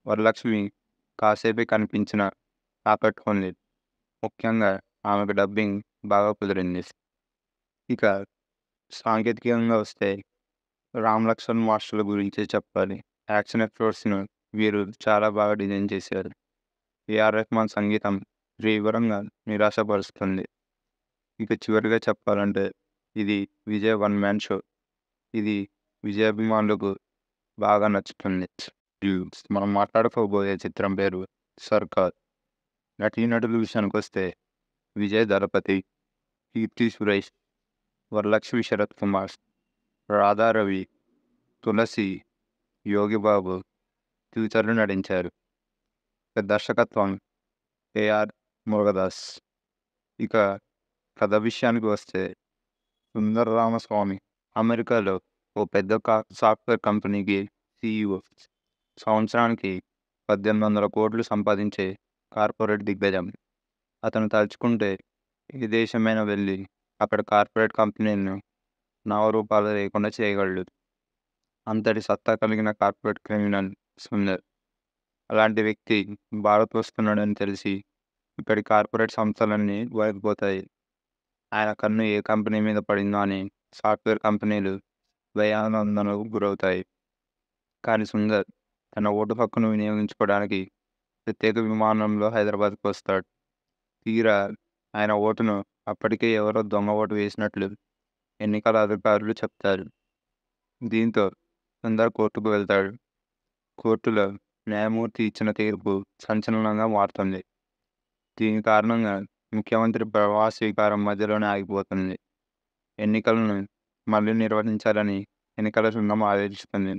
వరలక్ష్మి కాసేపే కనిపించినా ఆకట్టుకోలేదు ముఖ్యంగా ఆమెకు డబ్బింగ్ బాగా కుదిరింది ఇక సాంకేతికంగా వస్తే రామ్ లక్ష్మణ్ మాస్టర్ల గురించి చెప్పాలి యాక్షన్ ఎపిసోడ్స్ను వీరు చాలా బాగా డిజైన్ చేశారు ఏఆర్ రెహ్మాన్ సంగీతం తీవ్రంగా నిరాశపరుస్తుంది ఇక చివరిగా చెప్పాలంటే ఇది విజయ్ వన్ మ్యాన్ షో ఇది విజయాభిమానులకు బాగా నచ్చుతుంది మనం మాట్లాడుకోబోయే చిత్రం పేరు సర్కార్ నటీనటుల విషయానికి వస్తే విజయ్ దళపతి కీర్తి సురేష్ వరలక్ష్మి శరత్ కుమార్ రాధారవి తులసి యోగిబాబు తదితరులు నటించారు దర్శకత్వం ఏఆర్ మురుగదాస్ ఇక కథ విషయానికి వస్తే సుందర రామస్వామి అమెరికాలో ఓ పెద్ద సాఫ్ట్వేర్ కంపెనీకి సీఈఓ సంవత్సరానికి పద్దెనిమిది వందల కోట్లు సంపాదించే కార్పొరేట్ దిగ్గజం అతను తలుచుకుంటే ఏ దేశమైనా వెళ్ళి అక్కడ కార్పొరేట్ కంపెనీలను నామరూపాలు లేకుండా చేయగలడు అంతటి సత్తా కలిగిన కార్పొరేట్ క్రిమినల్ సుందర్ అలాంటి వ్యక్తి భారత్ వస్తున్నాడని తెలిసి ఇక్కడి కార్పొరేట్ సంస్థలన్నీ వైపోతాయి ఆయన కన్ను ఏ కంపెనీ మీద పడిందో అని సాఫ్ట్వేర్ కంపెనీలు భయానందనకు గురవుతాయి కానీ సుందర్ తన ఓటు హక్కును వినియోగించుకోవడానికి ప్రత్యేక విమానంలో హైదరాబాద్కు వస్తాడు తీరా ఆయన ఓటును అప్పటికే ఎవరో దొంగ ఓటు వేసినట్లు ఎన్నికల అధికారులు చెప్తారు దీంతో సుందర్ కోర్టుకు వెళ్తాడు కోర్టులో న్యాయమూర్తి ఇచ్చిన తీర్పు సంచలనంగా మారుతుంది దీని కారణంగా ముఖ్యమంత్రి ప్రవాస స్వీకారం మధ్యలోనే ఆగిపోతుంది ఎన్నికలను మళ్ళీ నిర్వహించాలని ఎన్నికల సంఘం ఆదేశిస్తుంది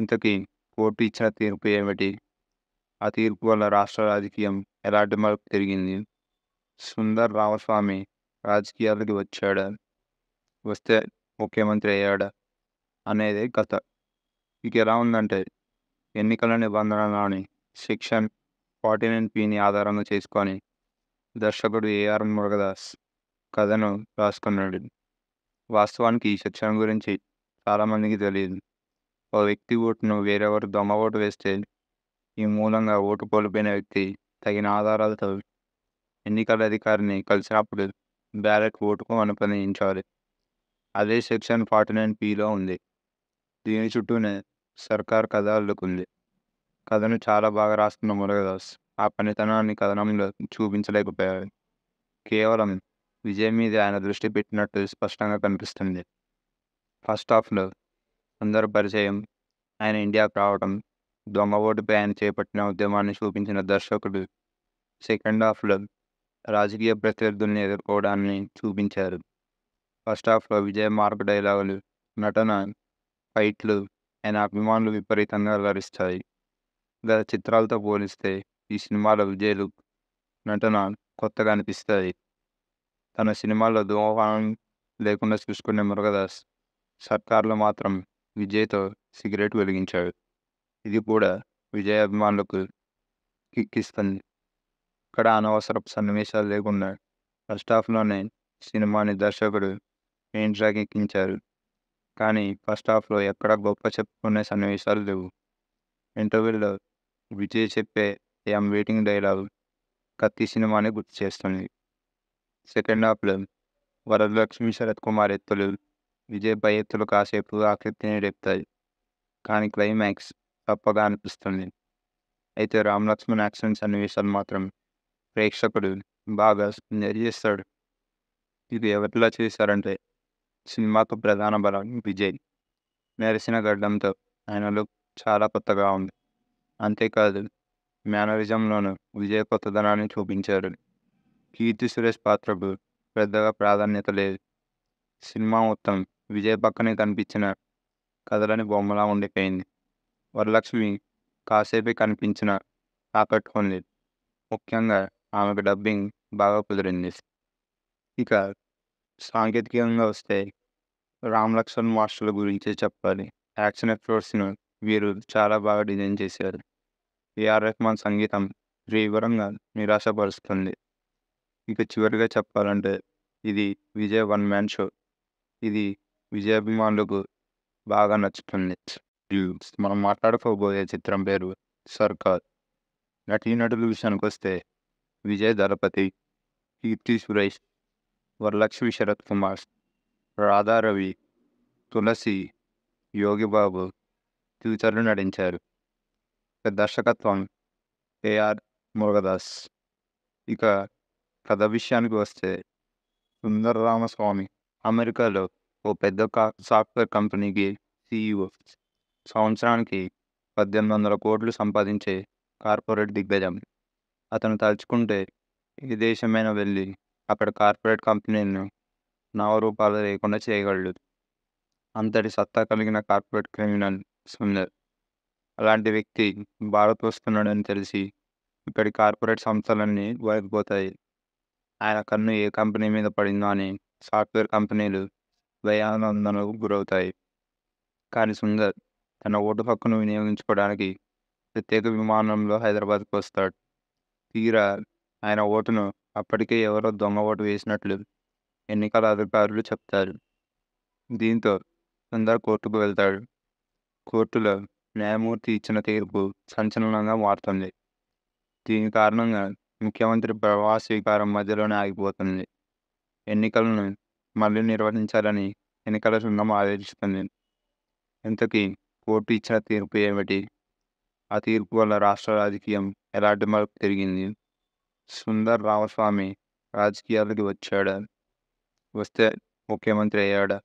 ఇంతకీ కోర్టు ఇచ్చిన తీర్పు ఏమిటి ఆ తీర్పు వల్ల రాష్ట్ర రాజకీయం ఎలాంటి మార్పు తిరిగింది సుందర్ రామస్వామి రాజకీయాలకి వచ్చాడా వస్తే ముఖ్యమంత్రి అయ్యాడా అనేది కథ ఇక ఎలా ఉందంటే ఎన్నికల నిబంధనలని సెక్షన్ ఫార్టీ నైన్ పిని ఆధారంగా చేసుకొని దర్శకుడు ఏఆర్ మురుగదాస్ కథను రాసుకున్నాడు వాస్తవానికి ఈ సెక్షన్ గురించి చాలామందికి తెలియదు ఓ వ్యక్తి ఓటును వేరెవరు దొంగ ఓటు వేస్తే ఈ మూలంగా ఓటు కోల్పోయిన వ్యక్తి తగిన ఆధారాలతో ఎన్నికల అధికారిని కలిసినప్పుడు బ్యాలెట్ ఓటుకు అనుపదించాలి అదే సెక్షన్ ఫార్టీ నైన్ పిలో ఉంది దీని చుట్టూనే సర్కార్ కథ అల్లుకుంది కథను చాలా బాగా రాస్తున్న మురగదాస్ ఆ పనితనాన్ని కథనంలో చూపించలేకపోయారు కేవలం విజయం మీద ఆయన దృష్టి పెట్టినట్టు స్పష్టంగా కనిపిస్తుంది ఫస్ట్ హాఫ్లో సుందర పరిచయం ఆయన ఇండియాకు రావడం దొంగ ఓటుపై ఆయన చేపట్టిన ఉద్యమాన్ని చూపించిన దర్శకుడు సెకండ్ హాఫ్లో రాజకీయ ప్రత్యర్థుల్ని ఎదుర్కోవడాన్ని చూపించారు ఫస్ట్ హాఫ్లో విజయ మార్క్ డైలాగులు నటన ఫైట్లు ఆయన అభిమానులు విపరీతంగా లభిస్తాయి గత చిత్రాలతో పోలిస్తే ఈ సినిమాలో విజయ్లు నటన కొత్తగా అనిపిస్తాయి తన సినిమాలో దోహం లేకుండా చూసుకునే మురుగదాస్ సర్కార్లో మాత్రం విజయ్తో సిగరెట్ వెలిగించాడు ఇది కూడా విజయ్ అభిమానులకు కిక్కిస్తుంది ఇక్కడ అనవసరపు సన్నివేశాలు లేకుండా ఫస్ట్ హాఫ్లోనే సినిమాని దర్శకుడు పెయింట్ ట్రాక్ ఎక్కించారు కానీ ఫస్ట్ హాఫ్లో ఎక్కడ గొప్ప చెప్పుకునే సన్నివేశాలు లేవు ఇంటర్వ్యూలో విజయ్ చెప్పే ఐఎమ్ వెయిటింగ్ డైలాగ్ కత్తి సినిమాని గుర్తు చేస్తుంది సెకండ్ హాఫ్లో వరలక్ష్మి శరత్ కుమార్ ఎత్తులు విజయ్ పై ఎత్తులు కాసేపు ఆకృతిని రేపుతాయి కానీ క్లైమాక్స్ తప్పగా అనిపిస్తుంది అయితే రామ్ లక్ష్మణ్ యాక్షన్ సన్నివేశాలు మాత్రం ప్రేక్షకుడు బాగా చేస్తాడు ఇది ఎవరిలా చేశారంటే సినిమాకు ప్రధాన బలం విజయ్ మెరిసిన గడ్డంతో ఆయన లుక్ చాలా కొత్తగా ఉంది అంతేకాదు మేనరిజంలోనూ విజయ్ కొత్తదనాన్ని చూపించారు కీర్తి సురేష్ పాత్రకు పెద్దగా ప్రాధాన్యత లేదు సినిమా మొత్తం విజయ్ పక్కనే కనిపించిన కదలని బొమ్మలా ఉండిపోయింది వరలక్ష్మి కాసేపే కనిపించిన ఆకట్టుకుంది ముఖ్యంగా ఆమెకు డబ్బింగ్ బాగా కుదిరింది ఇక సాంకేతికంగా వస్తే రామ్ లక్ష్మణ్ మాస్టర్ల గురించి చెప్పాలి యాక్షన్ ఎపిసోడ్స్ను వీరు చాలా బాగా డిజైన్ చేశారు ఏఆర్ రెహ్మాన్ సంగీతం తీవ్రంగా నిరాశపరుస్తుంది ఇక చివరిగా చెప్పాలంటే ఇది విజయ్ వన్ మ్యాన్ షో ఇది విజయాభిమానులకు బాగా నచ్చుతుంది మనం మాట్లాడుకోబోయే చిత్రం పేరు సర్కార్ నటీనటుల విషయానికి వస్తే విజయ్ దళపతి కీర్తి సురేష్ వరలక్ష్మి శరత్ కుమార్ రాధారవి తులసి యోగిబాబు తదితరులు నటించారు దర్శకత్వం ఏఆర్ మురుగదాస్ ఇక కథ విషయానికి వస్తే సుందర రామస్వామి అమెరికాలో ఓ పెద్ద సాఫ్ట్వేర్ కంపెనీకి సీఈఓ సంవత్సరానికి పద్దెనిమిది వందల కోట్లు సంపాదించే కార్పొరేట్ దిగ్గజం అతను తలుచుకుంటే ఏ దేశమైనా వెళ్ళి అక్కడ కార్పొరేట్ కంపెనీలను నామరూపాలు లేకుండా చేయగలడు అంతటి సత్తా కలిగిన కార్పొరేట్ క్రిమినల్ సుందర్ అలాంటి వ్యక్తి భారత్ వస్తున్నాడని తెలిసి ఇక్కడి కార్పొరేట్ సంస్థలన్నీ వైపుపోతాయి ఆయన కన్ను ఏ కంపెనీ మీద పడిందో అని సాఫ్ట్వేర్ కంపెనీలు దయానందనకు గురవుతాయి కానీ సుందర్ తన ఓటు హక్కును వినియోగించుకోవడానికి ప్రత్యేక విమానంలో హైదరాబాద్కు వస్తాడు తీరా ఆయన ఓటును అప్పటికే ఎవరో దొంగ ఓటు వేసినట్లు ఎన్నికల అధికారులు చెప్తారు దీంతో సుందర్ కోర్టుకు వెళ్తాడు కోర్టులో న్యాయమూర్తి ఇచ్చిన తీర్పు సంచలనంగా మారుతుంది దీని కారణంగా ముఖ్యమంత్రి ప్రవాస స్వీకారం మధ్యలోనే ఆగిపోతుంది ఎన్నికలను మళ్ళీ నిర్వహించాలని ఎన్నికల సంఘం ఆదేశిస్తుంది ఇంతకీ కోర్టు ఇచ్చిన తీర్పు ఏమిటి ఆ తీర్పు వల్ల రాష్ట్ర రాజకీయం ఎలాంటి మార్పు తిరిగింది సుందర్ రామస్వామి రాజకీయాలకి వచ్చాడా వస్తే ముఖ్యమంత్రి అయ్యాడా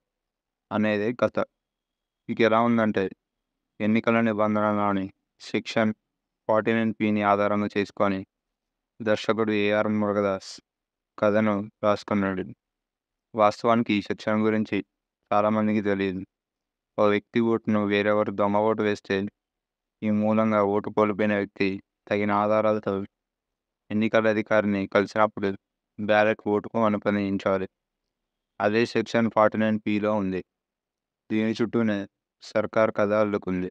అనేది కథ ఇక ఎలా ఉందంటే ఎన్నికల నిబంధనలని సెక్షన్ ఫార్టీ నైన్ పిని ఆధారంగా చేసుకొని దర్శకుడు ఏఆర్ మురుగదాస్ కథను రాసుకున్నాడు వాస్తవానికి ఈ శిక్షణ గురించి చాలామందికి తెలియదు ఓ వ్యక్తి ఓటును వేరెవరు దొంగ ఓటు వేస్తే ఈ మూలంగా ఓటు కోల్పోయిన వ్యక్తి తగిన ఆధారాలతో ఎన్నికల అధికారిని కలిసినప్పుడు బ్యాలెట్ ఓటుకు అనుమతించాలి అదే సెక్షన్ ఫార్టీ నైన్ పిలో ఉంది దీని చుట్టూనే సర్కార్ కథ అల్లుకుంది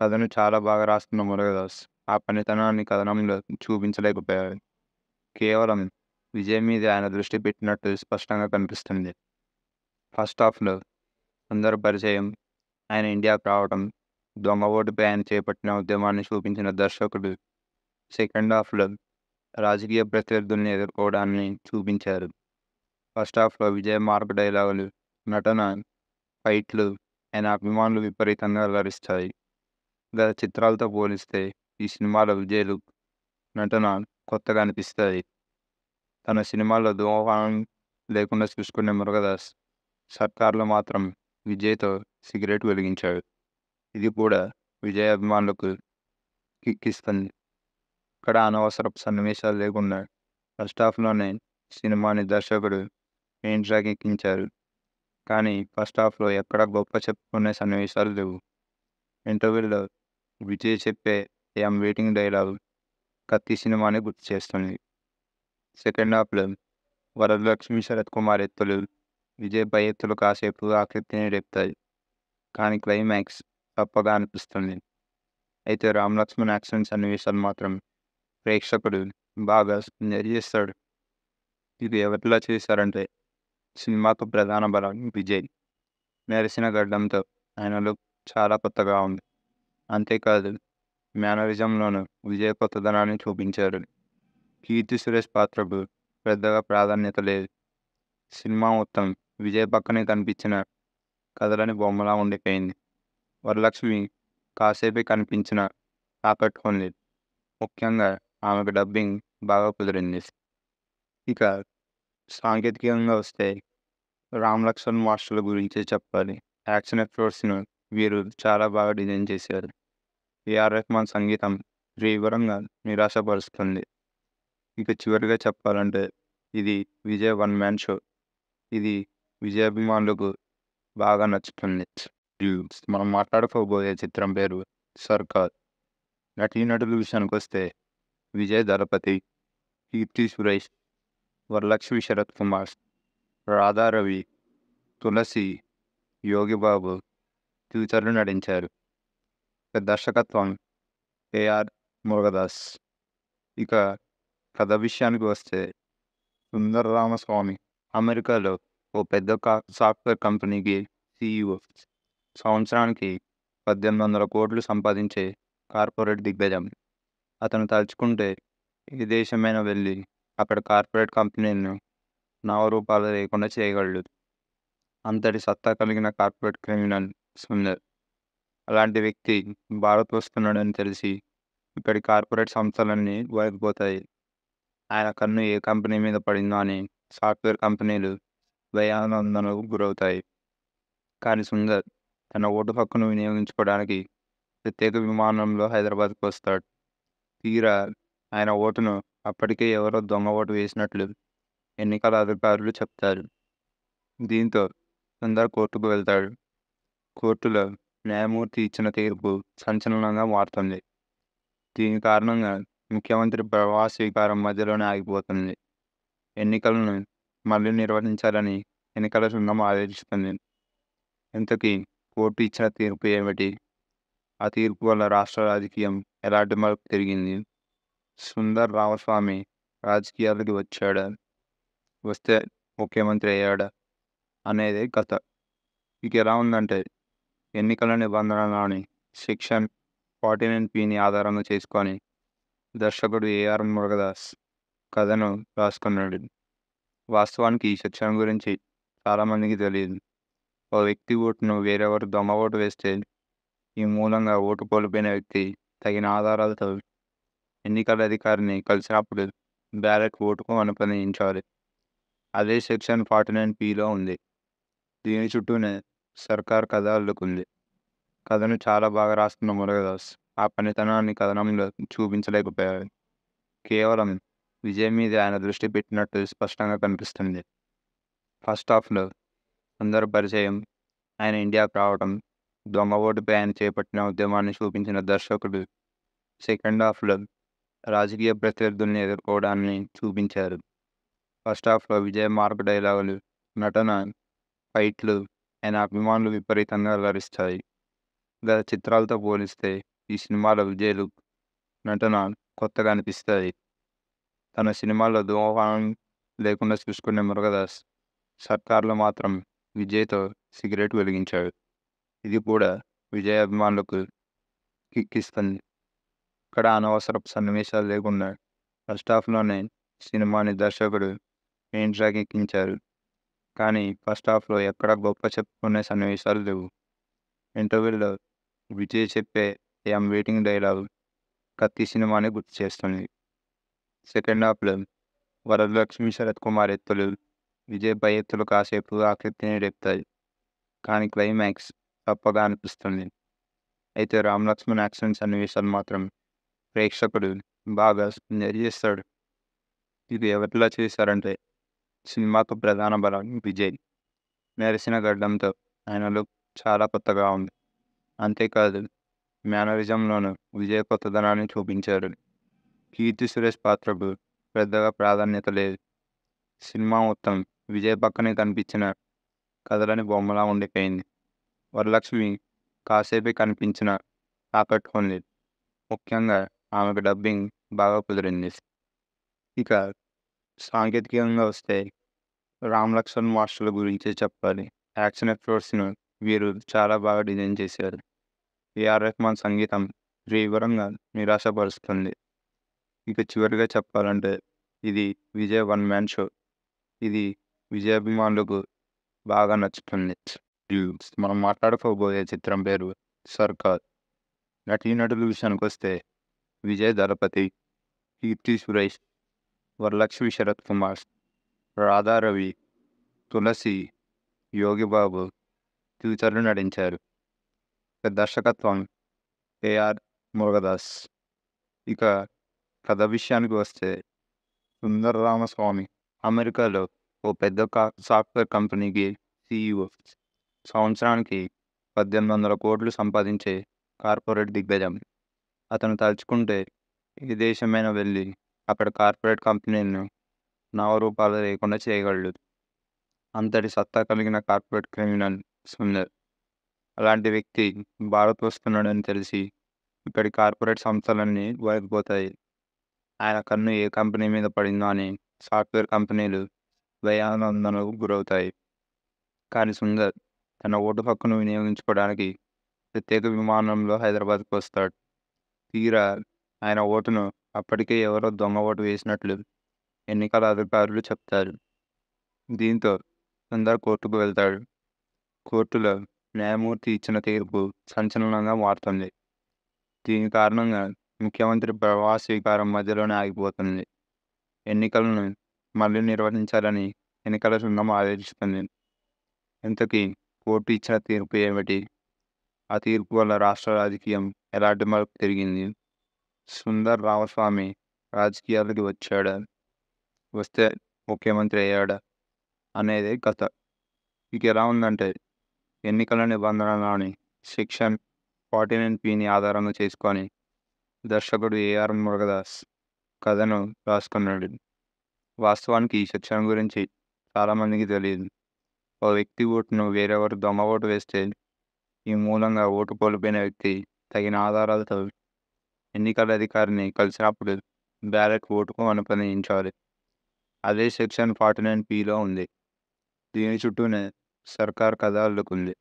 కథను చాలా బాగా రాస్తున్న మురగదాస్ ఆ పనితనాన్ని కథనంలో చూపించలేకపోయాడు కేవలం విజయం మీద ఆయన దృష్టి పెట్టినట్టు స్పష్టంగా కనిపిస్తుంది ఫస్ట్ హాఫ్లో అందరు పరిచయం ఆయన ఇండియాకు రావడం దొంగ ఓటుపై ఆయన చేపట్టిన ఉద్యమాన్ని చూపించిన దర్శకుడు సెకండ్ హాఫ్లో రాజకీయ ప్రత్యర్థుల్ని ఎదుర్కోవడాన్ని చూపించారు ఫస్ట్ హాఫ్లో విజయ్ మార్క్ డైలాగులు నటన ఫైట్లు ఆయన అభిమానులు విపరీతంగా అలరిస్తాయి గత చిత్రాలతో పోలిస్తే ఈ సినిమాలో విజయ్లు నటన కొత్తగా అనిపిస్తాయి తన సినిమాల్లో ధూమపానం లేకుండా చూసుకునే మురుగదాస్ సర్కార్లో మాత్రం విజయ్తో సిగరెట్ వెలిగించాడు ఇది కూడా విజయ్ అభిమానులకు కిక్కిస్తుంది ఇక్కడ అనవసరపు సన్నివేశాలు లేకుండా ఫస్ట్ హాఫ్లోనే సినిమాని దర్శకుడు పెయింట్ ఎక్కించారు కానీ ఫస్ట్ హాఫ్లో ఎక్కడ గొప్ప చెప్పుకునే సన్నివేశాలు లేవు ఇంటర్వ్యూలో విజయ్ చెప్పే ఐఎమ్ వెయిటింగ్ డైలాగ్ కత్తి సినిమాని గుర్తు చేస్తుంది సెకండ్ హాఫ్లో వరలక్ష్మి శరత్ కుమార్ ఎత్తులు విజయ్ పై ఎత్తులు కాసేపు ఆకృతిని రేపుతాయి కానీ క్లైమాక్స్ తప్పగా అనిపిస్తుంది అయితే రామ్ లక్ష్మణ్ యాక్షన్ సన్నివేశాలు మాత్రం ప్రేక్షకుడు బాగా చేస్తాడు ఇది ఎవరిలా చేశారంటే సినిమాకు ప్రధాన బలం విజయ్ మెరిసిన గడ్డంతో ఆయన లుక్ చాలా కొత్తగా ఉంది అంతేకాదు మేనరిజంలోనూ విజయ్ కొత్తదనాన్ని చూపించారు కీర్తి సురేష్ పాత్రకు పెద్దగా ప్రాధాన్యత లేదు సినిమా మొత్తం విజయ్ పక్కనే కనిపించిన కథలని బొమ్మలా ఉండిపోయింది వరలక్ష్మి కాసేపే కనిపించిన ఆకట్టుకుంది ముఖ్యంగా ఆమెకు డబ్బింగ్ బాగా కుదిరింది ఇక సాంకేతికంగా వస్తే రామ్ లక్ష్మణ్ మాస్టర్ల గురించి చెప్పాలి యాక్షన్ ఎఫ్లోర్స్ను వీరు చాలా బాగా డిజైన్ చేశారు ఏఆర్ రెహ్మాన్ సంగీతం తీవ్రంగా నిరాశపరుస్తుంది ఇక చివరిగా చెప్పాలంటే ఇది విజయ్ వన్ మ్యాన్ షో ఇది విజయాభిమానులకు బాగా నచ్చుతుంది మనం మాట్లాడుకోబోయే చిత్రం పేరు సర్కార్ నటీనటుల విషయానికి వస్తే విజయ్ దళపతి కీర్తి సురేష్ వరలక్ష్మి శరత్ కుమార్ రాధారవి తులసి యోగిబాబు తదితరులు నటించారు దర్శకత్వం ఏఆర్ మురుగదాస్ ఇక కథ విషయానికి వస్తే సుందర రామస్వామి అమెరికాలో ఓ పెద్ద సాఫ్ట్వేర్ కంపెనీకి సిఇఓ సంవత్సరానికి పద్దెనిమిది వందల కోట్లు సంపాదించే కార్పొరేట్ దిగ్గజం అతను తలుచుకుంటే ఏ దేశమైనా వెళ్ళి అక్కడ కార్పొరేట్ కంపెనీలను నామరూపాలు లేకుండా చేయగలడు అంతటి సత్తా కలిగిన కార్పొరేట్ క్రిమినల్ సుందర్ అలాంటి వ్యక్తి భారత్ వస్తున్నాడని తెలిసి ఇక్కడి కార్పొరేట్ సంస్థలన్నీ వైపోతాయి ఆయన కన్ను ఏ కంపెనీ మీద పడిందో అని సాఫ్ట్వేర్ కంపెనీలు భయానందనకు గురవుతాయి కానీ సుందర్ తన ఓటు హక్కును వినియోగించుకోవడానికి ప్రత్యేక విమానంలో హైదరాబాద్కు వస్తాడు తీరా ఆయన ఓటును అప్పటికే ఎవరో దొంగ ఓటు వేసినట్లు ఎన్నికల అధికారులు చెప్తారు దీంతో సుందర్ కోర్టుకు వెళ్తాడు కోర్టులో న్యాయమూర్తి ఇచ్చిన తీర్పు సంచలనంగా మారుతుంది దీని కారణంగా ముఖ్యమంత్రి ప్రమాణ స్వీకారం మధ్యలోనే ఆగిపోతుంది ఎన్నికలను మళ్ళీ నిర్వహించాలని ఎన్నికల సంఘం ఆదేశిస్తుంది ఇంతకీ కోర్టు ఇచ్చిన తీర్పు ఏమిటి ఆ తీర్పు వల్ల రాష్ట్ర రాజకీయం ఎలాంటి మార్పు తిరిగింది సుందర్ రామస్వామి రాజకీయాలకి వచ్చాడా వస్తే ముఖ్యమంత్రి అయ్యాడా అనేది కథ ఇక ఎలా ఉందంటే ఎన్నికల నిబంధనలోని సెక్షన్ ఫార్టీ నైన్ పిని ఆధారంగా చేసుకొని దర్శకుడు ఏఆర్ మురుగదాస్ కథను రాసుకున్నాడు వాస్తవానికి ఈ శిక్షణ గురించి చాలామందికి తెలియదు ఓ వ్యక్తి ఓటును వేరెవరు దొంగ ఓటు వేస్తే ఈ మూలంగా ఓటు కోల్పోయిన వ్యక్తి తగిన ఆధారాలతో ఎన్నికల అధికారిని కలిసినప్పుడు బ్యాలెట్ ఓటుకు అనుమతించాలి అదే సెక్షన్ ఫార్టీ నైన్ పిలో ఉంది దీని చుట్టూనే సర్కార్ కథ అల్లుకుంది కథను చాలా బాగా రాస్తున్న మురుగదాస్ ఆ పనితనాన్ని కథనంలో చూపించలేకపోయారు కేవలం విజయ్ మీద ఆయన దృష్టి పెట్టినట్టు స్పష్టంగా కనిపిస్తుంది ఫస్ట్ హాఫ్లో అందరు పరిచయం ఆయన ఇండియాకు రావడం దొంగ ఓటుపై ఆయన చేపట్టిన ఉద్యమాన్ని చూపించిన దర్శకుడు సెకండ్ హాఫ్లో రాజకీయ ప్రత్యర్థుల్ని ఎదుర్కోవడాన్ని చూపించారు ఫస్ట్ హాఫ్లో విజయ్ మార్క్ డైలాగులు నటన ఫైట్లు ఆయన అభిమానులు విపరీతంగా లభిస్తాయి గత చిత్రాలతో పోలిస్తే ఈ సినిమాలో విజయ్లు నటన కొత్తగా అనిపిస్తుంది తన సినిమాలో దోహం లేకుండా చూసుకునే మురుగదాస్ సర్కార్లో మాత్రం విజయ్తో సిగరెట్ వెలిగించాడు ఇది కూడా విజయ్ అభిమానులకు కిక్కిస్తుంది ఇక్కడ అనవసరపు సన్నివేశాలు లేకుండా ఫస్ట్ హాఫ్లోనే సినిమాని దర్శకుడు పెయింట్ ఎక్కించారు కానీ ఫస్ట్ హాఫ్లో ఎక్కడ గొప్ప చెప్పుకునే సన్నివేశాలు లేవు ఇంటర్వ్యూలో విజయ్ చెప్పే ఐఎమ్ వెయిటింగ్ డైలాగ్ కత్తి సినిమాని గుర్తు చేస్తుంది సెకండ్ హాఫ్లో వరలక్ష్మి శరత్ కుమార్ ఎత్తులు విజయ్ పై ఎత్తులు కాసేపు ఆకృతిని రేపుతాయి కానీ క్లైమాక్స్ తప్పగా అనిపిస్తుంది అయితే రామ్ లక్ష్మణ్ యాక్షన్ సన్నివేశాలు మాత్రం ప్రేక్షకుడు బాగా చేస్తాడు ఇది ఎవరిలా చేశారంటే సినిమాకు ప్రధాన బలం విజయ్ మెరిసిన గడ్డంతో ఆయన లుక్ చాలా కొత్తగా ఉంది అంతేకాదు మేనరిజంలోనూ విజయ్ కొత్తదనాన్ని చూపించారు కీర్తి సురేష్ పాత్రకు పెద్దగా ప్రాధాన్యత లేదు సినిమా మొత్తం విజయ్ పక్కనే కనిపించిన కథలని బొమ్మలా ఉండిపోయింది వరలక్ష్మి కాసేపే కనిపించిన ఆకట్టుకుంది ముఖ్యంగా ఆమెకు డబ్బింగ్ బాగా కుదిరింది ఇక సాంకేతికంగా వస్తే రామ్ లక్ష్మణ్ మాస్టర్ల గురించి చెప్పాలి యాక్షన్ ఎపిసోడ్స్ను వీరు చాలా బాగా డిజైన్ చేశారు ఏఆర్ రెహ్మాన్ సంగీతం తీవ్రంగా నిరాశపరుస్తుంది ఇక చివరిగా చెప్పాలంటే ఇది విజయ్ వన్ మ్యాన్ షో ఇది విజయాభిమానులకు బాగా నచ్చుతుంది మనం మాట్లాడుకోబోయే చిత్రం పేరు సర్కార్ నటీనటుల విషయానికి వస్తే విజయ్ దళపతి కీర్తి సురేష్ వరలక్ష్మి శరత్ కుమార్ రాధారవి తులసి యోగిబాబు ఫ్యూచర్లు నటించారు దర్శకత్వం ఏఆర్ మురుగదాస్ ఇక కథ విషయానికి వస్తే సుందర రామస్వామి అమెరికాలో ఓ పెద్ద కా సాఫ్ట్వేర్ కంపెనీకి సీఈఓ సంవత్సరానికి పద్దెనిమిది వందల కోట్లు సంపాదించే కార్పొరేట్ దిగ్గజం అతను తలుచుకుంటే ఏ దేశమైనా వెళ్ళి అక్కడ కార్పొరేట్ కంపెనీలను నామరూపాలు లేకుండా చేయగలడు అంతటి సత్తా కలిగిన కార్పొరేట్ క్రిమినల్ సుందర్ అలాంటి వ్యక్తి భారత్ వస్తున్నాడని తెలిసి ఇక్కడి కార్పొరేట్ సంస్థలన్నీ వలకపోతాయి ఆయన కన్ను ఏ కంపెనీ మీద పడిందో అని సాఫ్ట్వేర్ కంపెనీలు భయానందనకు గురవుతాయి కానీ సుందర్ తన ఓటు హక్కును వినియోగించుకోవడానికి ప్రత్యేక విమానంలో హైదరాబాద్కు వస్తాడు తీరా ఆయన ఓటును అప్పటికే ఎవరో దొంగ ఓటు వేసినట్లు ఎన్నికల అధికారులు చెప్తారు దీంతో సుందర్ కోర్టుకు వెళ్తాడు కోర్టులో న్యాయమూర్తి ఇచ్చిన తీర్పు సంచలనంగా మారుతుంది దీని కారణంగా ముఖ్యమంత్రి ప్రమాణ స్వీకారం మధ్యలోనే ఆగిపోతుంది ఎన్నికలను మళ్ళీ నిర్వహించాలని ఎన్నికల సంఘం ఆదేశిస్తుంది ఇంతకీ కోర్టు ఇచ్చిన తీర్పు ఏమిటి ఆ తీర్పు వల్ల రాష్ట్ర రాజకీయం ఎలాంటి మార్పు తిరిగింది సుందర్ రామస్వామి రాజకీయాలకి వచ్చాడా వస్తే ముఖ్యమంత్రి అయ్యాడా అనేది కథ ఇక ఎలా ఉందంటే ఎన్నికల నిబంధనలోని సెక్షన్ ఫార్టీ నైన్ పిని ఆధారంగా చేసుకొని దర్శకుడు ఏఆర్ మురుగదాస్ కథను రాసుకున్నాడు వాస్తవానికి ఈ శిక్షణ గురించి చాలామందికి తెలియదు ఓ వ్యక్తి ఓటును వేరెవరు దొంగ ఓటు వేస్తే ఈ మూలంగా ఓటు కోల్పోయిన వ్యక్తి తగిన ఆధారాలతో ఎన్నికల అధికారిని కలిసినప్పుడు బ్యాలెట్ ఓటుకు అనుమతించాలి అదే సెక్షన్ ఫార్టీ నైన్ పిలో ఉంది దీని చుట్టూనే సర్కార్ కథ అల్లుకుంది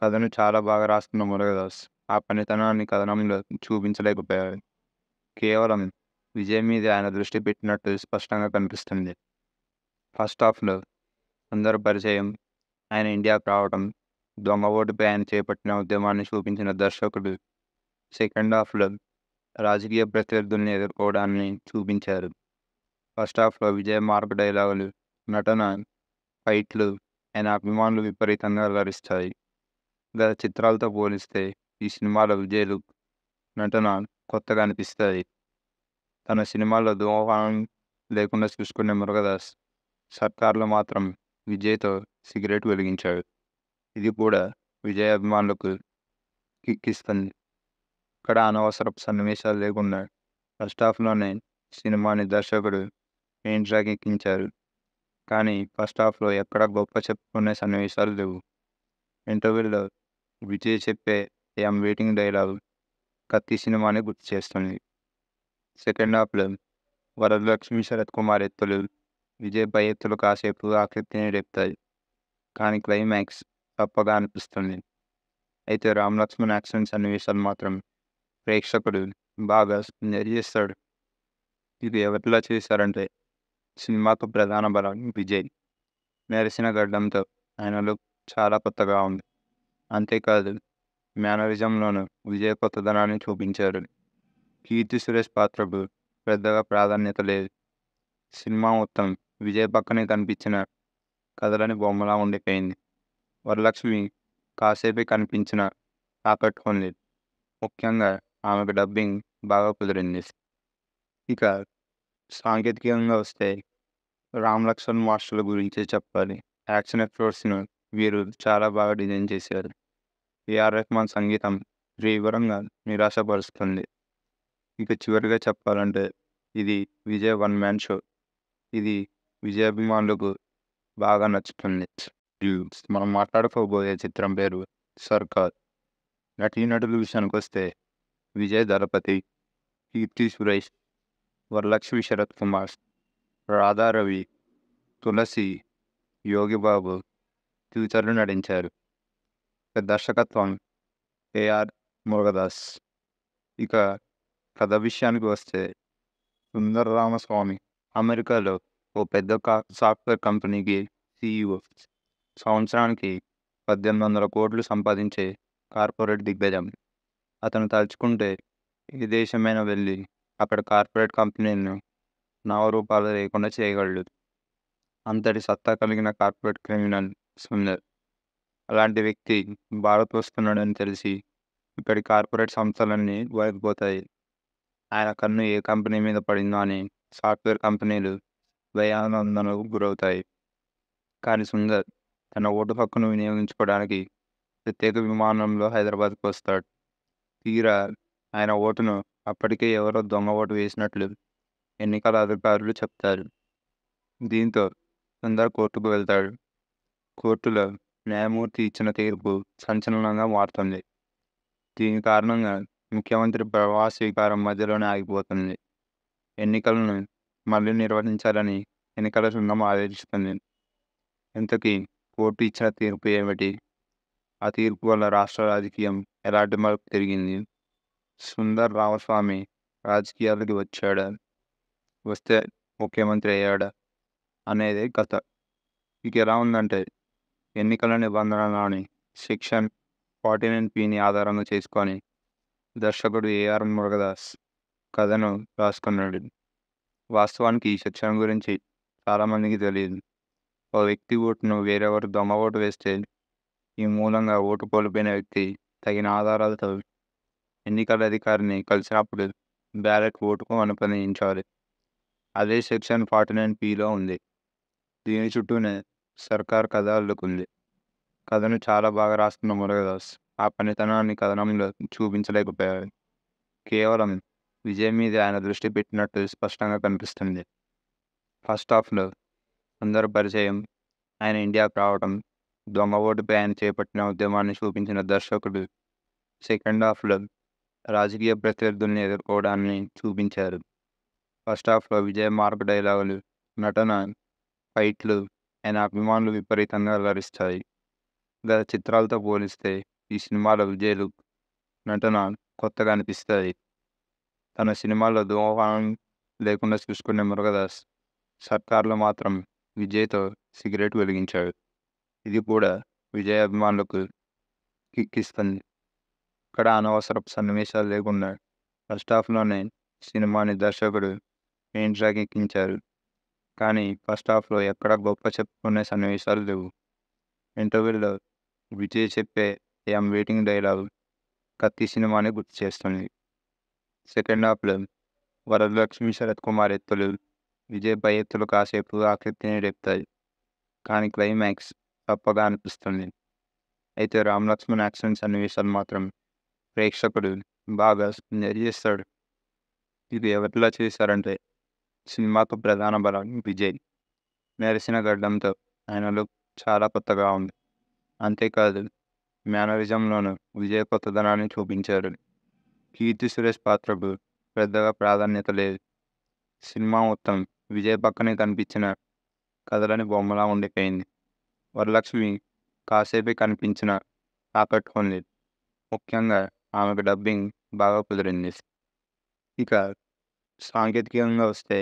కథను చాలా బాగా రాస్తున్న మురుగదాస్ ఆ పనితనాన్ని కథనంలో చూపించలేకపోయాడు కేవలం విజయ్ మీద ఆయన దృష్టి పెట్టినట్టు స్పష్టంగా కనిపిస్తుంది ఫస్ట్ హాఫ్లో అందరు పరిచయం ఆయన ఇండియాకు రావడం దొంగ ఓటుపై ఆయన చేపట్టిన ఉద్యమాన్ని చూపించిన దర్శకుడు సెకండ్ హాఫ్లో రాజకీయ ప్రత్యర్థుల్ని ఎదుర్కోవడాన్ని చూపించారు ఫస్ట్ హాఫ్లో విజయ్ మార్క్ డైలాగులు నటన ఫైట్లు ఆయన అభిమానులు విపరీతంగా అలరిస్తాయి గత చిత్రాలతో పోలిస్తే ఈ సినిమాల విజయలు నటన కొత్తగా అనిపిస్తాయి తన సినిమాల్లో దోహం లేకుండా చూసుకునే మురుగదాస్ సర్కార్లో మాత్రం విజయ్తో సిగరెట్ వెలిగించాడు ఇది కూడా విజయ్ అభిమానులకు కిక్కిస్తుంది ఇక్కడ అనవసరపు సన్నివేశాలు లేకుండా ఫస్ట్ హాఫ్లోనే సినిమాని దర్శకుడు పెయింట్ ట్రాక్ ఎక్కించారు కానీ ఫస్ట్ హాఫ్లో ఎక్కడ గొప్ప చెప్పుకునే సన్నివేశాలు లేవు ఇంటర్వ్యూలో విజయ్ చెప్పే ఐఎమ్ వెయిటింగ్ డైలాగ్ కత్తి సినిమాని గుర్తు చేస్తుంది సెకండ్ హాఫ్లో వరదలక్ష్మి శరత్ కుమార్ ఎత్తులు విజయ్ పై ఎత్తులు కాసేపు ఆకృతిని రేపుతాయి కానీ క్లైమాక్స్ తప్పగా అనిపిస్తుంది అయితే రామ్ లక్ష్మణ్ యాక్షన్ సన్నివేశాలు మాత్రం ప్రేక్షకుడు బాగా ఎంజాయ్ చేస్తాడు ఇది ఎవరిలా చేశారంటే సినిమాకు ప్రధాన బలం విజయ్ మెరిసిన గడ్డంతో ఆయన లుక్ చాలా కొత్తగా ఉంది అంతేకాదు మేనరిజంలోనూ విజయ్ కొత్తదనాన్ని చూపించారు కీర్తి సురేష్ పాత్రకు పెద్దగా ప్రాధాన్యత లేదు సినిమా మొత్తం విజయ్ పక్కనే కనిపించిన కథలని బొమ్మలా ఉండిపోయింది వరలక్ష్మి కాసేపే కనిపించిన ఆకట్టుకుంది ముఖ్యంగా ఆమెకు డబ్బింగ్ బాగా కుదిరింది ఇక సాంకేతికంగా వస్తే రామ్ లక్ష్మణ్ మాస్టర్ల గురించి చెప్పాలి యాక్షన్ ఎఫ్లోర్స్ను వీరు చాలా బాగా డిజైన్ చేశారు ఏఆర్ రెహ్మాన్ సంగీతం తీవ్రంగా నిరాశపరుస్తుంది ఇక చివరిగా చెప్పాలంటే ఇది విజయ్ వన్ మ్యాన్ షో ఇది విజయాభిమానులకు బాగా నచ్చుతుంది మనం మాట్లాడుకోబోయే చిత్రం పేరు సర్కార్ నటీనటుల విషయానికి వస్తే విజయ్ దళపతి కీర్తి సురేష్ వరలక్ష్మి శరత్ కుమార్ రాధారవి తులసి యోగిబాబు తదితరులు నటించారు దర్శకత్వం ఏఆర్ మురుగదాస్ ఇక కథ విషయానికి వస్తే సుందర రామస్వామి అమెరికాలో ఓ పెద్ద కా సాఫ్ట్వేర్ కంపెనీకి సీఈఓ సంవత్సరానికి పద్దెనిమిది వందల కోట్లు సంపాదించే కార్పొరేట్ దిగ్గజం అతను తలుచుకుంటే ఏ దేశమైనా వెళ్ళి అక్కడ కార్పొరేట్ కంపెనీలను నామరూపాలు లేకుండా చేయగలడు అంతటి సత్తా కలిగిన కార్పొరేట్ క్రిమినల్ సుందర్ అలాంటి వ్యక్తి భారత్ వస్తున్నాడని తెలిసి ఇక్కడి కార్పొరేట్ సంస్థలన్నీ వైపుపోతాయి ఆయన కన్ను ఏ కంపెనీ మీద పడిందో అని సాఫ్ట్వేర్ కంపెనీలు భయానందనకు గురవుతాయి కానీ సుందర్ తన ఓటు హక్కును వినియోగించుకోవడానికి ప్రత్యేక విమానంలో హైదరాబాద్కు వస్తాడు తీరా ఆయన ఓటును అప్పటికే ఎవరో దొంగ ఓటు వేసినట్లు ఎన్నికల అధికారులు చెప్తారు దీంతో సుందర్ కోర్టుకు వెళ్తాడు కోర్టులో న్యాయమూర్తి ఇచ్చిన తీర్పు సంచలనంగా మారుతుంది దీని కారణంగా ముఖ్యమంత్రి ప్రవాహ స్వీకారం మధ్యలోనే ఆగిపోతుంది ఎన్నికలను మళ్ళీ నిర్వహించాలని ఎన్నికల సంఘం ఆదేశిస్తుంది ఇంతకీ కోర్టు ఇచ్చిన తీర్పు ఏమిటి ఆ తీర్పు వల్ల రాష్ట్ర రాజకీయం ఎలాంటి మార్పు తిరిగింది సుందర్ రామస్వామి రాజకీయాలకి వచ్చాడా వస్తే ముఖ్యమంత్రి అయ్యాడా అనేది కథ ఇక ఎలా ఉందంటే ఎన్నికల నిబంధనలని సెక్షన్ ఫార్టీ నైన్ పిని ఆధారంగా చేసుకొని దర్శకుడు ఏఆర్ మురుగదాస్ కథను రాసుకున్నాడు వాస్తవానికి ఈ సెక్షన్ గురించి చాలామందికి తెలియదు ఓ వ్యక్తి ఓటును వేరెవరు దొంగ ఓటు వేస్తే ఈ మూలంగా ఓటు కోల్పోయిన వ్యక్తి తగిన ఆధారాలతో ఎన్నికల అధికారిని కలిసినప్పుడు బ్యాలెట్ ఓటుకు అనుమతించాలి అదే సెక్షన్ ఫార్టీ నైన్ పిలో ఉంది దీని చుట్టూనే సర్కార్ కథ అల్లుకుంది కథను చాలా బాగా రాస్తున్న మురగదాస్ ఆ పనితనాన్ని కథనంలో చూపించలేకపోయాడు కేవలం విజయ్ మీద ఆయన దృష్టి పెట్టినట్టు స్పష్టంగా కనిపిస్తుంది ఫస్ట్ హాఫ్లో అందరు పరిచయం ఆయన ఇండియాకు రావడం దొంగ ఓటుపై ఆయన చేపట్టిన ఉద్యమాన్ని చూపించిన దర్శకుడు సెకండ్ హాఫ్లో రాజకీయ ప్రత్యర్థుల్ని ఎదుర్కోవడాన్ని చూపించారు ఫస్ట్ హాఫ్లో విజయ మార్క్ డైలాగులు నటన ఫైట్లు ఆయన అభిమానులు విపరీతంగా లభిస్తాయి గత చిత్రాలతో పోలిస్తే ఈ సినిమాలో విజయ్లు నటన కొత్తగా అనిపిస్తాయి తన సినిమాల్లో దోహం లేకుండా చూసుకునే మురుగదాస్ సర్కార్లో మాత్రం విజయ్తో సిగరెట్ వెలిగించాడు ఇది కూడా విజయ్ అభిమానులకు కిక్కిస్తుంది ఎక్కడ అనవసరపు సన్నివేశాలు లేకుండా ఫస్ట్ హాఫ్లోనే సినిమాని దర్శకుడు మెయిన్ ట్రాక్ ఎక్కించారు కానీ ఫస్ట్ హాఫ్లో ఎక్కడ గొప్ప చెప్పుకునే సన్నివేశాలు లేవు ఇంటర్వ్యూలో విజయ్ చెప్పే ఐఎమ్ వెయిటింగ్ డైలాగ్ కత్తి సినిమాని గుర్తు చేస్తుంది సెకండ్ హాఫ్లో వరలక్ష్మి శరత్ కుమార్ ఎత్తులు విజయ్ పై ఎత్తులు కాసేపు ఆకృతిని రేపుతాయి కానీ క్లైమాక్స్ తప్పగా అనిపిస్తుంది అయితే రామ్ లక్ష్మణ్ యాక్షన్ సన్నివేశాలు మాత్రం ప్రేక్షకుడు బాగా చేస్తాడు ఇది ఎవరిలా చేశారంటే సినిమాకు ప్రధాన బలం విజయ్ మెరిసిన గడ్డంతో ఆయన లుక్ చాలా కొత్తగా ఉంది అంతేకాదు మేనరిజంలోనూ విజయ్ కొత్తదనాన్ని చూపించారు కీర్తి సురేష్ పాత్రకు పెద్దగా ప్రాధాన్యత లేదు సినిమా మొత్తం విజయ్ పక్కనే కనిపించిన కథలని బొమ్మలా ఉండిపోయింది వరలక్ష్మి కాసేపే కనిపించిన ఆకట్టుకోలేదు ముఖ్యంగా ఆమెకు డబ్బింగ్ బాగా కుదిరింది ఇక సాంకేతికంగా వస్తే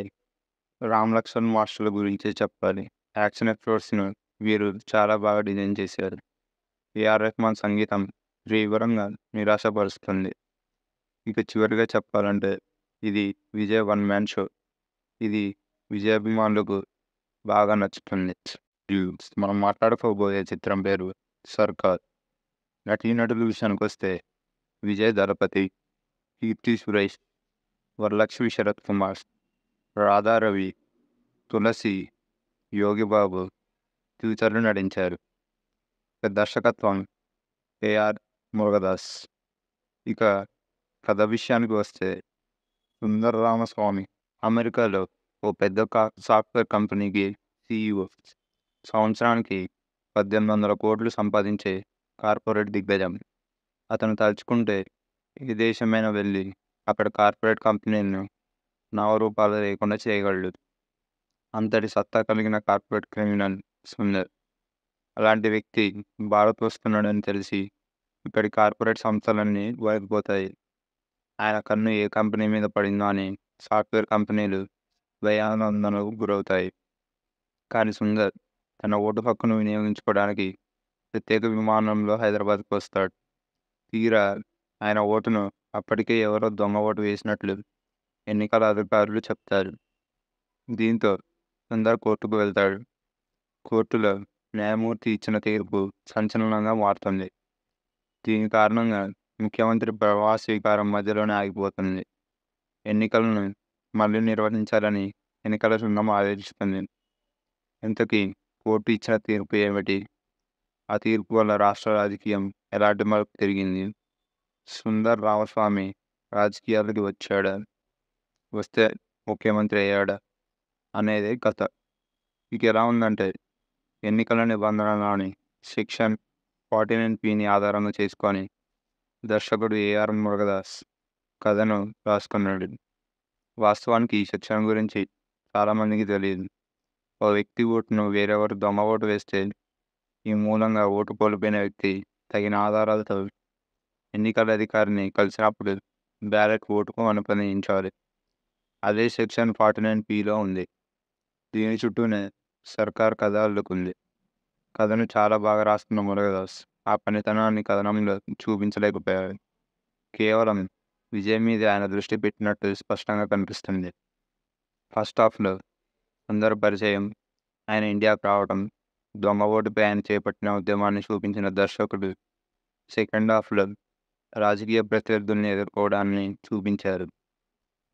రామ్ లక్ష్మణ్ మాస్టర్ల గురించి చెప్పాలి యాక్షన్ ఎఫ్లోర్స్ను వీరు చాలా బాగా డిజైన్ చేశారు ఏఆర్ రెహ్మాన్ సంగీతం తీవ్రంగా నిరాశపరుస్తుంది ఇక చివరిగా చెప్పాలంటే ఇది విజయ్ వన్ మ్యాన్ షో ఇది విజయాభిమానులకు బాగా నచ్చుతుంది మనం మాట్లాడుకోబోయే చిత్రం పేరు సర్కార్ నటీనటుల విషయానికి వస్తే విజయ్ దళపతి కీర్తి సురేష్ వరలక్ష్మి శరత్ కుమార్ రాధారవి తులసి యోగిబాబు తదితరులు నటించారు దర్శకత్వం ఏఆర్ మురుగదాస్ ఇక కథ విషయానికి వస్తే సుందర రామస్వామి అమెరికాలో ఓ పెద్ద సాఫ్ట్వేర్ కంపెనీకి సీఈఓ సంవత్సరానికి పద్దెనిమిది వందల కోట్లు సంపాదించే కార్పొరేట్ దిగ్గజం అతను తలుచుకుంటే ఈ దేశమైనా వెళ్ళి అక్కడ కార్పొరేట్ కంపెనీలను నామరూపాలు లేకుండా చేయగలడు అంతటి సత్తా కలిగిన కార్పొరేట్ క్రిమినల్ సుందర్ అలాంటి వ్యక్తి భారత్ వస్తున్నాడని తెలిసి ఇక్కడి కార్పొరేట్ సంస్థలన్నీ వైపోతాయి ఆయన కన్ను ఏ కంపెనీ మీద పడిందో అని సాఫ్ట్వేర్ కంపెనీలు భయానందనకు గురవుతాయి కానీ సుందర్ తన ఓటు హక్కును వినియోగించుకోవడానికి ప్రత్యేక విమానంలో హైదరాబాద్కు వస్తాడు తీరా ఆయన ఓటును అప్పటికే ఎవరో దొంగ ఓటు వేసినట్లు ఎన్నికల అధికారులు చెప్తారు దీంతో సుందర్ కోర్టుకు వెళ్తాడు కోర్టులో న్యాయమూర్తి ఇచ్చిన తీర్పు సంచలనంగా మారుతుంది దీని కారణంగా ముఖ్యమంత్రి ప్రవాహ స్వీకారం మధ్యలోనే ఆగిపోతుంది ఎన్నికలను మళ్ళీ నిర్వహించాలని ఎన్నికల సంఘం ఆదేశిస్తుంది ఇంతకీ కోర్టు ఇచ్చిన తీర్పు ఏమిటి ఆ తీర్పు వల్ల రాష్ట్ర రాజకీయం ఎలాంటి మార్పు తిరిగింది సుందర్ రామస్వామి రాజకీయాలకి వచ్చాడా వస్తే ముఖ్యమంత్రి అయ్యాడా అనేది కథ ఇక ఎలా ఉందంటే ఎన్నికల నిబంధనలని సెక్షన్ ఫార్టీ నైన్ పిని ఆధారంగా చేసుకొని దర్శకుడు ఏఆర్ మురుగదాస్ కథను రాసుకున్నాడు వాస్తవానికి ఈ సెక్షన్ గురించి చాలామందికి తెలియదు ఒక వ్యక్తి ఓటును వేరెవరు దొంగ ఓటు వేస్తే ఈ మూలంగా ఓటు కోల్పోయిన వ్యక్తి తగిన ఆధారాలతో ఎన్నికల అధికారిని కలిసినప్పుడు బ్యాలెట్ ఓటుకు అనుమతించాలి అదే సెక్షన్ ఫార్టీ నైన్ పిలో ఉంది దీని చుట్టూనే సర్కార్ కథ అల్లుకుంది కథను చాలా బాగా రాస్తున్న మురగదాస్ ఆ పనితనాన్ని కథనంలో చూపించలేకపోయాడు కేవలం విజయ్ మీద ఆయన దృష్టి పెట్టినట్టు స్పష్టంగా కనిపిస్తుంది ఫస్ట్ హాఫ్లో అందరి పరిచయం ఆయన ఇండియాకు రావడం దొంగ ఓటు బ్యాన్ చేపట్టిన ఉద్యమాన్ని చూపించిన దర్శకుడు సెకండ్ హాఫ్లో రాజకీయ ప్రత్యర్థుల్ని ఎదుర్కోవడాన్ని చూపించారు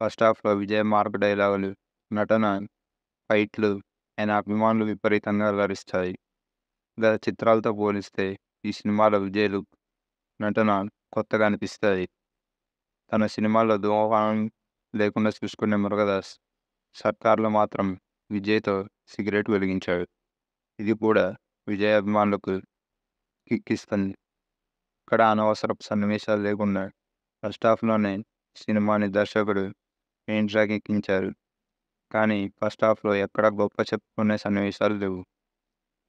ఫస్ట్ హాఫ్లో విజయ మార్క్ డైలాగులు నటన ఫైట్లు ఆయన అభిమానులు విపరీతంగా అలరిస్తాయి గత చిత్రాలతో పోలిస్తే ఈ సినిమాలో విజయ్లు నటన కొత్తగా అనిపిస్తాయి తన సినిమాలో దోహం లేకుండా చూసుకునే మురుగదాస్ సర్కార్లో మాత్రం విజయ్తో సిగరెట్ వెలిగించాడు ఇది కూడా విజయాభిమానులకు కిక్కిస్తుంది ఇక్కడ అనవసరపు సన్నివేశాలు లేకుండా ఫస్ట్ హాఫ్లోనే సినిమాని దర్శకుడు మెయిన్ ట్రాక్ ఎక్కించారు కానీ ఫస్ట్ హాఫ్లో ఎక్కడ గొప్ప చెప్పుకునే సన్నివేశాలు లేవు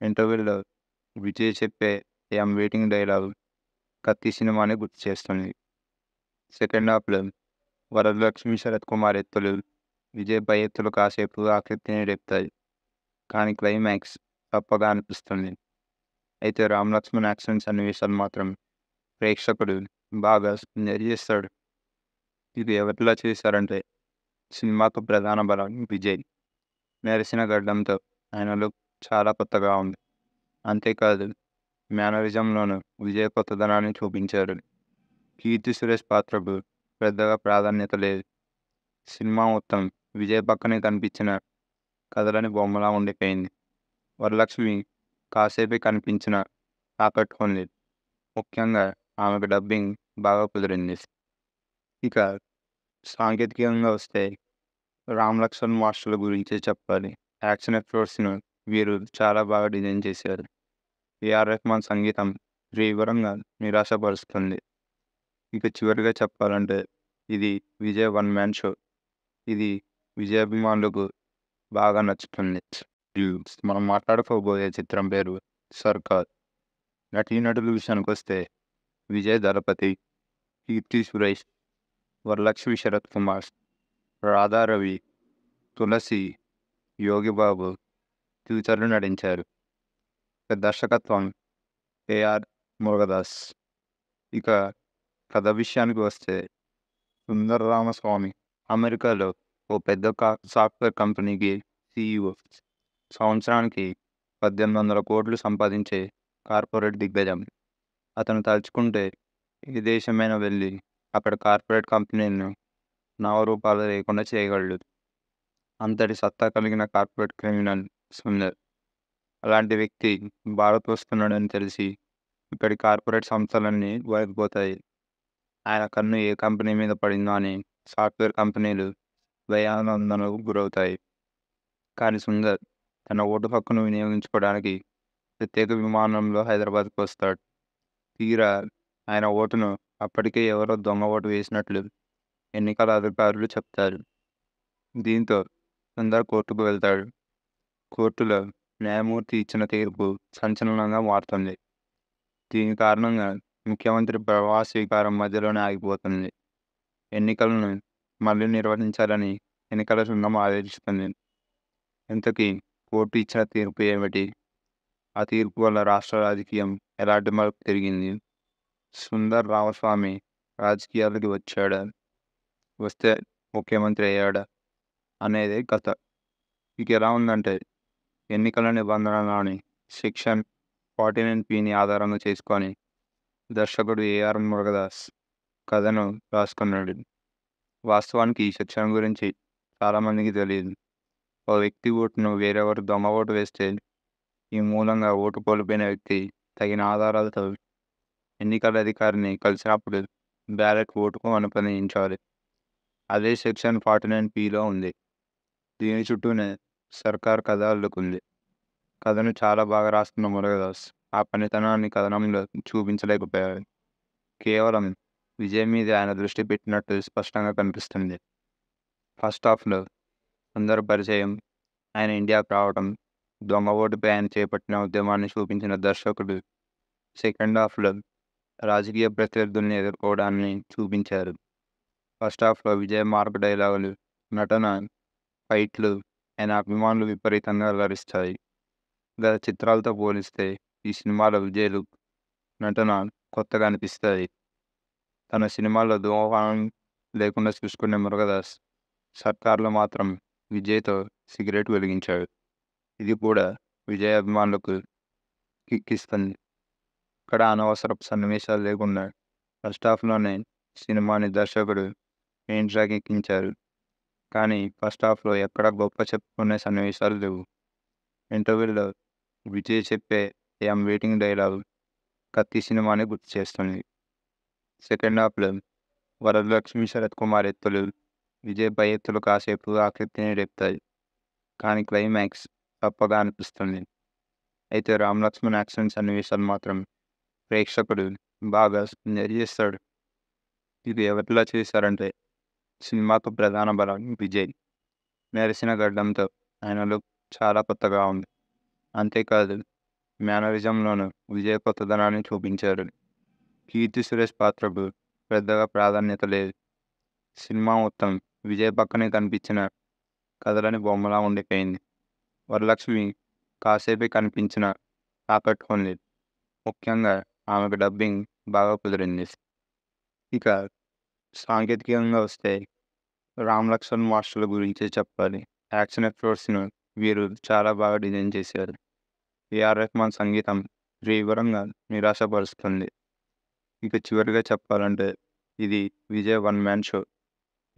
ఇంటర్వ్యూలో విజయ్ చెప్పే ఎం వెయిటింగ్ డైలాగ్ కత్తి సినిమాని గుర్తు చేస్తుంది సెకండ్ హాఫ్లో వరలక్ష్మి శరత్ కుమార్ ఎత్తులు విజయ్ పై ఎత్తులు కాసేపు ఆకృతిని రేపుతాయి కానీ క్లైమాక్స్ తప్పగా అనిపిస్తుంది అయితే రామ్ లక్ష్మణ్ యాక్షన్ సన్నివేశాలు మాత్రం ప్రేక్షకుడు బాగా నిర్జిస్తాడు ఇది ఎవరిలా చేశారంటే సినిమాకు ప్రధాన బలం విజయ్ మెరిసిన గడ్డంతో ఆయన లుక్ చాలా కొత్తగా ఉంది అంతేకాదు మేనరిజంలోనూ విజయ్ కొత్తదనాన్ని చూపించారు కీర్తి సురేష్ పాత్రకు పెద్దగా ప్రాధాన్యత లేదు సినిమా మొత్తం విజయ్ పక్కనే కనిపించిన కథలని బొమ్మలా ఉండిపోయింది వరలక్ష్మి కాసేపే కనిపించినా ఆకట్టుకోలేదు ముఖ్యంగా ఆమెకు డబ్బింగ్ బాగా కుదిరింది ఇక సాంకేతికంగా వస్తే రామ్ లక్ష్మణ్ మాస్టర్ల గురించి చెప్పాలి యాక్షన్ ఎపిసోడ్స్ను వీరు చాలా బాగా డిజైన్ చేశారు ఏఆర్ రెహ్మాన్ సంగీతం తీవ్రంగా నిరాశపరుస్తుంది ఇక చివరిగా చెప్పాలంటే ఇది విజయ్ వన్ మ్యాన్ షో ఇది విజయాభిమానులకు బాగా నచ్చుతుంది మనం మాట్లాడుకోబోయే చిత్రం పేరు సర్కార్ నటీనటుల విషయానికి వస్తే విజయ్ దళపతి కీర్తి సురేష్ వరలక్ష్మి శరత్ కుమార్ రాధారవి తులసి యోగిబాబు తదితరులు నటించారు దర్శకత్వం ఏఆర్ మురుగదాస్ ఇక కథ విషయానికి వస్తే సుందర రామస్వామి అమెరికాలో ఓ పెద్ద సాఫ్ట్వేర్ కంపెనీకి సీఈఓ సంవత్సరానికి పద్దెనిమిది వందల కోట్లు సంపాదించే కార్పొరేట్ దిగ్గజం అతను తలుచుకుంటే ఈ దేశమైన వెళ్ళి అక్కడ కార్పొరేట్ కంపెనీలను నామరూపాలు లేకుండా చేయగలడు అంతటి సత్తా కలిగిన కార్పొరేట్ క్రిమినల్ సుందర్ అలాంటి వ్యక్తి భారత్ వస్తున్నాడని తెలిసి ఇక్కడి కార్పొరేట్ సంస్థలన్నీ వైపుపోతాయి ఆయన కన్ను ఏ కంపెనీ మీద పడిందో అని సాఫ్ట్వేర్ కంపెనీలు వ్యయానందనకు గురవుతాయి కానీ సుందర్ తన ఓటు హక్కును వినియోగించుకోవడానికి ప్రత్యేక విమానంలో హైదరాబాద్కు వస్తాడు తీరా ఆయన ఓటును అప్పటికే ఎవరో దొంగ ఓటు వేసినట్లు ఎన్నికల అధికారులు చెప్తారు దీంతో సుందర్ కోర్టుకు వెళ్తాడు కోర్టులో న్యాయమూర్తి ఇచ్చిన తీర్పు సంచలనంగా మారుతుంది దీని కారణంగా ముఖ్యమంత్రి ప్రవాస స్వీకారం మధ్యలోనే ఆగిపోతుంది ఎన్నికలను మళ్ళీ నిర్వహించాలని ఎన్నికల సంఘం ఆదేశిస్తుంది ఇంతకీ కోర్టు ఇచ్చిన తీర్పు ఏమిటి ఆ తీర్పు వల్ల రాష్ట్ర రాజకీయం ఎలాంటి మార్పు తిరిగింది సుందర్ రామస్వామి రాజకీయాలకి వచ్చాడా వస్తే ముఖ్యమంత్రి అయ్యాడా అనేది కథ ఇక ఎలా ఉందంటే ఎన్నికల నిబంధనలోని సెక్షన్ ఫార్టీ నైన్ పిని ఆధారంగా చేసుకొని దర్శకుడు ఏఆర్ మురుగదాస్ కథను రాసుకున్నాడు వాస్తవానికి ఈ సెక్షన్ గురించి చాలామందికి తెలియదు ఓ వ్యక్తి ఓటును వేరెవరు దొంగ ఓటు వేస్తే ఈ మూలంగా ఓటు కోల్పోయిన వ్యక్తి తగిన ఆధారాలతో ఎన్నికల అధికారిని కలిసినప్పుడు బ్యాలెట్ ఓటుకు అనుబంధించాలి అదే సెక్షన్ ఫార్టీ నైన్ పిలో ఉంది దీని చుట్టూనే సర్కార్ కథ అల్లుకుంది కథను చాలా బాగా రాస్తున్న మురగదాస్ ఆ పనితనాన్ని కథనంలో చూపించలేకపోయాడు కేవలం విజయం మీద ఆయన దృష్టి పెట్టినట్టు స్పష్టంగా కనిపిస్తుంది ఫస్ట్ హాఫ్లో అందరి పరిచయం ఆయన ఇండియాకు రావడం దొంగ ఓటుపై ఆయన చేపట్టిన ఉద్యమాన్ని చూపించిన దర్శకుడు సెకండ్ హాఫ్లో రాజకీయ ప్రత్యర్థుల్ని ఎదుర్కోవడాన్ని చూపించారు ఫస్ట్ హాఫ్లో విజయ మార్పు డైలాగులు నటన ఫైట్లు ఆయన అభిమానులు విపరీతంగా అలరిస్తాయి గత చిత్రాలతో పోలిస్తే ఈ సినిమాలో విజయ్లు నటన కొత్తగా అనిపిస్తాయి తన సినిమాల్లో దోహం లేకుండా చూసుకునే మురుగదాస్ సర్కార్లో మాత్రం విజయ్తో సిగరెట్ వెలిగించాడు ఇది కూడా విజయ్ అభిమానులకు కిక్కిస్తుంది ఇక్కడ అనవసరపు సన్నివేశాలు లేకుండా ఫస్ట్ హాఫ్లోనే సినిమాని దర్శకుడు పెయింట్ ఎక్కించారు కానీ ఫస్ట్ హాఫ్లో ఎక్కడ గొప్ప చెప్పుకునే సన్నివేశాలు లేవు ఇంటర్వ్యూలో విజయ్ చెప్పే ఐఎమ్ వెయిటింగ్ డైలాగ్ కత్తి సినిమాని గుర్తు చేస్తుంది సెకండ్ హాఫ్లో వరలక్ష్మి శరత్ కుమార్ ఎత్తులు విజయ్ పై ఎత్తులు కాసేపు ఆకృతిని రేపుతాయి కానీ క్లైమాక్స్ తప్పగా అనిపిస్తుంది అయితే రామ్ లక్ష్మణ్ యాక్షన్ సన్నివేశాలు మాత్రం ప్రేక్షకుడు బాగా నిర్జిస్తాడు ఇది ఎవరిలా చేశారంటే సినిమాకు ప్రధాన బలం విజయ్ మెరిసిన గడ్డంతో ఆయన లుక్ చాలా కొత్తగా ఉంది అంతేకాదు మేనరిజంలోనూ విజయ్ కొత్తదనాన్ని చూపించారు కీర్తి సురేష్ పాత్రకు పెద్దగా ప్రాధాన్యత లేదు సినిమా మొత్తం విజయ్ పక్కనే కనిపించిన కదలని బొమ్మలా ఉండిపోయింది వరలక్ష్మి కాసేపే కనిపించిన ఆకట్టుకోలేదు ముఖ్యంగా ఆమెకు డబ్బింగ్ బాగా కుదిరింది ఇక సాంకేతికంగా వస్తే రామ్ లక్ష్మణ్ మాస్టర్ల గురించి చెప్పాలి యాక్షన్ ఎపిసోడ్స్ను వీరు చాలా బాగా డిజైన్ చేశారు ఏఆర్ రెహ్మాన్ సంగీతం తీవ్రంగా నిరాశపరుస్తుంది ఇక చివరిగా చెప్పాలంటే ఇది విజయ్ వన్ మ్యాన్ షో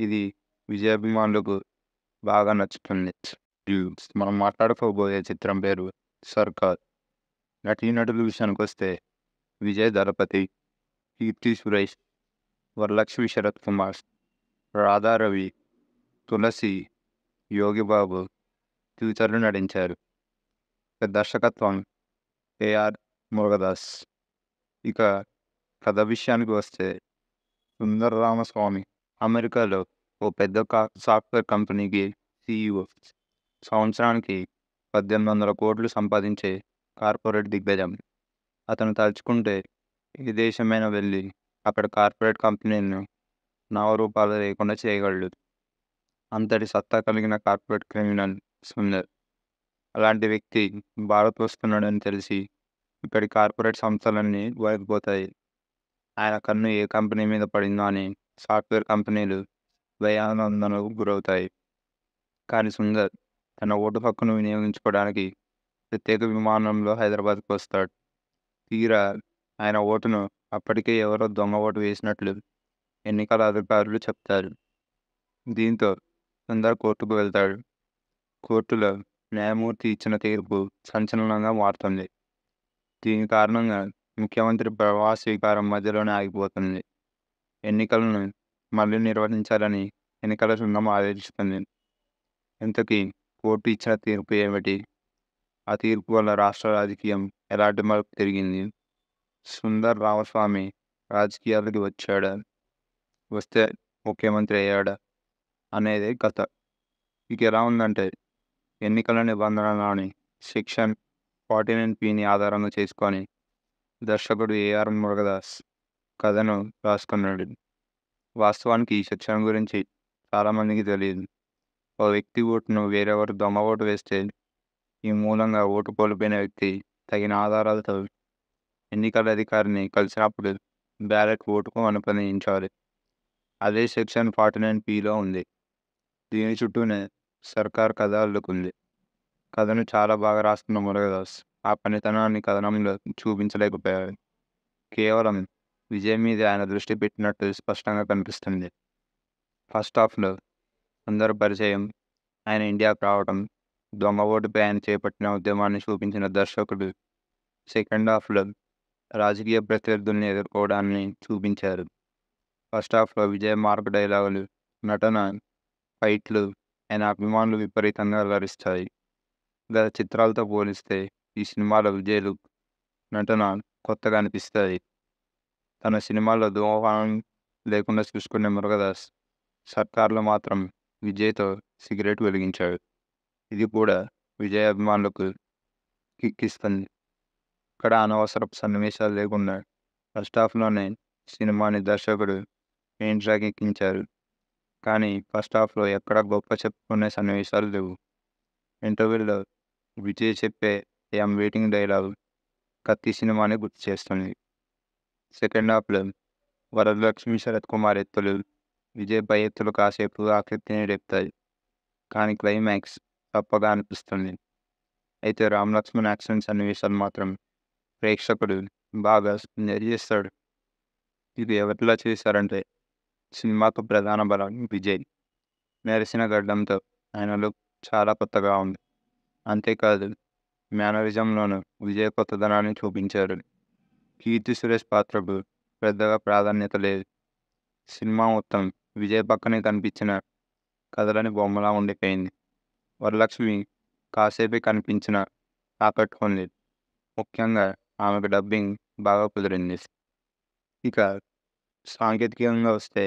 ఇది విజయాభిమానులకు బాగా నచ్చుతుంది మనం మాట్లాడుకోబోయే చిత్రం పేరు సర్కార్ నటీనటుల విషయానికి వస్తే విజయ్ దళపతి కీర్తి సురేష్ వరలక్ష్మి శరత్ కుమార్ రాధారవి తులసి యోగిబాబు తదితరులు నటించారు దర్శకత్వం ఏఆర్ మురుగదాస్ ఇక కథ విషయానికి వస్తే సుందర రామస్వామి అమెరికాలో ఓ పెద్ద సాఫ్ట్వేర్ కంపెనీకి సీఈఓ సంవత్సరానికి పద్దెనిమిది వందల కోట్లు సంపాదించే కార్పొరేట్ దిగ్గజం అతను తలుచుకుంటే ఏ దేశమైనా వెళ్ళి అక్కడ కార్పొరేట్ కంపెనీలను నామరూపాలు లేకుండా చేయగలడు అంతటి సత్తా కలిగిన కార్పొరేట్ క్రిమినల్ సుందర్ అలాంటి వ్యక్తి భారత్ వస్తున్నాడని తెలిసి ఇక్కడి కార్పొరేట్ సంస్థలన్నీ వైపోతాయి ఆయన కన్ను ఏ కంపెనీ మీద పడిందో అని సాఫ్ట్వేర్ కంపెనీలు దయానందనకు గురవుతాయి కానీ సుందర్ తన ఓటు హక్కును వినియోగించుకోవడానికి ప్రత్యేక విమానంలో హైదరాబాద్కు వస్తాడు తీరా ఆయన ఓటును అప్పటికే ఎవరో దొంగ ఓటు వేసినట్లు ఎన్నికల అధికారులు చెప్తారు దీంతో సుందర్ కోర్టుకు వెళ్తాడు కోర్టులో న్యాయమూర్తి ఇచ్చిన తీర్పు సంచలనంగా మారుతుంది దీని కారణంగా ముఖ్యమంత్రి ప్రవాస్ స్వీకారం మధ్యలోనే ఆగిపోతుంది ఎన్నికలను మళ్ళీ నిర్వహించాలని ఎన్నికల సంఘం ఆదేశిస్తుంది ఇంతకీ కోర్టు ఇచ్చిన తీర్పు ఏమిటి ఆ తీర్పు వల్ల రాష్ట్ర రాజకీయం ఎలాంటి మార్పు తిరిగింది సుందర్ రామస్వామి రాజకీయాలకి వచ్చాడా వస్తే ముఖ్యమంత్రి అయ్యాడా అనేది కథ ఇక ఎలా ఉందంటే ఎన్నికల నిబంధనలని సెక్షన్ ఫార్టీ నైన్ పిని ఆధారంగా చేసుకొని దర్శకుడు ఏఆర్ మురుగదాస్ కథను రాసుకున్నాడు వాస్తవానికి ఈ శిక్షణ గురించి చాలామందికి తెలియదు ఓ వ్యక్తి ఓటును వేరెవరు దొంగ ఓటు వేస్తే ఈ మూలంగా ఓటు కోల్పోయిన వ్యక్తి తగిన ఆధారాలతో ఎన్నికల అధికారిని కలిసినప్పుడు బ్యాలెట్ ఓటుకు అనుమతించాలి అదే సెక్షన్ ఫార్టీ నైన్ పిలో ఉంది దీని చుట్టూనే సర్కార్ కథ అల్లుకుంది కథను చాలా బాగా రాస్తున్న మురగదాస్ ఆ పనితనాన్ని కథనంలో చూపించలేకపోయారు కేవలం విజయం మీద ఆయన దృష్టి పెట్టినట్టు స్పష్టంగా కనిపిస్తుంది ఫస్ట్ హాఫ్లో అందరు పరిచయం ఆయన ఇండియాకు రావడం దొంగ ఓటుపై ఆయన చేపట్టిన ఉద్యమాన్ని చూపించిన దర్శకుడు సెకండ్ హాఫ్లో రాజకీయ ప్రత్యర్థుల్ని ఎదుర్కోవడాన్ని చూపించారు ఫస్ట్ హాఫ్లో విజయ మార్క్ డైలాగులు నటన ఫైట్లు ఆయన అభిమానులు విపరీతంగా అలరిస్తాయి గత చిత్రాలతో పోలిస్తే ఈ సినిమాలో విజయలు నటన కొత్తగా అనిపిస్తాయి తన సినిమాల్లో ధూమపానం లేకుండా చూసుకునే మురుగదాస్ సర్కార్లో మాత్రం విజయ్తో సిగరెట్ వెలిగించాడు ఇది కూడా విజయ్ అభిమానులకు కిక్కిస్తుంది ఇక్కడ అనవసరపు సన్నివేశాలు లేకుండా ఫస్ట్ హాఫ్లోనే సినిమాని దర్శకుడు మెయిన్ ట్రాక్ ఎక్కించారు కానీ ఫస్ట్ హాఫ్లో ఎక్కడ గొప్ప చెప్పుకునే సన్నివేశాలు లేవు ఇంటర్వ్యూలో విజయ్ చెప్పే ఐఎమ్ వెయిటింగ్ డైలాగ్ కత్తి సినిమాని గుర్తు చేస్తుంది సెకండ్ లో వరలక్ష్మి శరత్ కుమార్ ఎత్తులు విజయ్ పై ఎత్తులు కాసేపు ఆకృతిని రేపుతాయి కానీ క్లైమాక్స్ తప్పగా అనిపిస్తుంది అయితే రామ్ లక్ష్మణ్ యాక్షన్ సన్నివేశాలు మాత్రం ప్రేక్షకుడు బాగా చేస్తాడు ఇది ఎవరిలా చేశారంటే సినిమాకు ప్రధాన బలం విజయ్ మెరిసిన గడ్డంతో ఆయన లుక్ చాలా కొత్తగా ఉంది అంతేకాదు మేనరిజంలోనూ విజయ్ కొత్తదనాన్ని చూపించారు కీర్తి సురేష్ పాత్రకు పెద్దగా ప్రాధాన్యత లేదు సినిమా మొత్తం విజయ్ పక్కనే కనిపించిన కథలని బొమ్మలా ఉండిపోయింది వరలక్ష్మి కాసేపే కనిపించిన ఆకట్టుకోలేదు ముఖ్యంగా ఆమెకు డబ్బింగ్ బాగా కుదిరింది ఇక సాంకేతికంగా వస్తే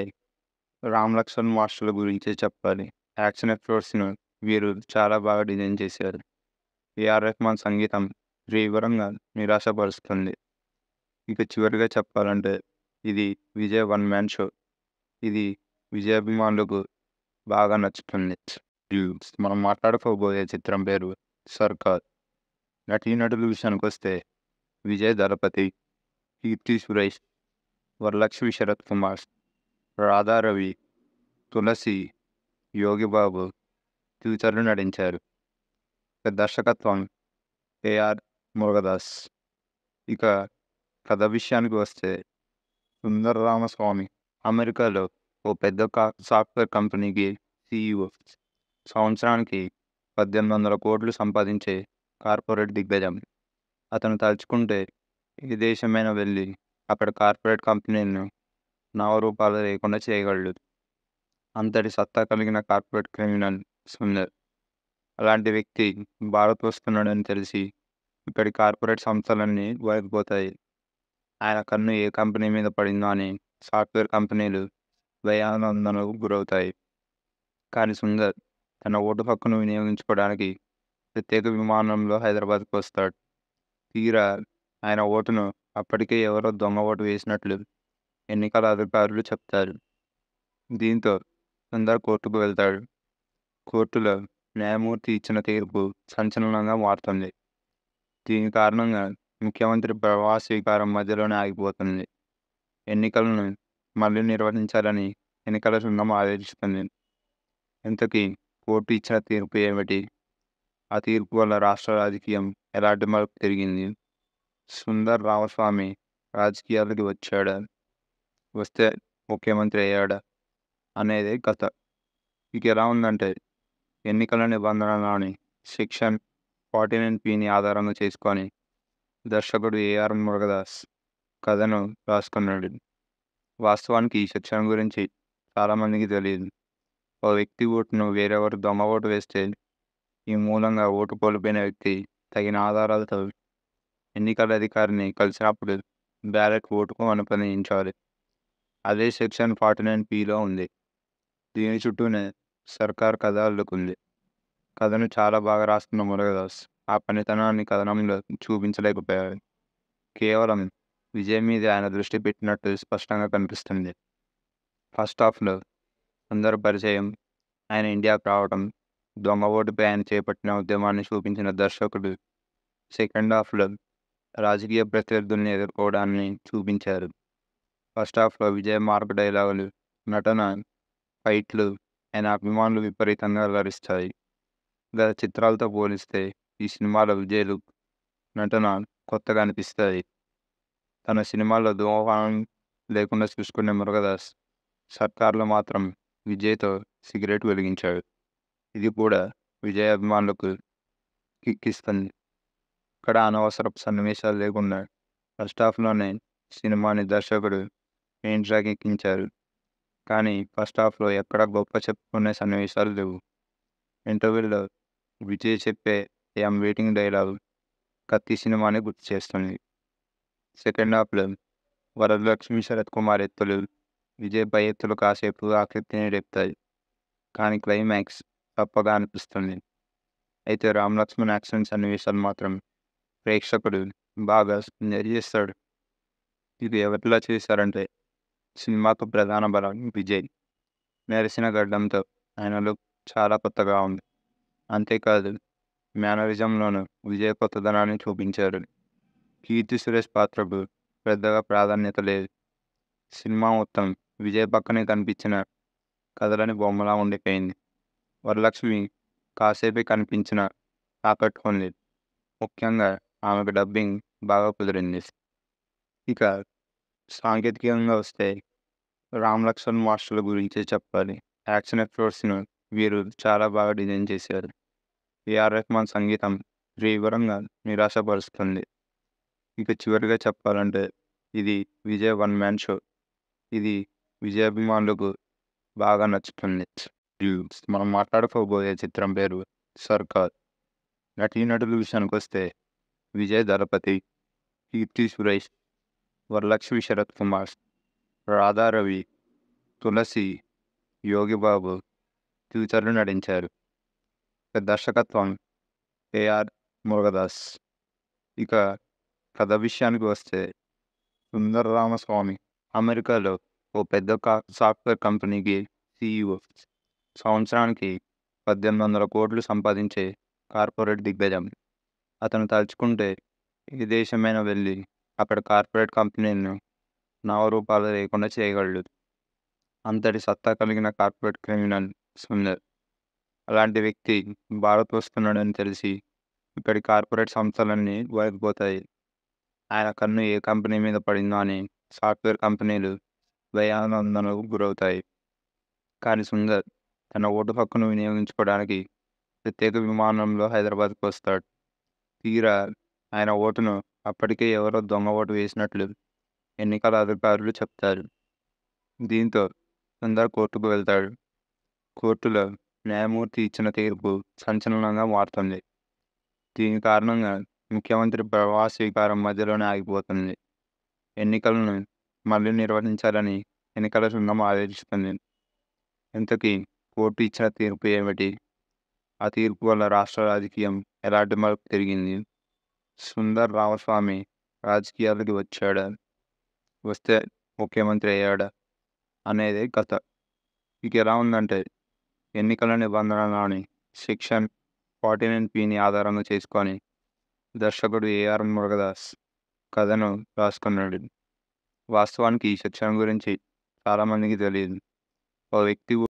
రామ్ లక్ష్మణ్ మాస్టర్ల గురించి చెప్పాలి యాక్షన్ ఎపిసోడ్స్ను వీరు చాలా బాగా డిజైన్ చేశారు ఏఆర్ రెహ్మాన్ సంగీతం తీవ్రంగా నిరాశపరుస్తుంది ఇక చివరిగా చెప్పాలంటే ఇది విజయ్ వన్ మ్యాన్ షో ఇది విజయాభిమానులకు బాగా నచ్చుతుంది మనం మాట్లాడుకోబోయే చిత్రం పేరు సర్కార్ నటీనటుల విషయానికి వస్తే విజయ్ దళపతి కీర్తి సురేష్ వరలక్ష్మి శరత్ కుమార్ రాధారవి తులసి యోగిబాబు ఫ్యూచర్లు నటించారు దర్శకత్వం ఏఆర్ మురుగదాస్ ఇక కథ విషయానికి వస్తే సుందరరామస్వామి అమెరికాలో ఓ పెద్ద సాఫ్ట్వేర్ కంపెనీకి సిఇఓ సంవత్సరానికి పద్దెనిమిది వందల కోట్లు సంపాదించే కార్పొరేట్ దిగ్గజం అతను తలుచుకుంటే ఏ దేశమైనా వెళ్ళి అక్కడ కార్పొరేట్ కంపెనీలను నామరూపాలు లేకుండా చేయగలడు అంతటి సత్తా కలిగిన కార్పొరేట్ క్రిమినల్ సుందర్ అలాంటి వ్యక్తి భారత్ వస్తున్నాడని తెలిసి ఇక్కడి కార్పొరేట్ సంస్థలన్నీ వైపోతాయి ఆయన కన్ను ఏ కంపెనీ మీద పడిందో అని సాఫ్ట్వేర్ కంపెనీలు భయానందనకు గురవుతాయి కానీ సుందర్ తన ఓటు హక్కును వినియోగించుకోవడానికి ప్రత్యేక విమానంలో హైదరాబాద్కు వస్తాడు తీరా ఆయన ఓటును అప్పటికే ఎవరో దొంగ ఓటు వేసినట్లు ఎన్నికల అధికారులు చెప్తారు దీంతో సుందర్ కోర్టుకు వెళ్తాడు కోర్టులో న్యాయమూర్తి ఇచ్చిన తీర్పు సంచలనంగా మారుతుంది దీని కారణంగా ముఖ్యమంత్రి ప్రభావ స్వీకారం మధ్యలోనే ఆగిపోతుంది ఎన్నికలను మళ్ళీ నిర్వహించాలని ఎన్నికల సంఘం ఆదేశిస్తుంది ఇంతకీ కోర్టు ఇచ్చిన తీర్పు ఏమిటి ఆ తీర్పు వల్ల రాష్ట్ర రాజకీయం ఎలాంటి మార్పు తిరిగింది సుందర్ రామస్వామి రాజకీయాలకి వచ్చాడా వస్తే ముఖ్యమంత్రి అయ్యాడా అనేది కథ ఇక ఎలా ఉందంటే ఎన్నికల నిబంధనలని సెక్షన్ ఫార్టీ నైన్ పిని ఆధారంగా చేసుకొని దర్శకుడు ఏఆర్ మురుగదాస్ కథను రాసుకున్నాడు వాస్తవానికి ఈ శిక్షణ గురించి చాలామందికి తెలియదు ఓ వ్యక్తి ఓటును వేరెవరు దొంగ ఓటు వేస్తే ఈ మూలంగా ఓటు కోల్పోయిన వ్యక్తి తగిన ఆధారాలతో ఎన్నికల అధికారిని కలిసినప్పుడు బ్యాలెట్ ఓటుకు అనుమతించాలి అదే సెక్షన్ ఫార్టీ నైన్ పిలో ఉంది దీని చుట్టూనే సర్కార్ కథ అల్లుకుంది కథను చాలా బాగా రాస్తున్న మురుగదాస్ ఆ పనితనాన్ని కథనంలో చూపించలేకపోయారు కేవలం విజయ్ మీద ఆయన దృష్టి పెట్టినట్టు స్పష్టంగా కనిపిస్తుంది ఫస్ట్ హాఫ్లో అందరు పరిచయం ఆయన ఇండియాకు రావడం దొంగ ఓటుపై ఆయన చేపట్టిన ఉద్యమాన్ని చూపించిన దర్శకుడు సెకండ్ హాఫ్లో రాజకీయ ప్రత్యర్థుల్ని ఎదుర్కోవడాన్ని చూపించారు ఫస్ట్ హాఫ్లో విజయ్ మార్పు డైలాగులు నటన ఫైట్లు ఆయన అభిమానులు విపరీతంగా వివరిస్తాయి గత చిత్రాలతో పోలిస్తే ఈ సినిమాలో విజయలు నటన కొత్తగా అనిపిస్తాయి తన సినిమాల్లో ధూమపానం లేకుండా చూసుకునే మురుగదాస్ సర్కార్లో మాత్రం విజయ్తో సిగరెట్ వెలిగించాడు ఇది కూడా విజయ్ అభిమానులకు కిక్కిస్తుంది ఇక్కడ అనవసరపు సన్నివేశాలు లేకుండా ఫస్ట్ హాఫ్లోనే సినిమాని దర్శకుడు మెయిన్ ట్రాక్ ఎక్కించారు కానీ ఫస్ట్ హాఫ్లో ఎక్కడ గొప్ప చెప్పుకునే సన్నివేశాలు లేవు ఇంటర్వ్యూలో విజయ్ చెప్పే ఐఎమ్ వెయిటింగ్ డైలాగ్ కత్తి సినిమాని గుర్తు చేస్తుంది సెకండ్ హాఫ్లో వరలక్ష్మి శరత్ కుమార్ ఎత్తులు విజయ్ పై ఎత్తులు కాసేపు ఆకృతిని రేపుతాయి కానీ క్లైమాక్స్ తప్పగా అనిపిస్తుంది అయితే రామ్ లక్ష్మణ్ యాక్షన్ సన్నివేశాలు మాత్రం ప్రేక్షకుడు బాగా చేస్తాడు ఇది ఎవరిలా చేశారంటే సినిమాకు ప్రధాన బలం విజయ్ మెరిసిన గడ్డంతో ఆయన లుక్ చాలా కొత్తగా ఉంది అంతేకాదు మేనరిజంలోను విజయ్ కొత్తదనాన్ని చూపించారు కీర్తి సురేష్ పాత్రకు పెద్దగా ప్రాధాన్యత లేదు సినిమా మొత్తం విజయ్ పక్కనే కనిపించిన కథలని బొమ్మలా ఉండిపోయింది వరలక్ష్మి కాసేపే కనిపించిన ఆకట్టుకోలేదు ముఖ్యంగా ఆమెకు డబ్బింగ్ బాగా కుదిరింది ఇక సాంకేతికంగా వస్తే రామ్ లక్ష్మణ్ మాస్టర్ల గురించి చెప్పాలి యాక్షన్ ఎపిసోడ్స్ను వీరు చాలా బాగా డిజైన్ చేశారు ఏఆర్ రెహమాన్ సంగీతం తీవ్రంగా నిరాశపరుస్తుంది ఇక చివరిగా చెప్పాలంటే ఇది విజయ్ వన్ మ్యాన్ షో ఇది అభిమానులకు బాగా నచ్చుతుంది మనం మాట్లాడుకోబోయే చిత్రం పేరు సర్కార్ నటీనటుల విషయానికి వస్తే విజయ్ దళపతి కీర్తి సురేష్ వరలక్ష్మి శరత్ కుమార్ రాధారవి తులసి యోగిబాబు ఫ్యూచర్లు నటించారు దర్శకత్వం ఏఆర్ మురుగదాస్ ఇక కథ విషయానికి వస్తే సుందర రామస్వామి అమెరికాలో ఓ పెద్ద సాఫ్ట్వేర్ కంపెనీకి సిఇఓ సంవత్సరానికి పద్దెనిమిది వందల కోట్లు సంపాదించే కార్పొరేట్ దిగ్గజం అతను తలుచుకుంటే ఏ దేశమైనా వెళ్ళి అక్కడ కార్పొరేట్ కంపెనీలను నామరూపాలు లేకుండా చేయగలడు అంతటి సత్తా కలిగిన కార్పొరేట్ క్రిమినల్ సుందర్ అలాంటి వ్యక్తి భారత్ వస్తున్నాడని తెలిసి ఇక్కడి కార్పొరేట్ సంస్థలన్నీ వైపోతాయి ఆయన కన్ను ఏ కంపెనీ మీద పడిందో అని సాఫ్ట్వేర్ కంపెనీలు భయానందనకు గురవుతాయి కానీ సుందర్ తన ఓటు హక్కును వినియోగించుకోవడానికి ప్రత్యేక విమానంలో హైదరాబాద్కు వస్తాడు తీరా ఆయన ఓటును అప్పటికే ఎవరో దొంగ ఓటు వేసినట్లు ఎన్నికల అధికారులు చెప్తారు దీంతో సుందర్ కోర్టుకు వెళ్తాడు కోర్టులో న్యాయమూర్తి ఇచ్చిన తీర్పు సంచలనంగా మారుతుంది దీని కారణంగా ముఖ్యమంత్రి ప్రవాస స్వీకారం మధ్యలోనే ఆగిపోతుంది ఎన్నికలను మళ్ళీ నిర్వహించాలని ఎన్నికల సంఘం ఆదేశిస్తుంది ఇంతకీ కోర్టు ఇచ్చిన తీర్పు ఏమిటి ఆ తీర్పు వల్ల రాష్ట్ర రాజకీయం ఎలాంటి మార్పు తిరిగింది సుందర్ రామస్వామి రాజకీయాలకి వచ్చాడా వస్తే ముఖ్యమంత్రి అయ్యాడా అనేది కథ ఇక ఎలా ఉందంటే ఎన్నికల నిబంధనలోని సెక్షన్ ఫార్టీ నైన్ పిని ఆధారంగా చేసుకొని దర్శకుడు ఏఆర్ మురుగదాస్ కథను రాసుకున్నాడు వాస్తవానికి ఈ సెక్షన్ గురించి చాలామందికి తెలియదు ఒక వ్యక్తి